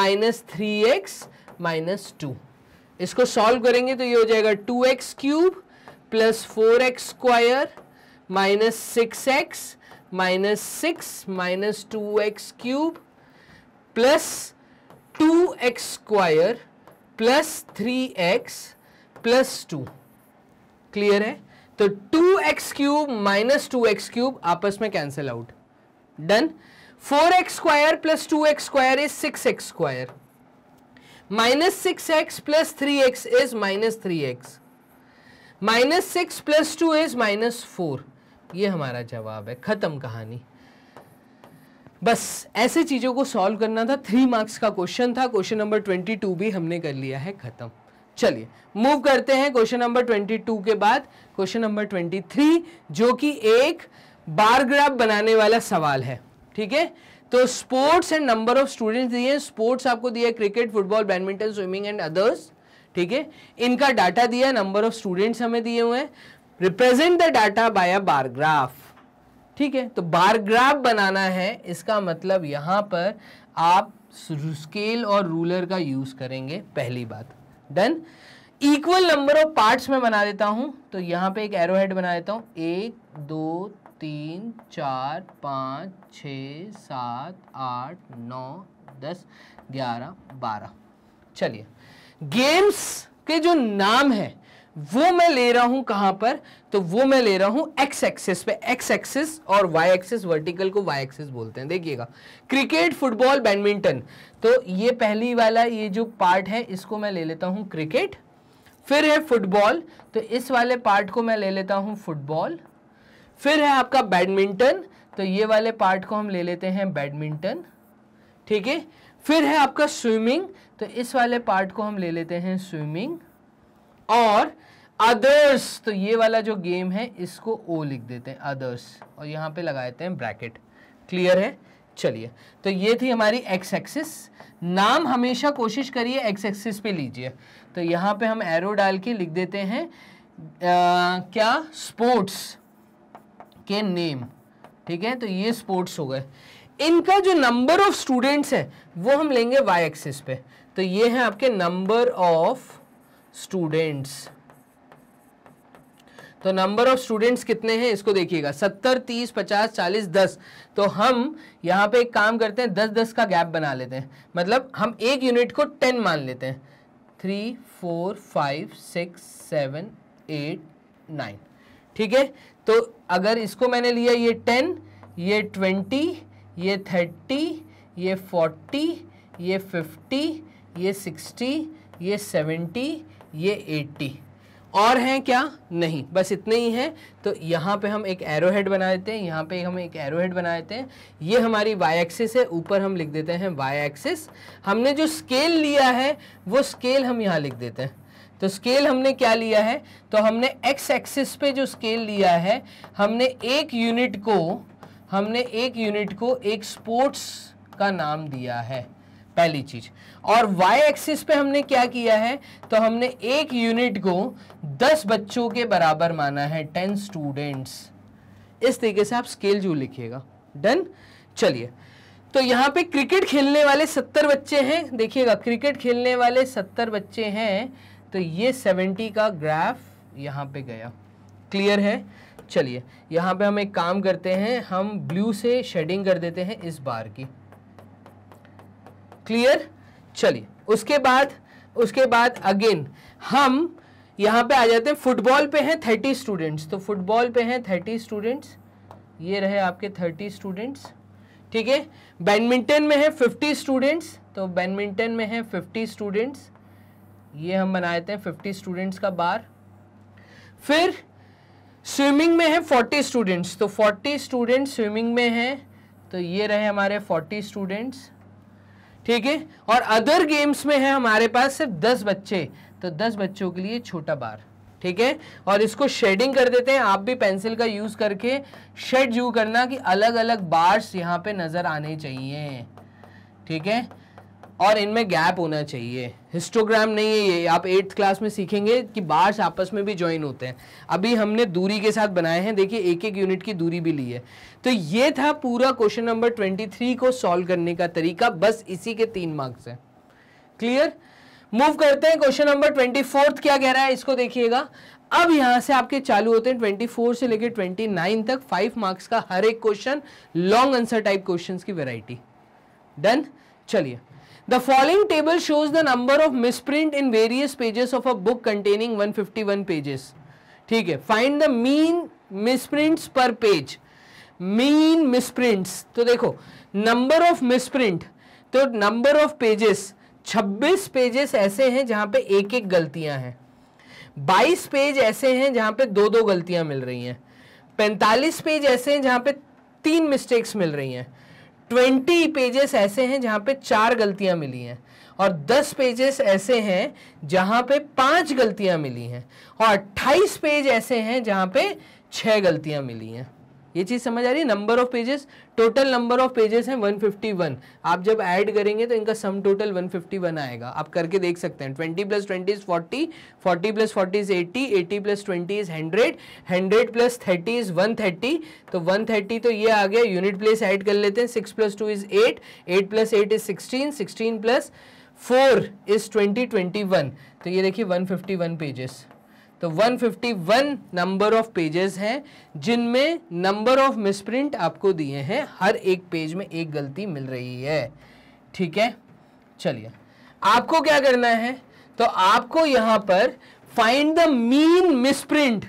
minus three x minus two इसको सॉल्व करेंगे तो ये हो जाएगा two x cube plus four x square minus six x minus six minus two x cube plus two x square plus three x plus two clear है तो two x cube minus two x cube आपस में cancel out done four x square plus two x square is six x square minus six x plus three x is minus three x minus six plus two is minus four ये हमारा जवाब है ख़त्म कहानी बस ऐसे चीज़ों को सॉल्व करना था थ्री मार्क्स का क्वेश्चन था क्वेश्चन नंबर ट्वेंटी टू भी हमने कर लिया है ख़त्म चलिए मूव करते हैं क्वेश्चन नंबर ट्वेंटी टू के बाद क्वेश्चन नंबर ट्वेंटी थ्री जो कि एक बारग्राफ बनाने वाला सवाल है ठीक है तो sports and number of students दिए स्पोर्ट्स आपको दिया cricket football badminton swimming and others ठीक है इनका डाटा दिया नंबर ऑफ स्टूडेंट्स हमें दिए हुए हैं represent the data by a bar graph ठीक है तो बारग्राफ बनाना है इसका मतलब यहाँ पर आप स्केल और रूलर का यूज़ करेंगे पहली बात done equal number of parts में बना देता हूँ तो यहाँ पे एक एरो हेड बना देता हूँ एक दो तीन चार पाँच छ सात आठ नौ दस ग्यारह बारह चलिए गेम्स के जो नाम है वो मैं ले रहा हूं कहां पर तो वो मैं ले रहा हूं एक्स एक्सिस पे एक्स एक्सिस और वाई एक्सिस वर्टिकल को वाई एक्सिस बोलते हैं देखिएगा क्रिकेट फुटबॉल बैडमिंटन तो ये पहली वाला ये जो पार्ट है इसको मैं ले लेता हूं क्रिकेट फिर है फुटबॉल तो इस वाले पार्ट को मैं ले लेता हूं फुटबॉल फिर है आपका बैडमिंटन तो ये वाले पार्ट को हम ले लेते हैं बैडमिंटन ठीक है फिर है आपका स्विमिंग तो इस वाले पार्ट को हम ले लेते हैं स्विमिंग और अदर्स तो ये वाला जो गेम है इसको ओ लिख देते हैं अदर्स और यहाँ पे देते हैं ब्रैकेट क्लियर है चलिए तो ये थी हमारी एक्स एक्सिस नाम हमेशा कोशिश करिए एक्स एक्सिस पे लीजिए तो यहाँ पे हम एरो डाल के लिख देते हैं आ, क्या स्पोर्ट्स के नेम ठीक है तो ये स्पोर्ट्स हो गए इनका जो नंबर ऑफ स्टूडेंट्स है वो हम लेंगे वाई एक्सिस पे तो ये है आपके नंबर ऑफ स्टूडेंट्स तो नंबर ऑफ स्टूडेंट्स कितने हैं इसको देखिएगा सत्तर तीस पचास चालीस दस तो हम यहाँ पे एक काम करते हैं दस दस का गैप बना लेते हैं मतलब हम एक यूनिट को टेन मान लेते हैं three four five six seven eight nine ठीक है तो अगर इसको मैंने लिया ये टेन ये ट्वेंटी ये थर्टी ये फोर्टी ये फिफ्टी ये सिक्सटी ये सेवेंटी ये एट्टी और हैं क्या नहीं बस इतने ही हैं तो यहाँ पे हम एक एरो हेड बना देते हैं यहाँ पे हम एक एरो हेड बना देते हैं ये हमारी वाई एक्सिस है ऊपर हम लिख देते हैं वाई एक्सिस हमने जो स्केल लिया है वो स्केल हम यहाँ लिख देते हैं तो स्केल हमने क्या लिया है तो हमने एक्स एक्सिस पे जो स्केल लिया है हमने एक यूनिट को हमने एक यूनिट को एक स्पोर्ट्स का नाम दिया है पहली चीज और वाई एक्सिस पे हमने क्या किया है तो हमने एक यूनिट को दस बच्चों के बराबर माना है टेन स्टूडेंट्स इस तरीके से आप स्केल जो लिखिएगा डन चलिए तो यहाँ पे क्रिकेट खेलने वाले सत्तर बच्चे हैं देखिएगा क्रिकेट खेलने वाले सत्तर बच्चे हैं तो ये सेवेंटी का ग्राफ यहाँ पे गया क्लियर है चलिए यहाँ पे हम एक काम करते हैं हम ब्लू से शेडिंग कर देते हैं इस बार की क्लियर चलिए उसके बाद उसके बाद अगेन हम यहाँ पे आ जाते हैं फुटबॉल पे हैं थर्टी स्टूडेंट्स तो फुटबॉल पे हैं थर्टी स्टूडेंट्स ये रहे आपके थर्टी स्टूडेंट्स ठीक है बैडमिंटन में है फिफ्टी स्टूडेंट्स तो बैडमिंटन में है फिफ्टी स्टूडेंट्स ये हम बनाए हैं फिफ्टी स्टूडेंट्स का बार फिर स्विमिंग में है फोर्टी स्टूडेंट्स तो फोर्टी स्टूडेंट्स स्विमिंग में हैं तो ये रहे हमारे फोर्टी स्टूडेंट्स ठीक है और अदर गेम्स में है हमारे पास सिर्फ दस बच्चे तो दस बच्चों के लिए छोटा बार ठीक है और इसको शेडिंग कर देते हैं आप भी पेंसिल का यूज़ करके शेड यू करना कि अलग अलग बार्स यहाँ पे नज़र आने चाहिए ठीक है और इनमें गैप होना चाहिए हिस्टोग्राम नहीं है ये आप एट्थ क्लास में सीखेंगे कि बार्स आपस में भी ज्वाइन होते हैं अभी हमने दूरी के साथ बनाए हैं देखिए एक एक यूनिट की दूरी भी ली है तो ये था पूरा क्वेश्चन नंबर ट्वेंटी थ्री को सॉल्व करने का तरीका बस इसी के तीन मार्क्स हैं क्लियर मूव करते हैं क्वेश्चन नंबर ट्वेंटी फोर्थ क्या कह रहा है इसको देखिएगा अब यहाँ से आपके चालू होते हैं 24 से लेकर 29 तक फाइव मार्क्स का हर एक question long answer type questions की वैरायटी डन चलिए the The following table shows the number in various pages of a book containing one fifty one pages ठीक है फाइंड द मीन मिसप्रिंट्स पर पेज मीन मिसप्रिंट्स तो देखो नंबर ऑफ मिसप्रिंट तो नंबर ऑफ पेजेस छब्बीस पेजेस ऐसे हैं जहां पे एक एक गलतियां हैं बाईस पेज ऐसे हैं जहां पे दो दो गलतियां मिल रही हैं पैंतालीस पेज ऐसे हैं जहां पे तीन मिस्टेक्स मिल रही हैं ट्वेंटी पेजेस ऐसे हैं जहाँ पे चार गलतियाँ मिली हैं और दस पेजेस ऐसे हैं जहाँ पे पांच गलतियाँ मिली हैं और अट्ठाईस पेज ऐसे हैं जहाँ पे छः गलतियाँ मिली हैं ये चीज़ समझ आ रही है number of pages total number of pages हैं 151 आप जब ऐड करेंगे तो इनका सम टोटल 151 आएगा आप करके देख सकते हैं 20 plus twenty is 40 40 plus 40 is 80 80 plus 20 is 100 100 plus 30 is 130 तो 130 तो ये आ गया यूनिट प्लेस ऐड कर लेते हैं 6 plus two is 8 8 plus eight is 16 16 plus four is twenty twenty one तो ये देखिए वन पेजेस तो 151 नंबर ऑफ पेजेस हैं जिनमें नंबर ऑफ मिसप्रिंट आपको दिए हैं हर एक पेज में एक गलती मिल रही है ठीक है चलिए आपको क्या करना है तो आपको यहां पर find the mean misprint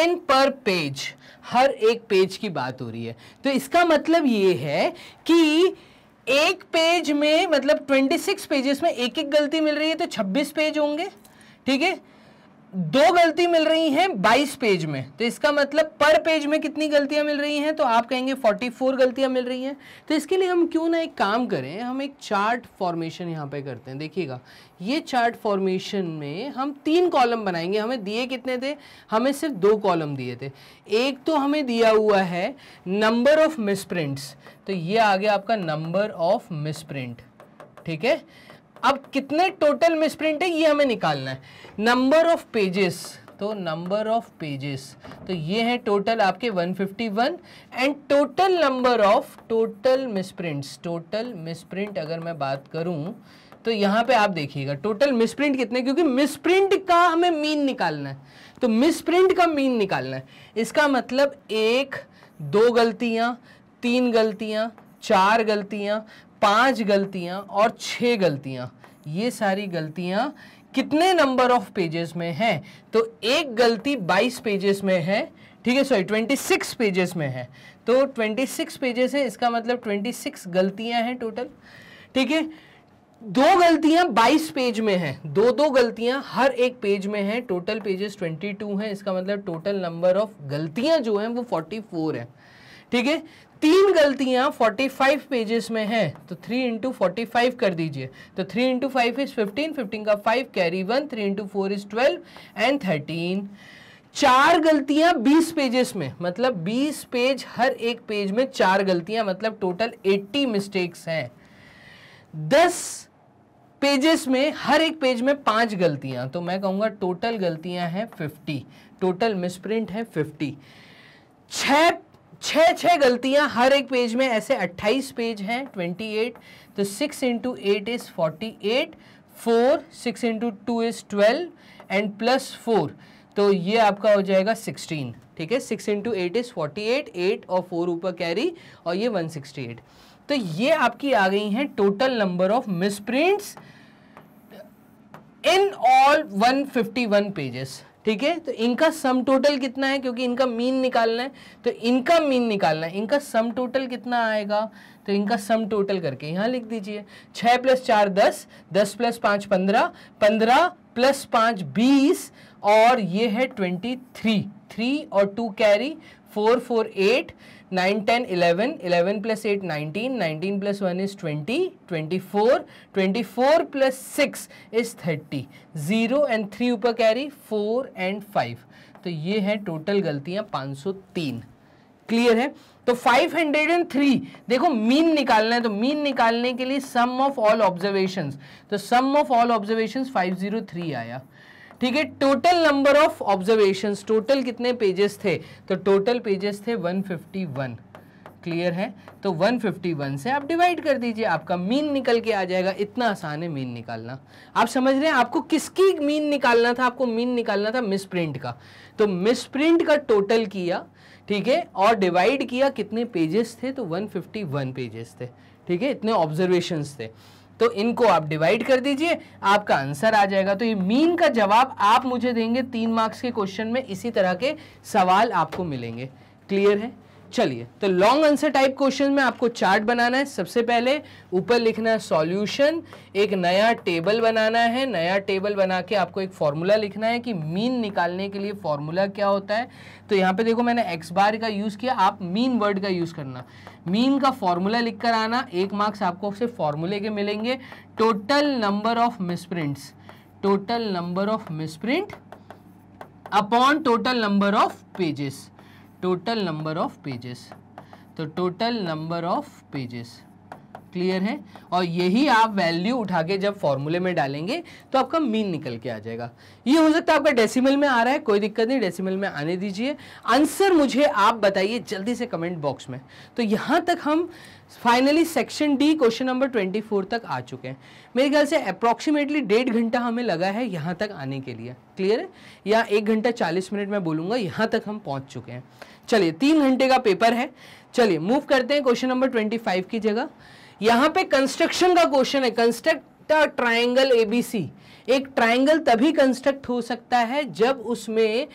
in per page हर एक पेज की बात हो रही है तो इसका मतलब ये है कि एक पेज में मतलब 26 पेजेस में एक एक गलती मिल रही है तो 26 पेज होंगे ठीक है दो गलती मिल रही हैं 22 पेज में तो इसका मतलब पर पेज में कितनी गलतियां मिल रही हैं तो आप कहेंगे 44 गलतियां मिल रही हैं तो इसके लिए हम क्यों ना एक काम करें हम एक चार्ट फॉर्मेशन यहां पे करते हैं देखिएगा ये चार्ट फॉर्मेशन में हम तीन कॉलम बनाएंगे हमें दिए कितने थे हमें सिर्फ दो कॉलम दिए थे एक तो हमें दिया हुआ है नंबर ऑफ मिसप्रिंट्स तो ये आ गया आपका नंबर ऑफ मिसप्रिंट ठीक है अब कितने टोटल मिसप्रिंट है ये हमें निकालना है नंबर ऑफ पेजेस तो नंबर ऑफ पेजेस तो ये है टोटल आपके 151 and total number of total misprints total misprint अगर मैं बात करूं तो यहां पे आप देखिएगा टोटल मिसप्रिंट कितने क्योंकि मिसप्रिंट का हमें मीन निकालना है तो मिसप्रिंट का मीन निकालना है इसका मतलब एक दो गलतियां तीन गलतियां चार गलतियां पांच गलतियां और छः गलतियां ये सारी गलतियां कितने नंबर ऑफ पेजेस में हैं तो एक गलती 22 पेजेस में है ठीक है सॉरी 26 पेजेस में है तो 26 पेजेस है इसका मतलब 26 गलतियां हैं टोटल ठीक है दो गलतियां 22 पेज में हैं दो दो गलतियां हर एक पेज में हैं टोटल पेजेस 22 हैं इसका मतलब टोटल नंबर ऑफ गलतियां जो हैं वो 44 है ठीक है तीन गलतियां 45 पेजेस में हैं तो 3 इंटू फोर्टी कर दीजिए तो 3 इंटू फाइव इज 15 15 का 5 carry 1 3 into four is 12 and 13 चार गलतियां 20 पेजेस में मतलब 20 पेज हर एक पेज में चार गलतियां मतलब टोटल 80 मिस्टेक्स हैं 10 पेजेस में हर एक पेज में पांच गलतियां तो मैं कहूँगा टोटल गलतियां हैं 50 टोटल मिसप्रिंट है 50 छह छः छः गलतियां हर एक पेज में ऐसे 28 पेज हैं 28 तो 6 into eight is 48 four six into two is twelve and plus four तो ये आपका हो जाएगा 16 ठीक है 6 इंटू एट इज़ 48 एट और फोर ऊपर कैरी और ये 168 तो ये आपकी आ गई हैं total number of misprints in all 151 pages ठीक है तो इनका सम टोटल कितना है क्योंकि इनका मीन निकालना है तो इनका मीन निकालना है इनका सम टोटल कितना आएगा तो इनका सम टोटल करके यहाँ लिख दीजिए छः प्लस चार दस दस प्लस पाँच पंद्रह पंद्रह प्लस पाँच बीस और ये है ट्वेंटी थ्री थ्री और two carry four four eight nine ten eleven eleven plus eight nineteen nineteen plus one is twenty twenty four twenty four plus six is thirty zero and three ऊपर कैरी फोर एंड फाइव तो ये है टोटल गलतियाँ पाँच सौ तीन क्लियर है तो 503 देखो मीन निकालना है तो मीन निकालने के लिए सम ऑफ ऑल ऑब्जर्वेशंस तो सम ऑफ ऑल ऑब्जर्वेशंस 503 आया ठीक है total number of observation total कितने पेजेस थे तो टोटल पेजेस थे 151 क्लियर है तो 151 से आप डिवाइड कर दीजिए आपका मीन निकल के आ जाएगा इतना आसान है मीन निकालना आप समझ रहे हैं आपको किसकी मीन निकालना था आपको मीन निकालना था मिसप्रिंट का तो मिसप्रिंट का टोटल किया ठीक है और डिवाइड किया कितने पेजेस थे तो 151 पेजेस थे ठीक है इतने ऑब्जर्वेशंस थे तो इनको आप डिवाइड कर दीजिए आपका आंसर आ जाएगा तो ये मीन का जवाब आप मुझे देंगे तीन मार्क्स के क्वेश्चन में इसी तरह के सवाल आपको मिलेंगे क्लियर है चलिए तो लॉन्ग आंसर टाइप क्वेश्चन में आपको चार्ट बनाना है सबसे पहले ऊपर लिखना है सॉल्यूशन एक नया टेबल बनाना है नया टेबल बना के आपको एक फॉर्मूला लिखना है कि मीन निकालने के लिए फॉर्मूला क्या होता है तो यहाँ पे देखो मैंने एक्स बार का यूज़ किया आप मीन वर्ड का यूज़ करना मीन का फॉर्मूला लिख कर आना एक मार्क्स आपको सिर्फ फॉर्मूले के मिलेंगे total number of misprints total number of misprint upon total number of pages total number of pages तो total number of pages clear है और यही आप वैल्यू उठा के जब फॉर्मूले में डालेंगे तो आपका मीन निकल के आ जाएगा ये हो सकता है आपका डेसिमल में आ रहा है कोई दिक्कत नहीं डेसिमल में आने दीजिए आंसर मुझे आप बताइए जल्दी से कमेंट बॉक्स में तो यहाँ तक हम finally section D question number 24 तक आ चुके हैं मेरे ख्याल से अप्रॉक्सीमेटली डेढ़ घंटा हमें लगा है यहाँ तक आने के लिए क्लियर है या एक घंटा चालीस मिनट में बोलूँगा यहाँ तक हम पहुँच चुके हैं चलिए तीन घंटे का पेपर है चलिए मूव करते हैं क्वेश्चन नंबर ट्वेंटी फाइव की जगह यहां पे कंस्ट्रक्शन का क्वेश्चन है कंस्ट्रक्ट ट्राइंगल एबीसी एक ट्राइंगल तभी कंस्ट्रक्ट हो सकता है जब उसमें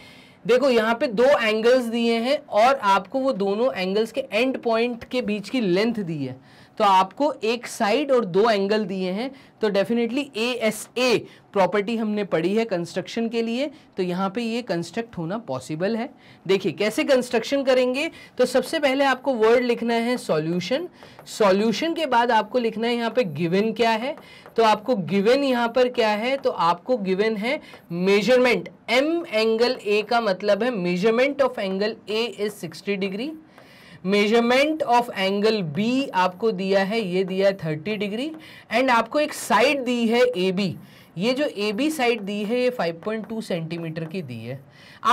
देखो यहाँ पे दो एंगल्स दिए हैं और आपको वो दोनों एंगल्स के एंड पॉइंट के बीच की लेंथ दी है तो आपको एक साइड और दो एंगल दिए हैं तो definitely A S A property हमने पढ़ी है कंस्ट्रक्शन के लिए तो यहाँ पे ये कंस्ट्रक्ट होना पॉसिबल है देखिए कैसे कंस्ट्रक्शन करेंगे तो सबसे पहले आपको वर्ड लिखना है सॉल्यूशन सॉल्यूशन के बाद आपको लिखना है यहाँ पे गिवन क्या है तो आपको गिवन यहाँ पर क्या है तो आपको गिवन है मेजरमेंट एम एंगल ए का मतलब है measurement of angle A is sixty degree measurement of angle B आपको दिया है ये दिया है थर्टी डिग्री एंड आपको एक साइड दी है ए बी ये जो ए बी साइड दी है ये 5.2 सेंटीमीटर की दी है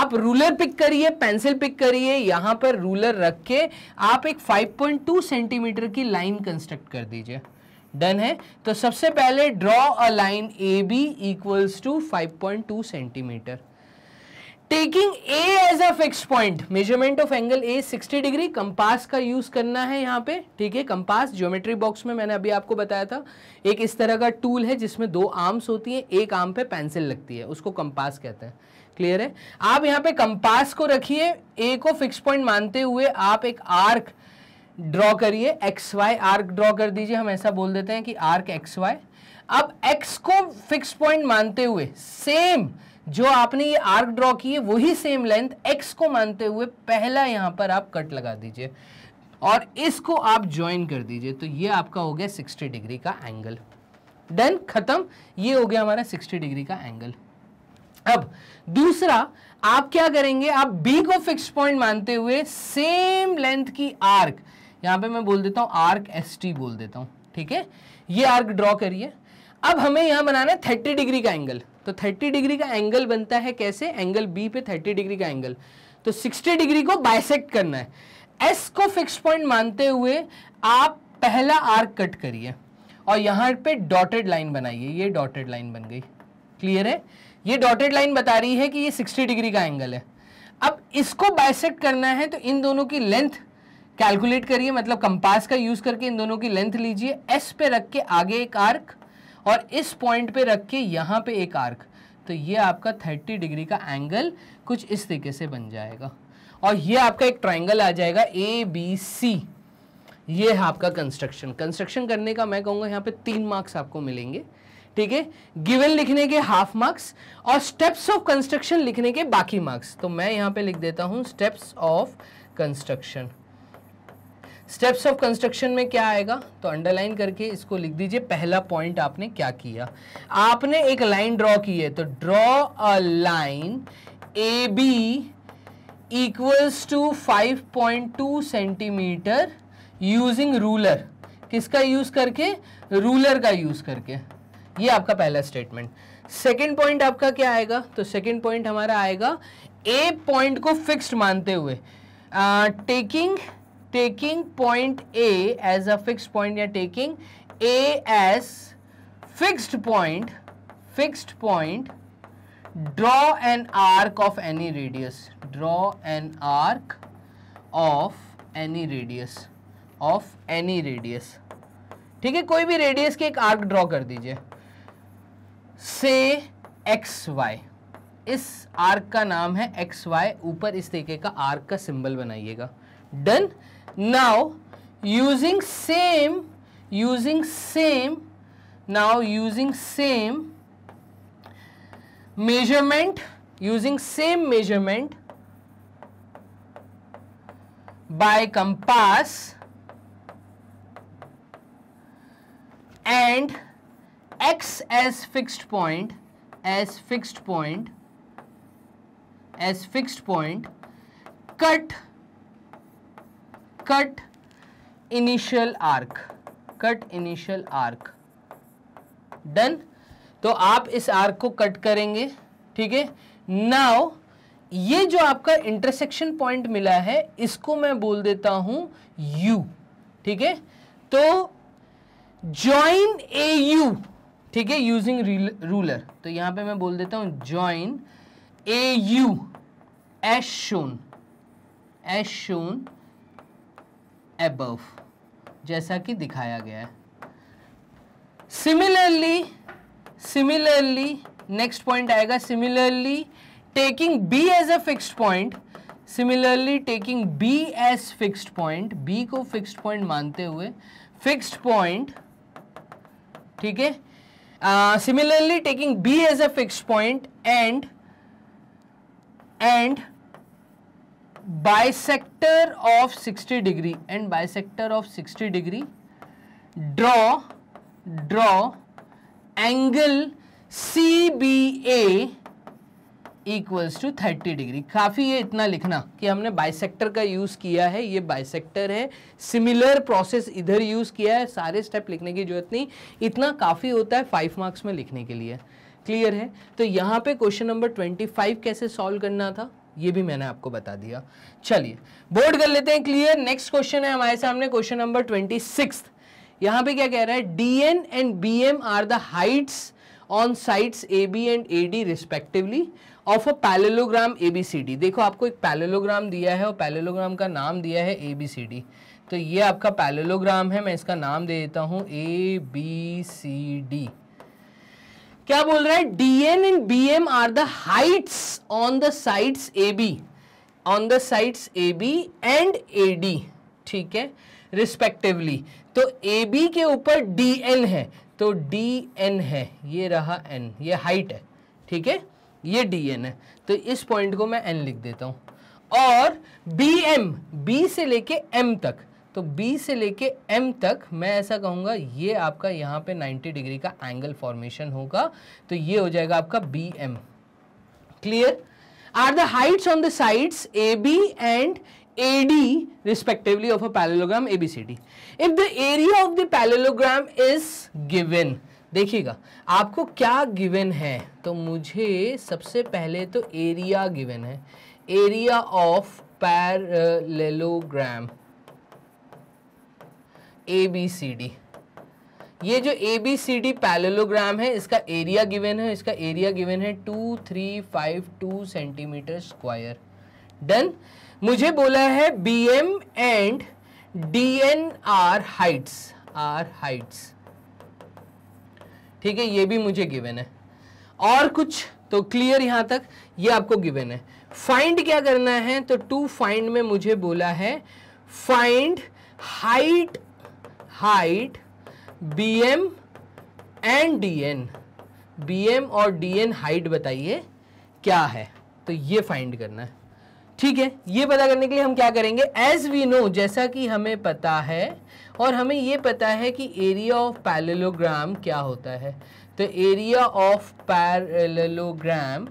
आप रूलर पिक करिए पेंसिल पिक करिए यहाँ पर रूलर रख के आप एक 5.2 सेंटीमीटर की लाइन कंस्ट्रक्ट कर दीजिए डन है तो सबसे पहले draw a line A B equals to 5.2 centimetre taking A as a fix point measurement of angle A 60 degree compass का यूज करना है यहाँ पे ठीक है कंपास ज्योमेट्री बॉक्स में मैंने अभी आपको बताया था एक इस तरह का टूल है जिसमें दो आर्म्स होती हैं एक आर्म पे पेंसिल लगती है उसको कंपास कहते हैं क्लियर है आप यहाँ पे कंपास को रखिए ए को फिक्स पॉइंट मानते हुए आप एक आर्क ड्रॉ करिए एक्स वाई आर्क ड्रॉ कर दीजिए हम ऐसा बोल देते हैं कि आर्क एक्स वाई अब एक्स को फिक्स पॉइंट मानते हुए सेम जो आपने ये आर्क ड्रॉ किए वही सेम लेंथ एक्स को मानते हुए पहला यहाँ पर आप कट लगा दीजिए और इसको आप ज्वाइन कर दीजिए तो ये आपका हो गया 60 डिग्री का एंगल डन खत्म ये हो गया हमारा 60 डिग्री का एंगल अब दूसरा आप क्या करेंगे आप बी को फिक्स पॉइंट मानते हुए सेम लेंथ की आर्क यहां पे मैं बोल देता हूँ आर्क एस टी बोल देता हूँ ठीक है ये आर्क ड्रॉ करिए अब हमें यहां बनाना है थर्टी डिग्री का एंगल तो 30 डिग्री का एंगल बनता है कैसे एंगल बी पे 30 डिग्री का एंगल तो 60 डिग्री को बाइसेक्ट करना है एस को फिक्स पॉइंट मानते हुए आप पहला आर्क कट करिए और यहां पे डॉटेड लाइन बनाइए ये डॉटेड लाइन बन गई क्लियर है ये डॉटेड लाइन बता रही है कि ये 60 डिग्री का एंगल है अब इसको बाइसेक्ट करना है तो इन दोनों की लेंथ कैलकुलेट करिए मतलब कंपास का यूज़ करके इन दोनों की लेंथ लीजिए एस पे रख के आगे एक आर्क और इस पॉइंट पे रख के यहाँ पे एक आर्क तो ये आपका 30 डिग्री का एंगल कुछ इस तरीके से बन जाएगा और ये आपका एक ट्राइंगल आ जाएगा ए बी सी ये है आपका कंस्ट्रक्शन कंस्ट्रक्शन करने का मैं कहूँगा यहाँ पे तीन मार्क्स आपको मिलेंगे ठीक है गिवन लिखने के हाफ मार्क्स और स्टेप्स ऑफ कंस्ट्रक्शन लिखने के बाकी मार्क्स तो मैं यहाँ पे लिख देता हूँ steps of construction steps of construction में क्या आएगा तो अंडरलाइन करके इसको लिख दीजिए पहला पॉइंट आपने क्या किया आपने एक लाइन ड्रॉ की है तो draw a line A B equals to 5.2 centimetre using ruler किसका यूज करके रूलर का यूज करके ये आपका पहला स्टेटमेंट सेकेंड पॉइंट आपका क्या आएगा तो सेकेंड पॉइंट हमारा आएगा ए पॉइंट को फिक्स्ड मानते हुए taking uh, taking point A as a fix point या taking A as fixed point fixed point draw an arc of any radius draw an arc of any radius of any radius ठीक है कोई भी रेडियस के एक आर्क ड्रॉ कर दीजिए से एक्स वाई इस आर्क का नाम है एक्स वाई ऊपर इस तरीके का आर्क का सिंबल बनाइएगा done Now, using same, using same, now using same measurement, using same measurement by compass and x as fixed point, as fixed point, as fixed point, cut cut initial arc cut initial arc done तो आप इस आर्क को कट करेंगे ठीक है नाउ ये जो आपका इंटरसेक्शन पॉइंट मिला है इसको मैं बोल देता हूं यू ठीक है तो ज्वाइन ए यू ठीक है यूजिंग रूलर तो यहां पे मैं बोल देता हूं join A U as shown as shown above जैसा कि दिखाया गया है सिमिलरली सिमिलरली नेक्स्ट पॉइंट आएगा similarly taking B as a fixed point similarly taking B as fixed point B को फिक्स्ड पॉइंट मानते हुए फिक्स्ड पॉइंट ठीक है similarly taking B as a fixed point and and bisector bisector of 60 degree and bisector of 60 draw draw draw angle CBA equals to thirty degree काफ़ी ये इतना लिखना कि हमने बाइसेक्टर का यूज़ किया है ये बाइसेक्टर है सिमिलर प्रोसेस इधर यूज़ किया है सारे स्टेप लिखने की जरूरत नहीं इतना काफ़ी होता है फाइव मार्क्स में लिखने के लिए क्लियर है तो यहाँ पे क्वेश्चन नंबर ट्वेंटी फाइव कैसे सॉल्व करना था ये भी मैंने आपको बता दिया चलिए बोर्ड कर लेते हैं क्लियर नेक्स्ट क्वेश्चन है हमारे सामने क्वेश्चन नंबर ट्वेंटी सिक्स यहाँ पे क्या कह रहा है D N and B M are the heights on sides A B and A D respectively of a parallelogram A B C D देखो आपको एक पैलेलोग्राम दिया है और पैलेलोग्राम का नाम दिया है ए बी सी डी तो ये आपका पैलेलोग्राम है मैं इसका नाम दे देता हूँ ए बी सी डी क्या बोल रहा है DN and BM are the heights on the sides A B on the sides A B and A D ठीक है रिस्पेक्टिवली तो ए बी के ऊपर डी एन है तो डी एन है ये रहा एन ये हाइट है ठीक है ये डी एन है तो इस पॉइंट को मैं एन लिख देता हूं और बी एम बी से लेके एम तक तो B से लेके M तक मैं ऐसा कहूँगा ये आपका यहाँ पे 90 डिग्री का एंगल फॉर्मेशन होगा तो ये हो जाएगा आपका B M clear are the heights on the sides A B and a respectively A B C D if the area of the parallelogram is given देखिएगा आपको क्या गिवन है तो मुझे सबसे पहले तो एरिया गिवन है area of parallelogram A B C D ये जो A B C D parallelogram है इसका एरिया गिवन है इसका एरिया गिवन है two three five two centimetre square done मुझे बोला है B M and D N are heights are heights ठीक है ये भी मुझे गिवन है और कुछ तो क्लियर यहां तक ये आपको गिवन है फाइंड क्या करना है तो टू फाइंड में मुझे बोला है find height height B M and D N B M और डी एन हाइट बताइए क्या है तो ये फाइंड करना है ठीक है ये पता करने के लिए हम क्या करेंगे एज वी नो जैसा कि हमें पता है और हमें ये पता है कि एरिया ऑफ पैरेललोग्राम क्या होता है तो area of parallelogram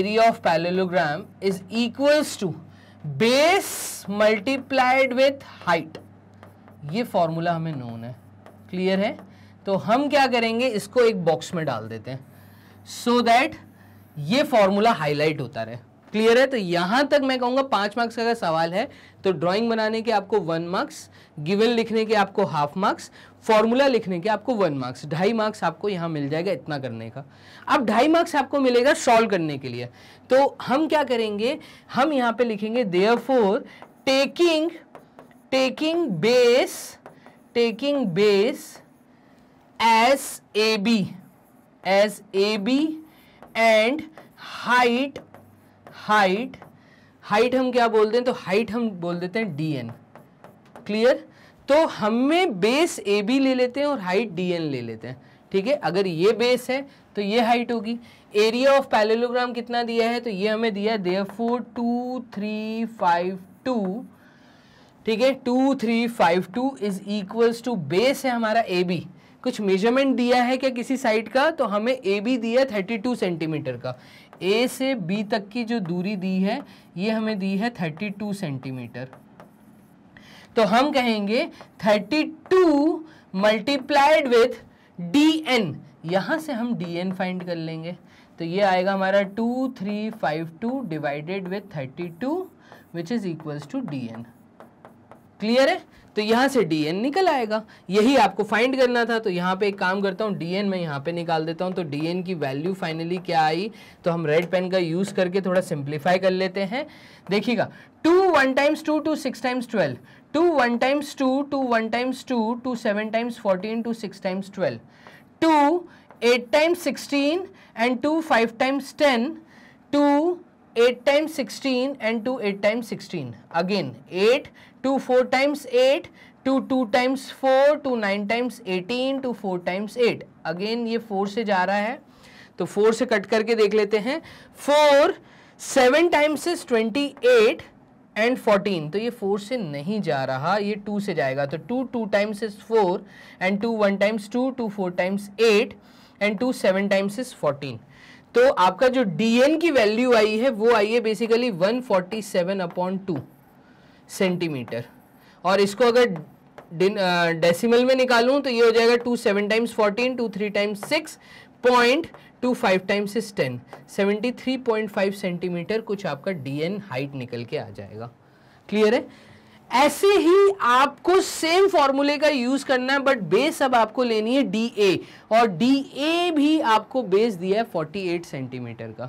area of parallelogram is equals to base multiplied with height ये फॉर्मूला हमें नोन है क्लियर है तो हम क्या करेंगे इसको एक बॉक्स में डाल देते हैं सो so दैट ये फॉर्मूला हाईलाइट होता रहे क्लियर है तो यहां तक मैं कहूंगा पांच मार्क्स का अगर सवाल है तो ड्राइंग बनाने के आपको वन मार्क्स गिवन लिखने के आपको हाफ मार्क्स फॉर्मूला लिखने के आपको वन मार्क्स ढाई मार्क्स आपको यहां मिल जाएगा इतना करने का अब ढाई मार्क्स आपको मिलेगा सॉल्व करने के लिए तो हम क्या करेंगे हम यहाँ पे लिखेंगे there taking taking base taking base as AB as AB and height height height हम क्या बोल दें तो हाइट हम बोल देते हैं डी एन क्लियर तो हमें बेस ए बी ले लेते हैं और हाइट डी एन ले लेते हैं ठीक है अगर ये बेस है तो ये हाइट होगी एरिया ऑफ पैलेलोग्राम कितना दिया है तो ये हमें दिया है there four two three five two ठीक है two three five two is equals to base है हमारा ए बी कुछ मेजरमेंट दिया है क्या किसी साइड का तो हमें ए बी दिया थर्टी टू सेंटीमीटर का ए से बी तक की जो दूरी दी है ये हमें दी है थर्टी टू सेंटीमीटर तो हम कहेंगे thirty two multiplied with D N यहां से हम डी एन फाइंड कर लेंगे तो ये आएगा हमारा two three five two divided with thirty two which is equals to D N clear है तो यहाँ से डी एन निकल आएगा यही आपको फाइंड करना था तो यहाँ पे एक काम करता हूँ डी एन मैं यहाँ पे निकाल देता हूँ तो डी एन की वैल्यू फाइनली क्या आई तो हम रेड पेन का यूज़ करके थोड़ा सिंप्लीफाई कर लेते हैं देखिएगा two one times two two six times twelve two one times two two one times two two seven times fourteen two six times twelve two eight times sixteen and two five times ten two eight times sixteen and two eight times sixteen again eight two four times eight two two times four two nine times eighteen two four times eight again ये फोर से जा रहा है तो फोर से कट करके देख लेते हैं four seven times is twenty eight and fourteen तो ये फोर से नहीं जा रहा ये टू से जाएगा तो two two times is four and two one times two two four times eight and two seven times is fourteen तो आपका जो डी एन की वैल्यू आई है वो आई है basically one forty seven upon two centimetre और इसको अगर डेसिमल में निकालूं तो ये हो जाएगा two seven times fourteen two three times six point two five times is ten seventy three point five centimetre कुछ आपका डी एन हाइट निकल के आ जाएगा क्लियर है ऐसे ही आपको सेम फॉर्मूले का यूज करना है बट बेस अब आपको लेनी है डी ए और डी ए भी आपको बेस दिया है फोर्टी एट सेंटीमीटर का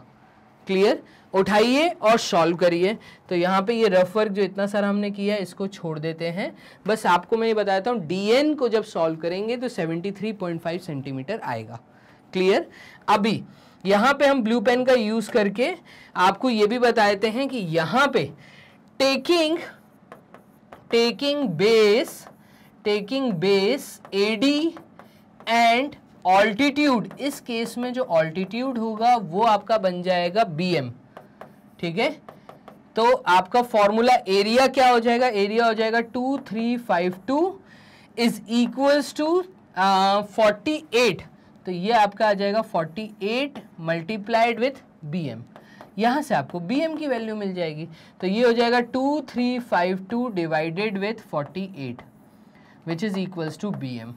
क्लियर उठाइए और सॉल्व करिए तो यहाँ पे ये रफ वर्क जो इतना सारा हमने किया है इसको छोड़ देते हैं बस आपको मैं ये बताता हूँ डीएन को जब सॉल्व करेंगे तो 73.5 सेंटीमीटर आएगा क्लियर अभी यहाँ पे हम ब्लू पेन का यूज़ करके आपको ये भी बताते हैं कि यहाँ पे taking taking base taking base D and altitude इस केस में जो ऑल्टीट्यूड होगा वो आपका बन जाएगा बी ठीक है तो आपका फॉर्मूला एरिया क्या हो जाएगा एरिया हो जाएगा two three five two is equals to forty eight तो ये आपका आ जाएगा forty eight multiplied with B M यहाँ से आपको बी एम की वैल्यू मिल जाएगी तो ये हो जाएगा two three five two divided with forty eight which is equals to B M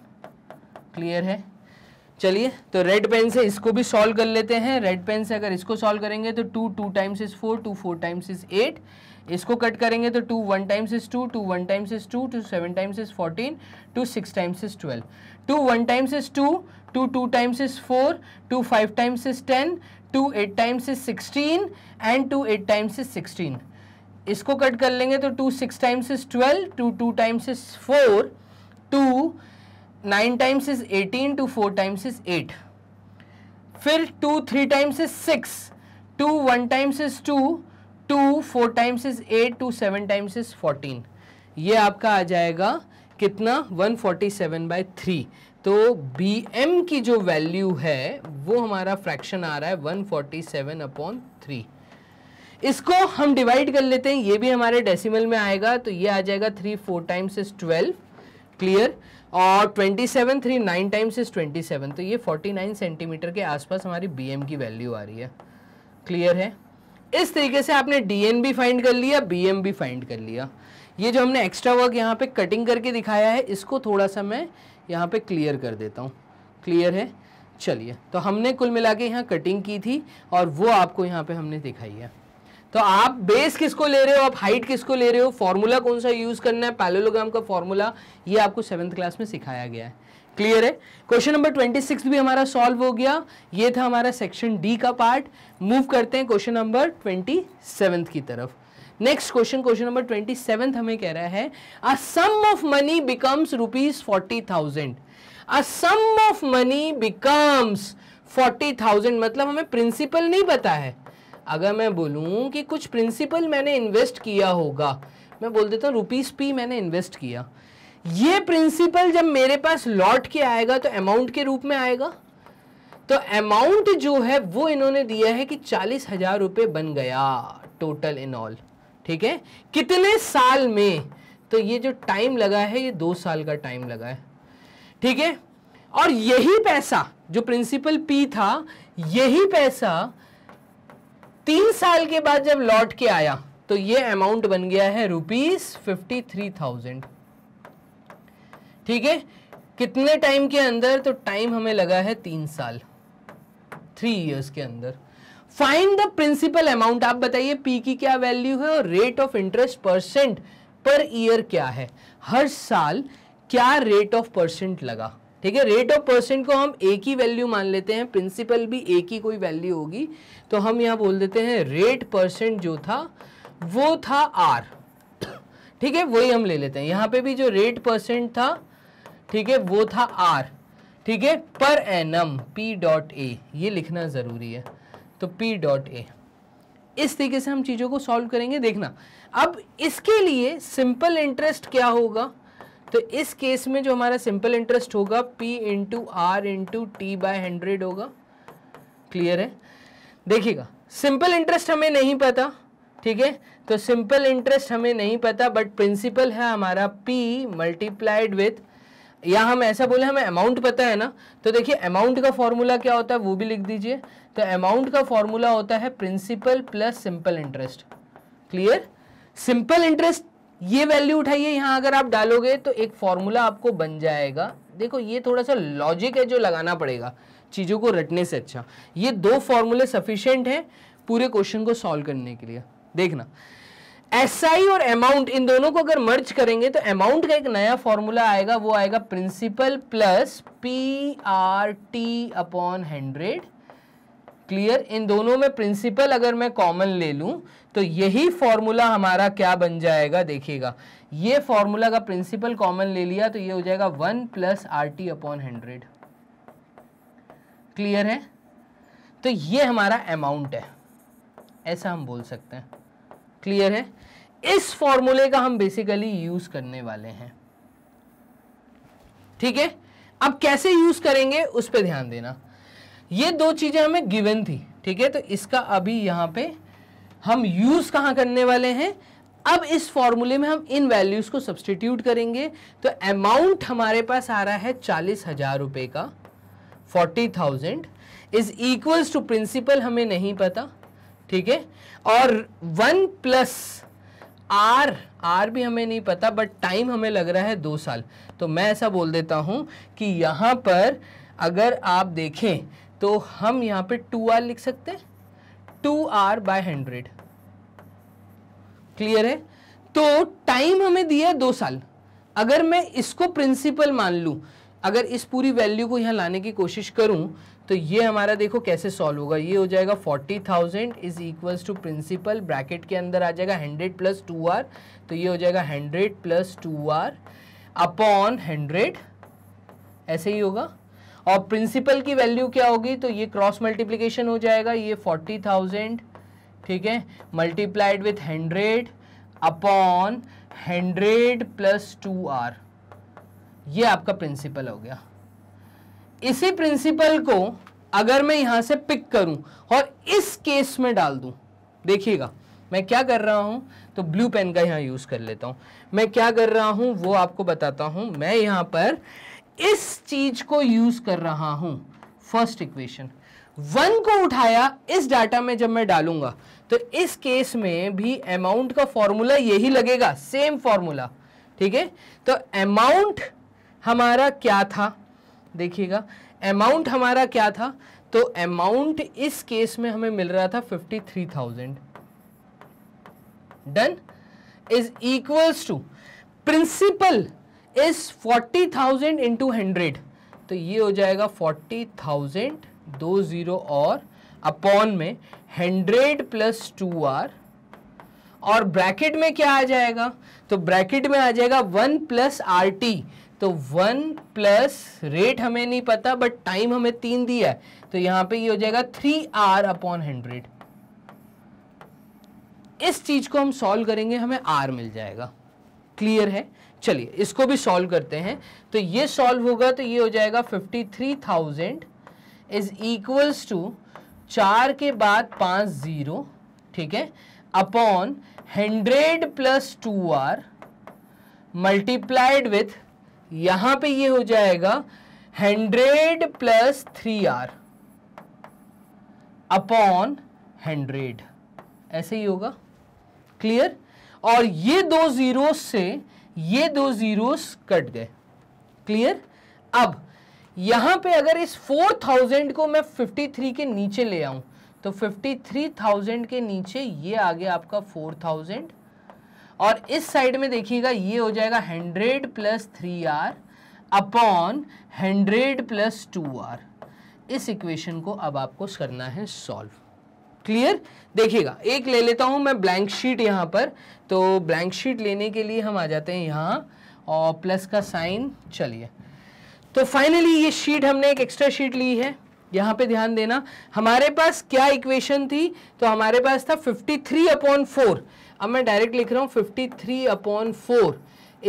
clear है चलिए तो रेड पेन से इसको भी सॉल्व कर लेते हैं रेड पेन से अगर इसको सॉल्व करेंगे तो two two times is four two four times is eight इसको कट करेंगे तो two one times is two two one times is two two seven times is fourteen two six times is twelve two one times is two two two times is four two five times is ten two eight times is sixteen and two eight times is sixteen इसको कट कर लेंगे तो to six times is twelve two two times is four two nine times is eighteen two four times is eight फिर two three times is six two one times is two two four times is eight two seven times is fourteen ये आपका आ जाएगा कितना 147 फोर्टी सेवन बाई थ्री तो बी एम की जो वैल्यू है वो हमारा फ्रैक्शन आ रहा है 147 फोर्टी सेवन अपॉन थ्री इसको हम डिवाइड कर लेते हैं ये भी हमारे डेसिमल में आएगा तो ये आ जाएगा three four times is twelve clear और twenty seven three nine times is twenty seven तो ये फोर्टी नाइन सेंटीमीटर के आसपास हमारी बी की वैल्यू आ रही है क्लियर है इस तरीके से आपने डी एन भी फाइंड कर लिया बी एम भी फाइंड कर लिया ये जो हमने एक्स्ट्रा वर्क यहाँ पे कटिंग करके दिखाया है इसको थोड़ा सा मैं यहाँ पे क्लियर कर देता हूँ क्लियर है चलिए तो हमने कुल मिला के यहाँ कटिंग की थी और वो आपको यहाँ पे हमने दिखाई है तो आप बेस किसको ले रहे हो आप हाइट किसको ले रहे हो फॉर्मूला कौन सा यूज करना है पैलोलोग्राम का फॉर्मूला ये आपको सेवन्थ क्लास में सिखाया गया है क्लियर है क्वेश्चन नंबर ट्वेंटी सिक्स भी हमारा सॉल्व हो गया ये था हमारा सेक्शन डी का पार्ट मूव करते हैं क्वेश्चन नंबर ट्वेंटी सेवन की तरफ next question question number twenty seven हमें कह रहा है a sum of money becomes rupees forty thousand a sum of money becomes forty thousand मतलब हमें प्रिंसिपल नहीं पता है अगर मैं बोलूँ कि कुछ प्रिंसिपल मैंने इन्वेस्ट किया होगा मैं बोल देता हूँ रुपीस पी मैंने इन्वेस्ट किया ये प्रिंसिपल जब मेरे पास लौट के आएगा तो अमाउंट के रूप में आएगा तो अमाउंट जो है वो इन्होंने दिया है कि चालीस हजार रुपये बन गया टोटल इन ऑल ठीक है कितने साल में तो ये जो टाइम लगा है ये दो साल का टाइम लगा है ठीक है और यही पैसा जो प्रिंसिपल पी था यही पैसा तीन साल के बाद जब लौट के आया तो ये अमाउंट बन गया है रुपीज फिफ्टी थ्री थाउजेंड ठीक है कितने टाइम के अंदर तो टाइम हमें लगा है तीन साल थ्री इयर्स के अंदर फाइंड द प्रिंसिपल अमाउंट आप बताइए पी की क्या वैल्यू है और rate of interest percent per year क्या है हर साल क्या रेट ऑफ परसेंट लगा ठीक है रेट ऑफ परसेंट को हम एक ही वैल्यू मान लेते हैं प्रिंसिपल भी एक ही कोई वैल्यू होगी तो हम यहाँ बोल देते हैं रेट परसेंट जो था वो था आर ठीक है वही हम ले लेते हैं यहाँ पे भी जो रेट परसेंट था ठीक है वो था आर ठीक है पर एम पी डॉट ए ये लिखना ज़रूरी है तो पी डॉट ए इस तरीके से हम चीज़ों को सॉल्व करेंगे देखना अब इसके लिए सिंपल इंटरेस्ट क्या होगा तो इस केस में जो हमारा सिंपल इंटरेस्ट होगा P into R into T by hundred होगा क्लियर है देखिएगा सिंपल इंटरेस्ट हमें नहीं पता ठीक है तो सिंपल इंटरेस्ट हमें नहीं पता बट प्रिंसिपल है हमारा पी मल्टीप्लाइड विथ या हम ऐसा बोले हमें अमाउंट पता है ना तो देखिए अमाउंट का फॉर्मूला क्या होता है वो भी लिख दीजिए तो अमाउंट का फॉर्मूला होता है principal plus simple interest clear simple interest ये वैल्यू उठाइए यहाँ अगर आप डालोगे तो एक फॉर्मूला आपको बन जाएगा देखो ये थोड़ा सा लॉजिक है जो लगाना पड़ेगा चीज़ों को रटने से अच्छा ये दो फॉर्मूले सफिशेंट हैं पूरे क्वेश्चन को सॉल्व करने के लिए देखना एस और अमाउंट इन दोनों को अगर मर्ज करेंगे तो अमाउंट का एक नया फॉर्मूला आएगा वो आएगा principal plus P R T upon hundred clear इन दोनों में प्रिंसिपल अगर मैं कॉमन ले लूं तो यही फॉर्मूला हमारा क्या बन जाएगा देखिएगा ये फॉर्मूला का प्रिंसिपल कॉमन ले लिया तो ये हो जाएगा one plus R T upon hundred clear है तो ये हमारा अमाउंट है ऐसा हम बोल सकते हैं क्लियर है इस फॉर्मूले का हम बेसिकली यूज करने वाले हैं ठीक है अब कैसे यूज करेंगे उस पर ध्यान देना ये दो चीजें हमें गिवन थी ठीक है तो इसका अभी यहां पे हम यूज कहां करने वाले हैं अब इस फॉर्मूले में हम इन वैल्यूज को सब्सटीट्यूट करेंगे तो अमाउंट हमारे पास आ रहा है चालीस हजार रुपए का forty thousand is equals to principal हमें नहीं पता ठीक है और वन प्लस आर आर भी हमें नहीं पता बट टाइम हमें लग रहा है दो साल तो मैं ऐसा बोल देता हूं कि यहां पर अगर आप देखें तो हम यहां पे टू आर लिख सकते हैं two R by hundred clear है तो टाइम हमें दिया है दो साल अगर मैं इसको प्रिंसिपल मान लूं अगर इस पूरी वैल्यू को यहाँ लाने की कोशिश करूँ तो ये हमारा देखो कैसे सॉल्व होगा ये हो जाएगा forty thousand is equals to principal bracket के अंदर आ जाएगा हंड्रेड प्लस टू आर तो ये हो जाएगा hundred plus two R upon hundred ऐसे ही होगा और प्रिंसिपल की वैल्यू क्या होगी तो ये क्रॉस मल्टीप्लीकेशन हो जाएगा ये फोर्टी थाउजेंड ठीक है multiplied with hundred upon hundred plus two R ये आपका प्रिंसिपल हो गया इसी प्रिंसिपल को अगर मैं यहां से पिक करूं और इस केस में डाल दूं देखिएगा मैं क्या कर रहा हूं तो ब्लू पेन का यहां यूज़ कर लेता हूं मैं क्या कर रहा हूं वो आपको बताता हूं मैं यहां पर इस चीज़ को यूज़ कर रहा हूं फर्स्ट इक्वेशन वन को उठाया इस डाटा में जब मैं डालूंगा तो इस केस में भी अमाउंट का फॉर्मूला यही लगेगा सेम फॉर्मूला ठीक है तो अमाउंट हमारा क्या था देखिएगा अमाउंट हमारा क्या था तो अमाउंट इस केस में हमें मिल रहा था fifty three thousand done is equals to principal is forty thousand into hundred तो ये हो जाएगा फोर्टी थाउजेंड दो ज़ीरो और अपॉन में हंड्रेड प्लस टू आर और ब्रैकेट में क्या आ जाएगा तो ब्रैकेट में आ जाएगा वन प्लस आर टी तो वन प्लस रेट हमें नहीं पता बट टाइम हमें तीन दिया है तो यहां पे ये हो जाएगा थ्री आर अपॉन हंड्रेड इस चीज को हम सॉल्व करेंगे हमें आर मिल जाएगा क्लियर है चलिए इसको भी सॉल्व करते हैं तो ये सॉल्व होगा तो ये हो जाएगा fifty three thousand is equals to चार के बाद पांच ज़ीरो ठीक है upon hundred plus two R multiplied with यहां पे ये हो जाएगा hundred plus three R upon hundred ऐसे ही होगा क्लियर और ये दो जीरो से ये दो जीरो कट गए क्लियर अब यहां पे अगर इस 4000 को मैं 53 के नीचे ले आऊं तो 53,000 के नीचे ये आ गया आपका 4000 और इस साइड में देखिएगा ये हो जाएगा hundred plus three R upon hundred plus two R इस इक्वेशन को अब आपको करना है सॉल्व क्लियर देखिएगा एक ले लेता हूं मैं ब्लैंक शीट यहां पर तो ब्लैंक शीट लेने के लिए हम आ जाते हैं यहाँ और प्लस का साइन चलिए तो फाइनली ये शीट हमने एक एक्स्ट्रा शीट ली है यहाँ पे ध्यान देना हमारे पास क्या इक्वेशन थी तो हमारे पास था 53 थ्री अपॉन फोर अब मैं डायरेक्ट लिख रहा हूँ fifty three upon four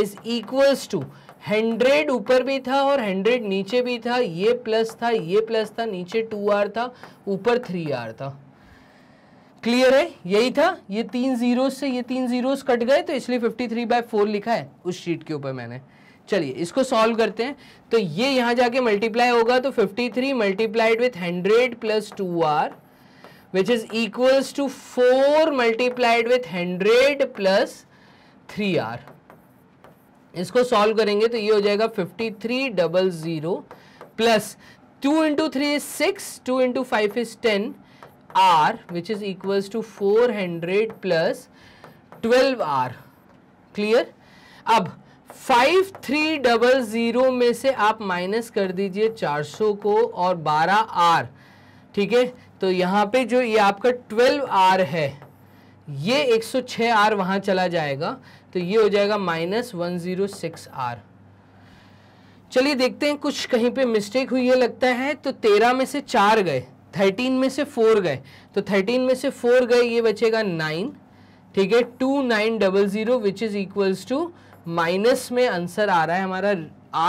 is equals to hundred ऊपर भी था और हंड्रेड नीचे भी था ये प्लस था ये प्लस था नीचे टू आर था ऊपर थ्री आर था क्लियर है यही था ये तीन जीरोस से ये तीन जीरोस कट गए तो इसलिए फिफ्टी थ्री बाय फोर लिखा है उस शीट के ऊपर मैंने चलिए इसको सॉल्व करते हैं तो ये यहाँ जाके मल्टीप्लाई होगा तो fifty three multiplied with hundred plus two R which is equals to 4 multiplied with 100 plus 3R. इसको सॉल्व करेंगे तो ये हो जाएगा 53 three double zero plus two into three is six two into five is ten R which is equals to four hundred plus twelve R clear अब फाइव थ्री डबल ज़ीरो में से आप माइनस कर दीजिए 400 को और 12 आर ठीक है तो यहाँ पे जो ये आपका ट्वेल्व आर है ये 106 आर वहाँ चला जाएगा तो ये हो जाएगा minus one zero six R चलिए देखते हैं कुछ कहीं पे मिस्टेक हुई है लगता है तो तेरह में से चार गए थर्टीन में से फोर गए तो थर्टीन में से फोर गए ये बचेगा नाइन ठीक है two nine double zero which is equals to minus में आंसर आ रहा है हमारा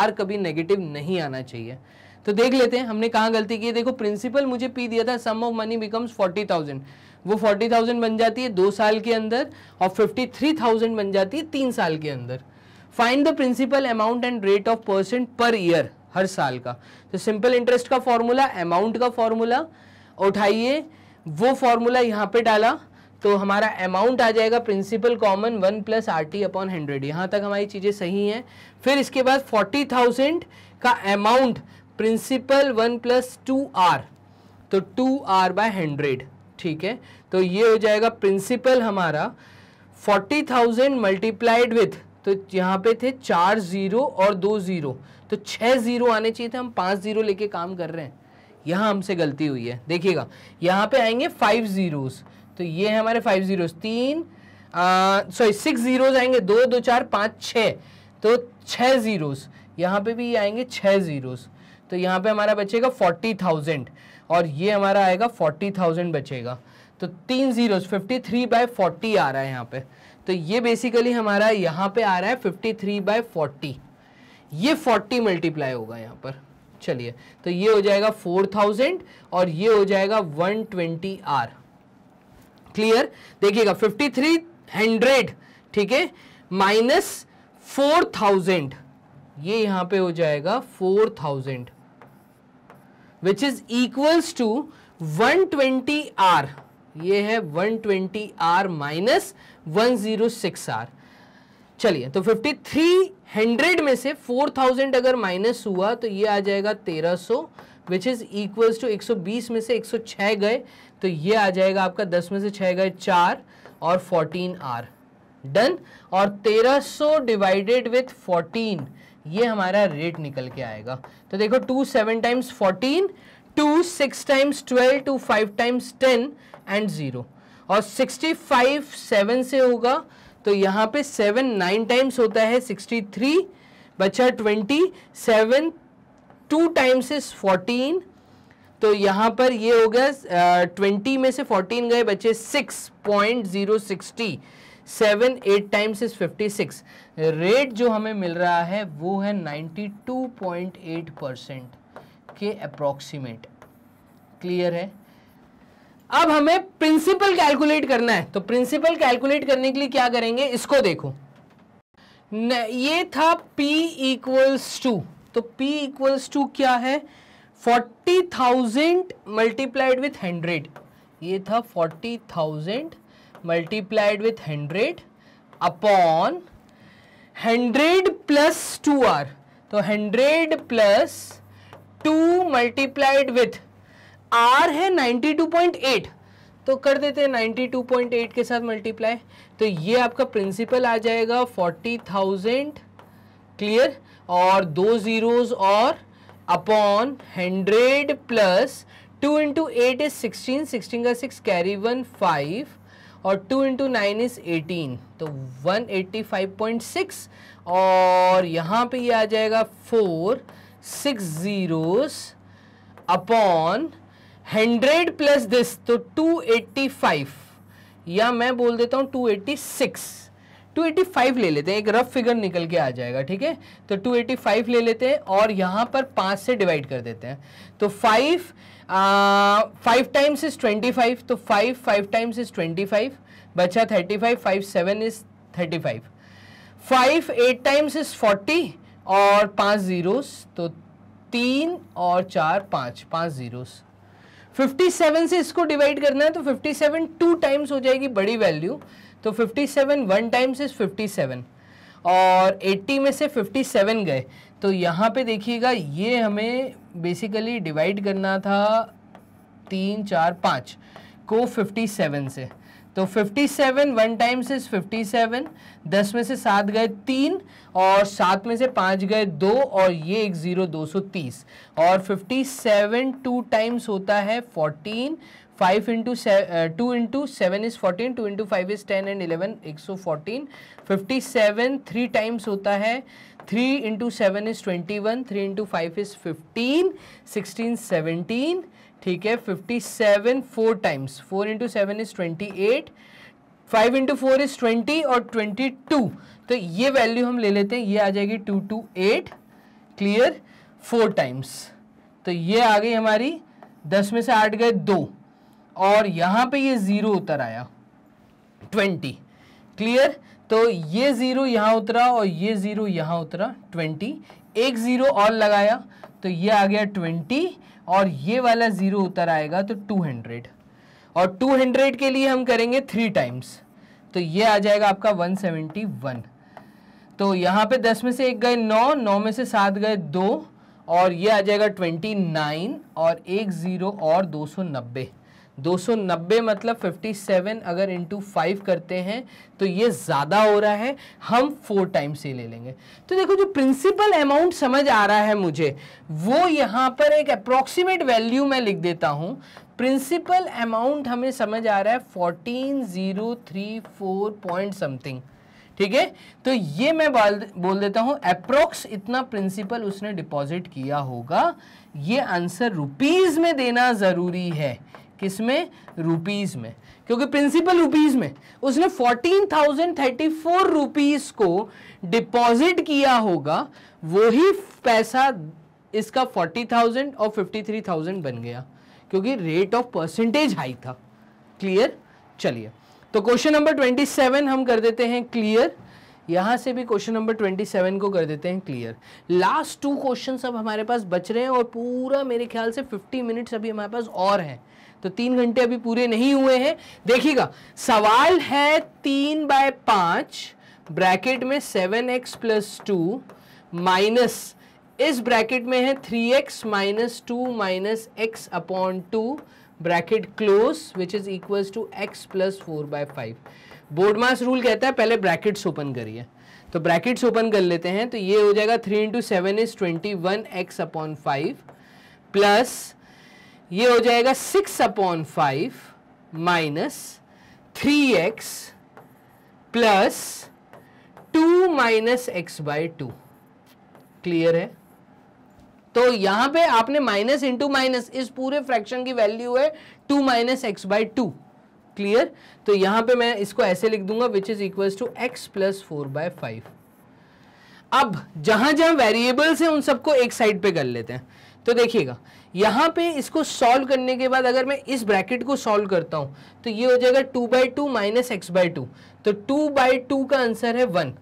आर कभी नेगेटिव नहीं आना चाहिए तो देख लेते हैं हमने कहाँ गलती की है देखो प्रिंसिपल मुझे पी दिया था sum of money becomes forty thousand वो फोर्टी थाउजेंड बन जाती है दो साल के अंदर और फिफ्टी थ्री थाउजेंड बन जाती है तीन साल के अंदर find the principal amount and rate of percent per year हर साल का तो सिंपल इंटरेस्ट का फॉर्मूला अमाउंट का फॉर्मूला उठाइए वो फॉर्मूला यहाँ पे डाला तो हमारा अमाउंट आ जाएगा principal common one plus R T upon hundred यहाँ तक हमारी चीज़ें सही हैं फिर इसके बाद फोर्टी थाउजेंड का amount principal one plus two R तो टू आर बाय हंड्रेड ठीक है तो ये हो जाएगा प्रिंसिपल हमारा फोर्टी थाउजेंड मल्टीप्लाइड विथ तो यहाँ पे थे चार ज़ीरो और दो ज़ीरो तो छः ज़ीरो आने चाहिए थे हम पाँच ज़ीरो लेके काम कर रहे हैं यहाँ हमसे गलती हुई है देखिएगा यहाँ पे आएंगे फाइव ज़ीरोज़ तो ये है हमारे फाइव ज़ीरोज़ तीन सॉरी सिक्स ज़ीरोज़ आएंगे दो दो चार पाँच छः तो छः ज़ीरोज़ यहाँ पे भी आएंगे छः ज़ीरोज़ तो यहाँ पे हमारा बचेगा फोर्टी थाउजेंड और ये हमारा आएगा फोर्टी थाउजेंड बचेगा तो तीन zero fifty three by forty आ रहा है यहाँ पे तो ये बेसिकली हमारा यहाँ पे आ रहा है फिफ्टी थ्री बाय फोर्टी ये फोर्टी मल्टीप्लाई होगा यहाँ पर चलिए तो ये हो जाएगा फोर थाउजेंड और ये हो जाएगा वन ट्वेंटी आर क्लियर देखिएगा फिफ्टी थ्री हंड्रेड ठीक है माइनस फोर थाउजेंड ये यहाँ पे हो जाएगा four thousand which is equals to 120 R ये है 120 आर माइनस सिक्स आर चलिए तो 5300 में से 4000 अगर माइनस हुआ तो ये आ जाएगा 1300 विच इज इक्वल्स टू 120 में से 106 गए तो ये आ जाएगा आपका 10 में से 6 गए 4 और 14 आर डन और 1300 डिवाइडेड विथ फोर्टीन ये हमारा रेट निकल के आएगा तो देखो two seven times fourteen two six times twelve two five times ten and zero और सिक्सटी फाइव सेवन से होगा तो यहाँ पे सेवन नाइन टाइम्स होता है सिक्सटी थ्री बचा twenty seven two times is fourteen तो यहाँ पर ये हो गया ट्वेंटी में से फोर्टीन गए बचे six point zero sixty seven eight times is fifty six rate जो हमें मिल रहा है वो है ninety two point eight percent के अप्रोक्सीमेट क्लियर है अब हमें प्रिंसिपल कैलकुलेट करना है तो प्रिंसिपल कैलकुलेट करने के लिए क्या करेंगे इसको देखो ये था P इक्वल्स टू तो P इक्वल्स टू क्या है forty thousand multiplied with hundred ये था forty thousand multiplied with hundred upon hundred plus two R तो hundred plus two multiplied with R है नाइन्टी टू पॉइंट एट तो कर देते हैं नाइन्टी टू पॉइंट एट के साथ मल्टीप्लाई तो ये आपका प्रिंसिपल आ जाएगा फोर्टी थाउजेंड क्लियर और दो जीरोज और upon hundred plus two into eight is sixteen sixteen का सिक्स कैरी वन फाइव और 2 इंटू नाइन इज़ एटीन तो 185.6 और यहाँ पे ये यह आ जाएगा four six zeros upon hundred plus this तो 285 या मैं बोल देता हूँ 286 285 ले लेते हैं एक रफ फिगर निकल के आ जाएगा ठीक है तो 285 ले लेते हैं और यहाँ पर पाँच से डिवाइड कर देते हैं तो फाइव फाइव टाइम्स इज़ 25 तो फाइव फाइव टाइम्स इज़ 25 बचा 35 five seven is 35 five five eight times is 40 और पाँच ज़ीरोस तो तीन और चार पाँच पाँच ज़ीरोस 57 से इसको डिवाइड करना है तो 57 टू टाइम्स हो जाएगी बड़ी वैल्यू तो 57 वन टाइम्स इज फिफ्टी और 80 में से 57 गए तो यहाँ पे देखिएगा ये हमें बेसिकली डिवाइड करना था तीन चार पाँच को 57 से तो 57 वन टाइम्स इज 57 दस में से सात गए तीन और सात में से पाँच गए दो और ये एक ज़ीरो दो सौ तीस और 57 टू टाइम्स होता है 14 five into two into seven is fourteen two into five is ten and eleven एक सौ fourteen fifty seven three times होता है three into seven is twenty one three into five is fifteen sixteen seventeen ठीक है fifty seven four times four into seven is twenty eight five into four is twenty और ट्वेंटी टू तो ये वैल्यू हम ले लेते हैं ये आ जाएगी two two eight clear four times तो ये आ गई हमारी दस में से आठ गए दो और यहाँ पे ये ज़ीरो उतर आया ट्वेंटी क्लियर तो ये ज़ीरो यहाँ उतरा और ये ज़ीरो यहाँ उतरा ट्वेंटी एक ज़ीरो और लगाया तो ये आ गया ट्वेंटी और ये वाला ज़ीरो उतर आएगा तो टू हंड्रेड और टू हंड्रेड के लिए हम करेंगे थ्री टाइम्स तो ये आ जाएगा आपका वन सेवेंटी वन तो यहाँ पे दस में से एक गए नौ नौ में से सात गए दो और ये आ जाएगा ट्वेंटी नाइन और एक ज़ीरो और दो सौ नब्बे 290 मतलब 57 अगर इंटू फाइव करते हैं तो ये ज़्यादा हो रहा है हम फोर टाइम्स ही ले लेंगे तो देखो जो प्रिंसिपल अमाउंट समझ आ रहा है मुझे वो यहाँ पर एक अप्रॉक्सीमेट वैल्यू मैं लिख देता हूँ प्रिंसिपल अमाउंट हमें समझ आ रहा है fourteen zero three four point something ठीक है तो ये मैं बोल देता हूँ अप्रोक्स इतना प्रिंसिपल उसने डिपॉजिट किया होगा ये आंसर रुपीज़ में देना ज़रूरी है किस में रुपीज़ में क्योंकि प्रिंसिपल रुपीज़ में उसने fourteen thousand thirty four rupees को डिपॉजिट किया होगा वही पैसा इसका फोर्टी थाउजेंड और फिफ्टी थ्री थाउजेंड बन गया क्योंकि रेट ऑफ परसेंटेज हाई था क्लियर चलिए तो क्वेश्चन नंबर ट्वेंटी सेवन हम कर देते हैं क्लियर यहाँ से भी क्वेश्चन नंबर ट्वेंटी सेवन को कर देते हैं क्लियर लास्ट टू क्वेश्चन अब हमारे पास बच रहे हैं और पूरा मेरे ख्याल से फिफ्टी मिनट्स अभी हमारे पास और हैं तो तीन घंटे अभी पूरे नहीं हुए हैं देखिएगा सवाल है तीन बाय पांच ब्रैकेट में seven x plus two minus इस ब्रैकेट में है three x minus two minus x upon two bracket close which is equal to x plus four by five BODMAS rule कहता है पहले ब्रैकेट्स ओपन करिए तो ब्रैकेट्स ओपन कर लेते हैं तो ये हो जाएगा three into seven is twenty one x upon five plus ये हो जाएगा six upon five minus three x plus two minus x by two clear है तो यहां पे आपने माइनस इंटू माइनस इस पूरे फ्रैक्शन की वैल्यू है two minus x by two clear तो यहां पे मैं इसको ऐसे लिख दूंगा which is equal to x plus four by five अब जहां जहां वेरिएबल्स हैं उन सबको एक साइड पे कर लेते हैं तो देखिएगा यहाँ पे इसको सॉल्व करने के बाद अगर मैं इस ब्रैकेट को सॉल्व करता हूँ तो ये हो जाएगा two by two minus x by two तो टू बाई टू का आंसर है वन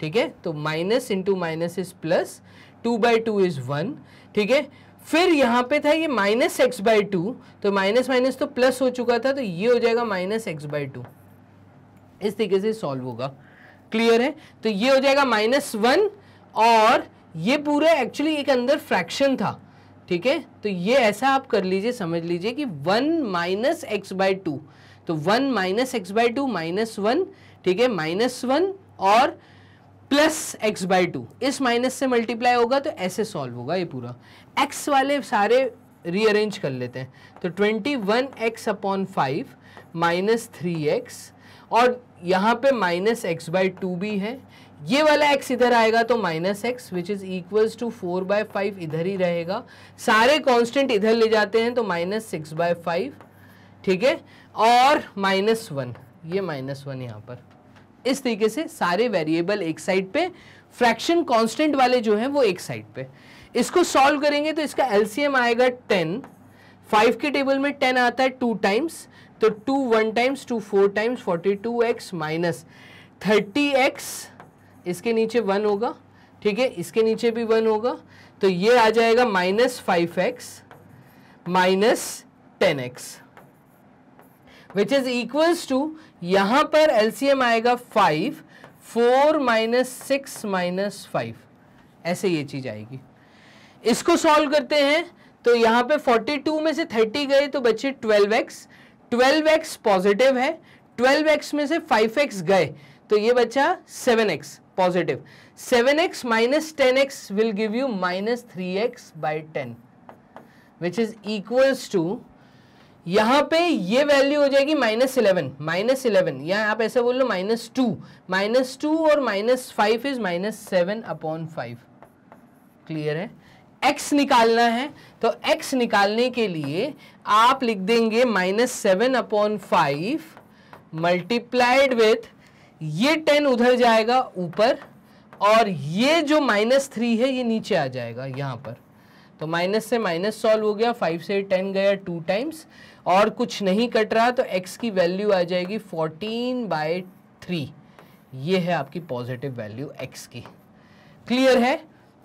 ठीक है तो minus into minus is plus two by two is one ठीक है फिर यहाँ पे था ये माइनस एक्स बाई टू तो माइनस माइनस तो प्लस हो चुका था तो ये हो जाएगा माइनस एक्स बाई टू इस तरीके से सॉल्व होगा क्लियर है तो ये हो जाएगा माइनस वन और ये पूरा एक्चुअली एक अंदर फ्रैक्शन था ठीक है तो ये ऐसा आप कर लीजिए समझ लीजिए कि one minus x by two तो one minus x by two minus one ठीक है माइनस वन और प्लस एक्स बाय टू इस माइनस से मल्टीप्लाई होगा तो ऐसे सॉल्व होगा ये पूरा एक्स वाले सारे रीअरेंज कर लेते हैं तो twenty one x upon five minus three x और यहाँ पे माइनस एक्स बाय टू भी है ये वाला एक्स इधर आएगा तो minus x which is equal to four by five इधर ही रहेगा सारे कांस्टेंट इधर ले जाते हैं तो माइनस सिक्स बाय फाइव ठीक है और माइनस वन ये माइनस वन यहाँ पर इस तरीके से सारे वेरिएबल एक साइड पे फ्रैक्शन कांस्टेंट वाले जो हैं वो एक साइड पे इसको सॉल्व करेंगे तो इसका एलसीएम आएगा टेन फाइव के टेबल में टेन आता है टू टाइम्स तो two one times two four times forty two x minus thirty x इसके नीचे वन होगा ठीक है इसके नीचे भी वन होगा तो ये आ जाएगा minus five x minus ten x which is equals to यहां पर एलसीएम आएगा five four minus six minus five ऐसे ये चीज़ आएगी इसको सॉल्व करते हैं तो यहां पे 42 में से 30 गए तो बचे 12x 12x पॉजिटिव है 12x में से 5x गए तो ये बचा 7x positive seven x minus ten x will give you minus three x by ten which is equals to यहां पे ये वैल्यू हो जाएगी माइनस इलेवन माइनस इलेवन या आप ऐसे बोल लो माइनस टू माइनस टू और minus five is minus seven upon five clear है x निकालना है तो x निकालने के लिए आप लिख देंगे minus seven upon five multiplied with ये टेन उधर जाएगा ऊपर और ये जो माइनस थ्री है ये नीचे आ जाएगा यहाँ पर तो माइनस से माइनस सॉल्व हो गया फाइव से टेन गया टू टाइम्स और कुछ नहीं कट रहा तो एक्स की वैल्यू आ जाएगी फोर्टीन बाय थ्री ये है आपकी पॉजिटिव वैल्यू एक्स की क्लियर है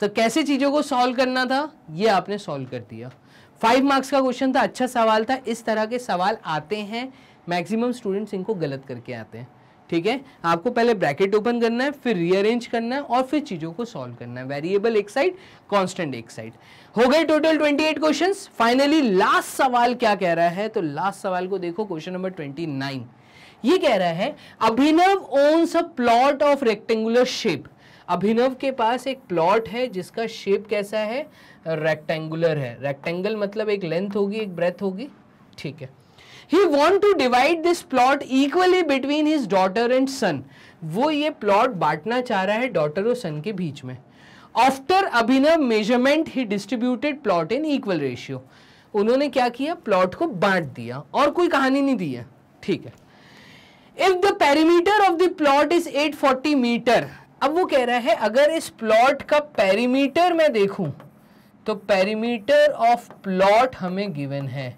तो कैसे चीज़ों को सॉल्व करना था ये आपने सॉल्व कर दिया फाइव मार्क्स का क्वेश्चन था अच्छा सवाल था इस तरह के सवाल आते हैं मैक्सिमम स्टूडेंट्स इनको गलत करके आते हैं ठीक है आपको पहले ब्रैकेट ओपन करना है फिर रीअरेंज करना है और फिर चीज़ों को सॉल्व करना है वेरिएबल एक साइड कांस्टेंट एक साइड हो गए टोटल 28 क्वेश्चंस फाइनली लास्ट सवाल क्या कह रहा है तो लास्ट सवाल को देखो क्वेश्चन नंबर 29 ये कह रहा है Abhinav owns a plot of rectangular shape Abhinav के पास एक प्लॉट है जिसका शेप कैसा है रेक्टेंगुलर है रेक्टेंगल मतलब एक लेंथ होगी एक ब्रेथ होगी ठीक है he want to divide this plot equally between his daughter and son वो ये प्लॉट बांटना चाह रहा है डॉटर और सन के बीच में after Abhinav measurement he distributed plot in equal ratio उन्होंने क्या किया प्लॉट को बांट दिया और कोई कहानी नहीं दी है ठीक है if the perimeter of the plot is 840 metre अब वो कह रहा है अगर इस प्लॉट का पेरीमीटर मैं देखूं तो पेरीमीटर ऑफ प्लॉट हमें गिवन है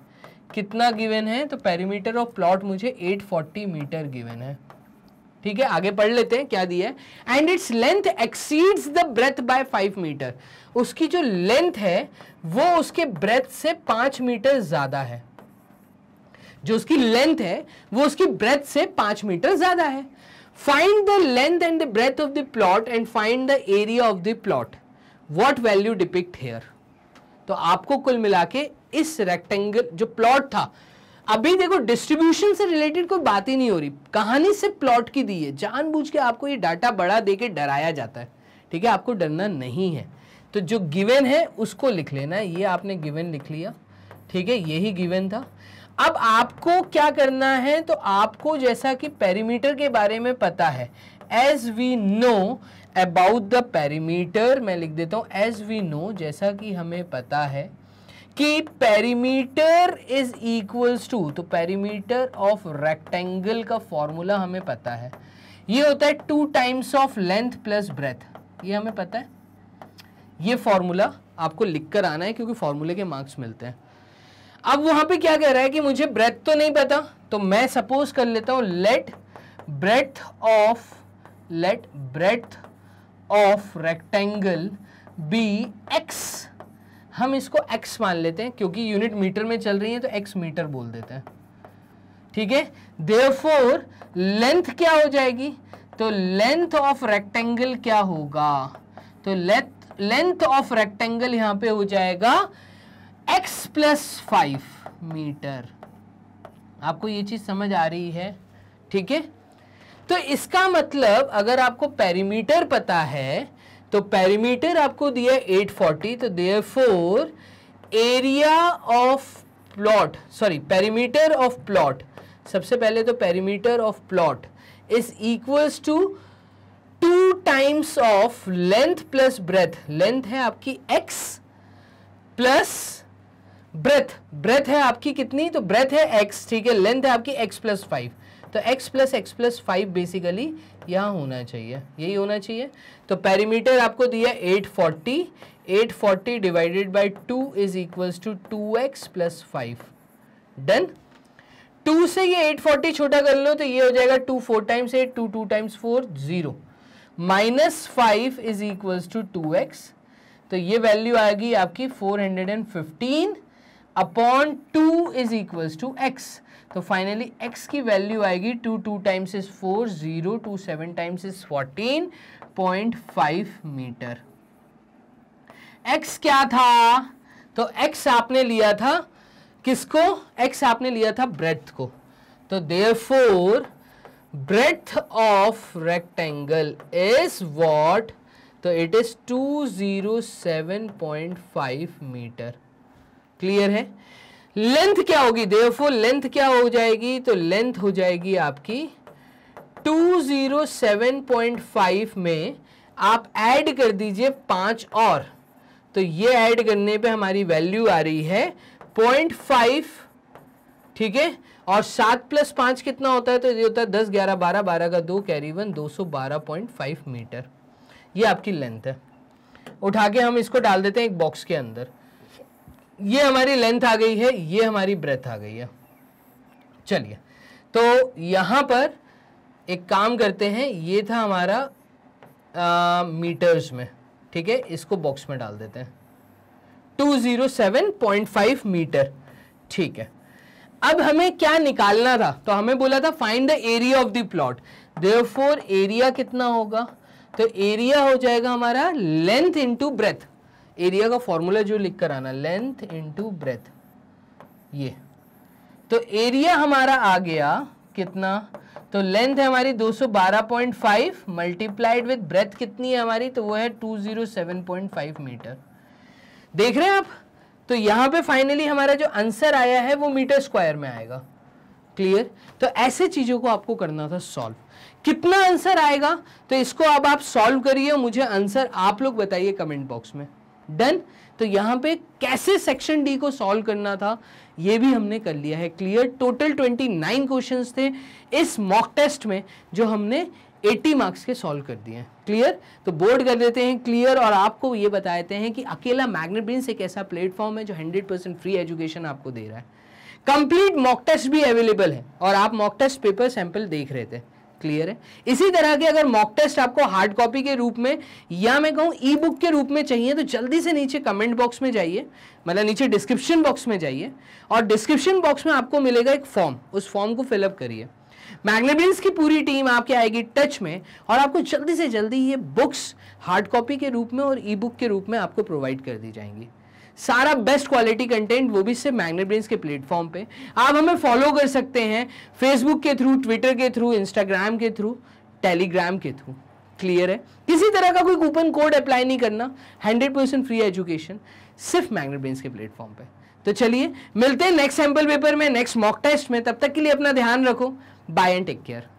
कितना गिवन है तो पेरीमीटर ऑफ प्लॉट मुझे 840 मीटर गिवन है ठीक है आगे पढ़ लेते हैं क्या दिया है and its length exceeds the breadth by five metre उसकी जो लेंथ है वो उसके ब्रेथ से पांच मीटर ज़्यादा है जो उसकी लेंथ है वो उसकी ब्रेथ से पांच मीटर ज़्यादा है find the length and the breadth of the plot and find the area of the plot what value depict here तो आपको कुल मिला के इस रेक्टेंगल जो प्लॉट था अभी देखो डिस्ट्रीब्यूशन से रिलेटेड कोई बात ही नहीं हो रही कहानी सिर्फ प्लॉट की दी है जानबूझ के आपको ये डाटा बड़ा देके डराया जाता है ठीक है आपको डरना नहीं है तो जो गिवन है उसको लिख लेना ये आपने गिवन लिख लिया ठीक है यही गिवन था अब आपको क्या करना है तो आपको जैसा कि पेरीमीटर के बारे में पता है as we know about the perimeter मैं लिख देता हूँ एज वी नो जैसा कि हमें पता है कि पेरीमीटर इज इक्वल्स टू तो पेरीमीटर ऑफ रेक्टेंगल का फॉर्मूला हमें पता है ये होता है two times of length plus breadth ये हमें पता है ये फॉर्मूला आपको लिख कर आना है क्योंकि फॉर्मूले के मार्क्स मिलते हैं अब वहां पे क्या कह रहा है कि मुझे ब्रेथ तो नहीं पता तो मैं सपोज कर लेता हूं let breadth of let breadth of rectangle be x हम इसको एक्स मान लेते हैं क्योंकि यूनिट मीटर में चल रही है तो एक्स मीटर बोल देते हैं ठीक है देयरफॉर लेंथ क्या हो जाएगी तो लेंथ ऑफ रेक्टेंगल क्या होगा तो लेंथ ऑफ रेक्टेंगल यहां पे हो जाएगा एक्स प्लस फाइव मीटर आपको ये चीज समझ आ रही है ठीक है तो इसका मतलब अगर आपको पेरीमीटर पता है तो पेरीमीटर आपको दिया है 840 तो therefore area of plot sorry perimeter of plot सबसे पहले तो perimeter of plot is equals to two times of length plus breadth length है आपकी एक्स प्लस ब्रेथ ब्रेथ है आपकी कितनी तो ब्रेथ है एक्स ठीक है लेंथ है आपकी एक्स प्लस फाइव तो x plus x plus five basically यहाँ होना चाहिए यही होना चाहिए तो पैरीमीटर आपको दिया eight forty eight forty divided by two is equals to two x plus five done two से ये एट फोर्टी छोटा कर लो तो ये हो जाएगा two four times eight two two times four zero minus five is equals to two x तो ये वैल्यू आएगी आपकी four hundred and fifteen upon two is equals to x तो फाइनली x की वैल्यू आएगी two two times is four zero two seven times is fourteen point five metre x क्या था तो x आपने लिया था किसको x आपने लिया था ब्रेथ को तो therefore breadth of rectangle is what तो इट इज 207.5 मीटर क्लियर है लेंथ क्या होगी देवफो लेंथ क्या हो जाएगी तो लेंथ हो जाएगी आपकी 207.5 में आप ऐड कर दीजिए पाँच और तो ये ऐड करने पे हमारी वैल्यू आ रही है पॉइंट फाइव ठीक है और सात प्लस पाँच कितना होता है तो ये होता है दस ग्यारह बारह बारह का दो कैरी वन दो सौ बारह पॉइंट फाइव मीटर ये आपकी लेंथ है उठा के हम इसको डाल देते हैं एक बॉक्स के अंदर ये हमारी लेंथ आ गई है ये हमारी ब्रेथ आ गई है चलिए तो यहाँ पर एक काम करते हैं ये था हमारा मीटर्स में ठीक है इसको बॉक्स में डाल देते हैं 207.5 मीटर ठीक है अब हमें क्या निकालना था तो हमें बोला था find the area of the plot therefore area कितना होगा तो एरिया हो जाएगा हमारा लेंथ इनटू ब्रेथ एरिया का फॉर्मूला जो लिख कर आना लेंथ इनटू ब्रेथ ये तो एरिया हमारा आ गया कितना तो लेंथ है हमारी 212.5 मल्टीप्लाइड विद ब्रेथ कितनी है हमारी तो वो है 207.5 मीटर देख रहे हैं आप तो यहाँ पे फाइनली हमारा जो आंसर आया है वो मीटर स्क्वायर में आएगा क्लियर तो ऐसे चीज़ों को आपको करना था सॉल्व कितना आंसर आएगा तो इसको अब आप सॉल्व करिए मुझे आंसर आप लोग बताइए कमेंट बॉक्स में डन तो यहां पे कैसे सेक्शन डी को सॉल्व करना था ये भी हमने कर लिया है क्लियर टोटल 29 क्वेश्चंस थे इस मॉक टेस्ट में जो हमने 80 मार्क्स के सॉल्व कर दिए हैं क्लियर तो बोर्ड कर देते हैं क्लियर और आपको ये बताते हैं कि अकेला मैग्नेट एक ऐसा प्लेटफॉर्म है जो 100 परसेंट फ्री एजुकेशन आपको दे रहा है कंप्लीट मॉक टेस्ट भी अवेलेबल है और आप मॉक टेस्ट पेपर सैंपल देख रहे थे क्लियर है इसी तरह के अगर मॉक टेस्ट आपको हार्ड कॉपी के रूप में या मैं कहूँ ई बुक के रूप में चाहिए तो जल्दी से नीचे कमेंट बॉक्स में जाइए मतलब नीचे डिस्क्रिप्शन बॉक्स में जाइए और डिस्क्रिप्शन बॉक्स में आपको मिलेगा एक फॉर्म उस फॉर्म को फिलअप करिए मैग्नेबिन्स की पूरी टीम आपके आएगी टच में और आपको जल्दी से जल्दी ये बुक्स हार्ड कॉपी के रूप में और ई बुक के रूप में आपको प्रोवाइड कर दी जाएंगी सारा बेस्ट क्वालिटी कंटेंट वो भी सिर्फ मैग्नेट ब्रेन के प्लेटफॉर्म पे आप हमें फॉलो कर सकते हैं फेसबुक के थ्रू ट्विटर के थ्रू इंस्टाग्राम के थ्रू टेलीग्राम के थ्रू क्लियर है किसी तरह का कोई कूपन कोड अप्लाई नहीं करना हंड्रेड परसेंट फ्री एजुकेशन सिर्फ मैग्नेट ब्रेन के प्लेटफॉर्म पे तो चलिए मिलते हैं नेक्स्ट सैम्पल पेपर में नेक्स्ट मॉक टेस्ट में तब तक के लिए अपना ध्यान रखो बाय एंड टेक केयर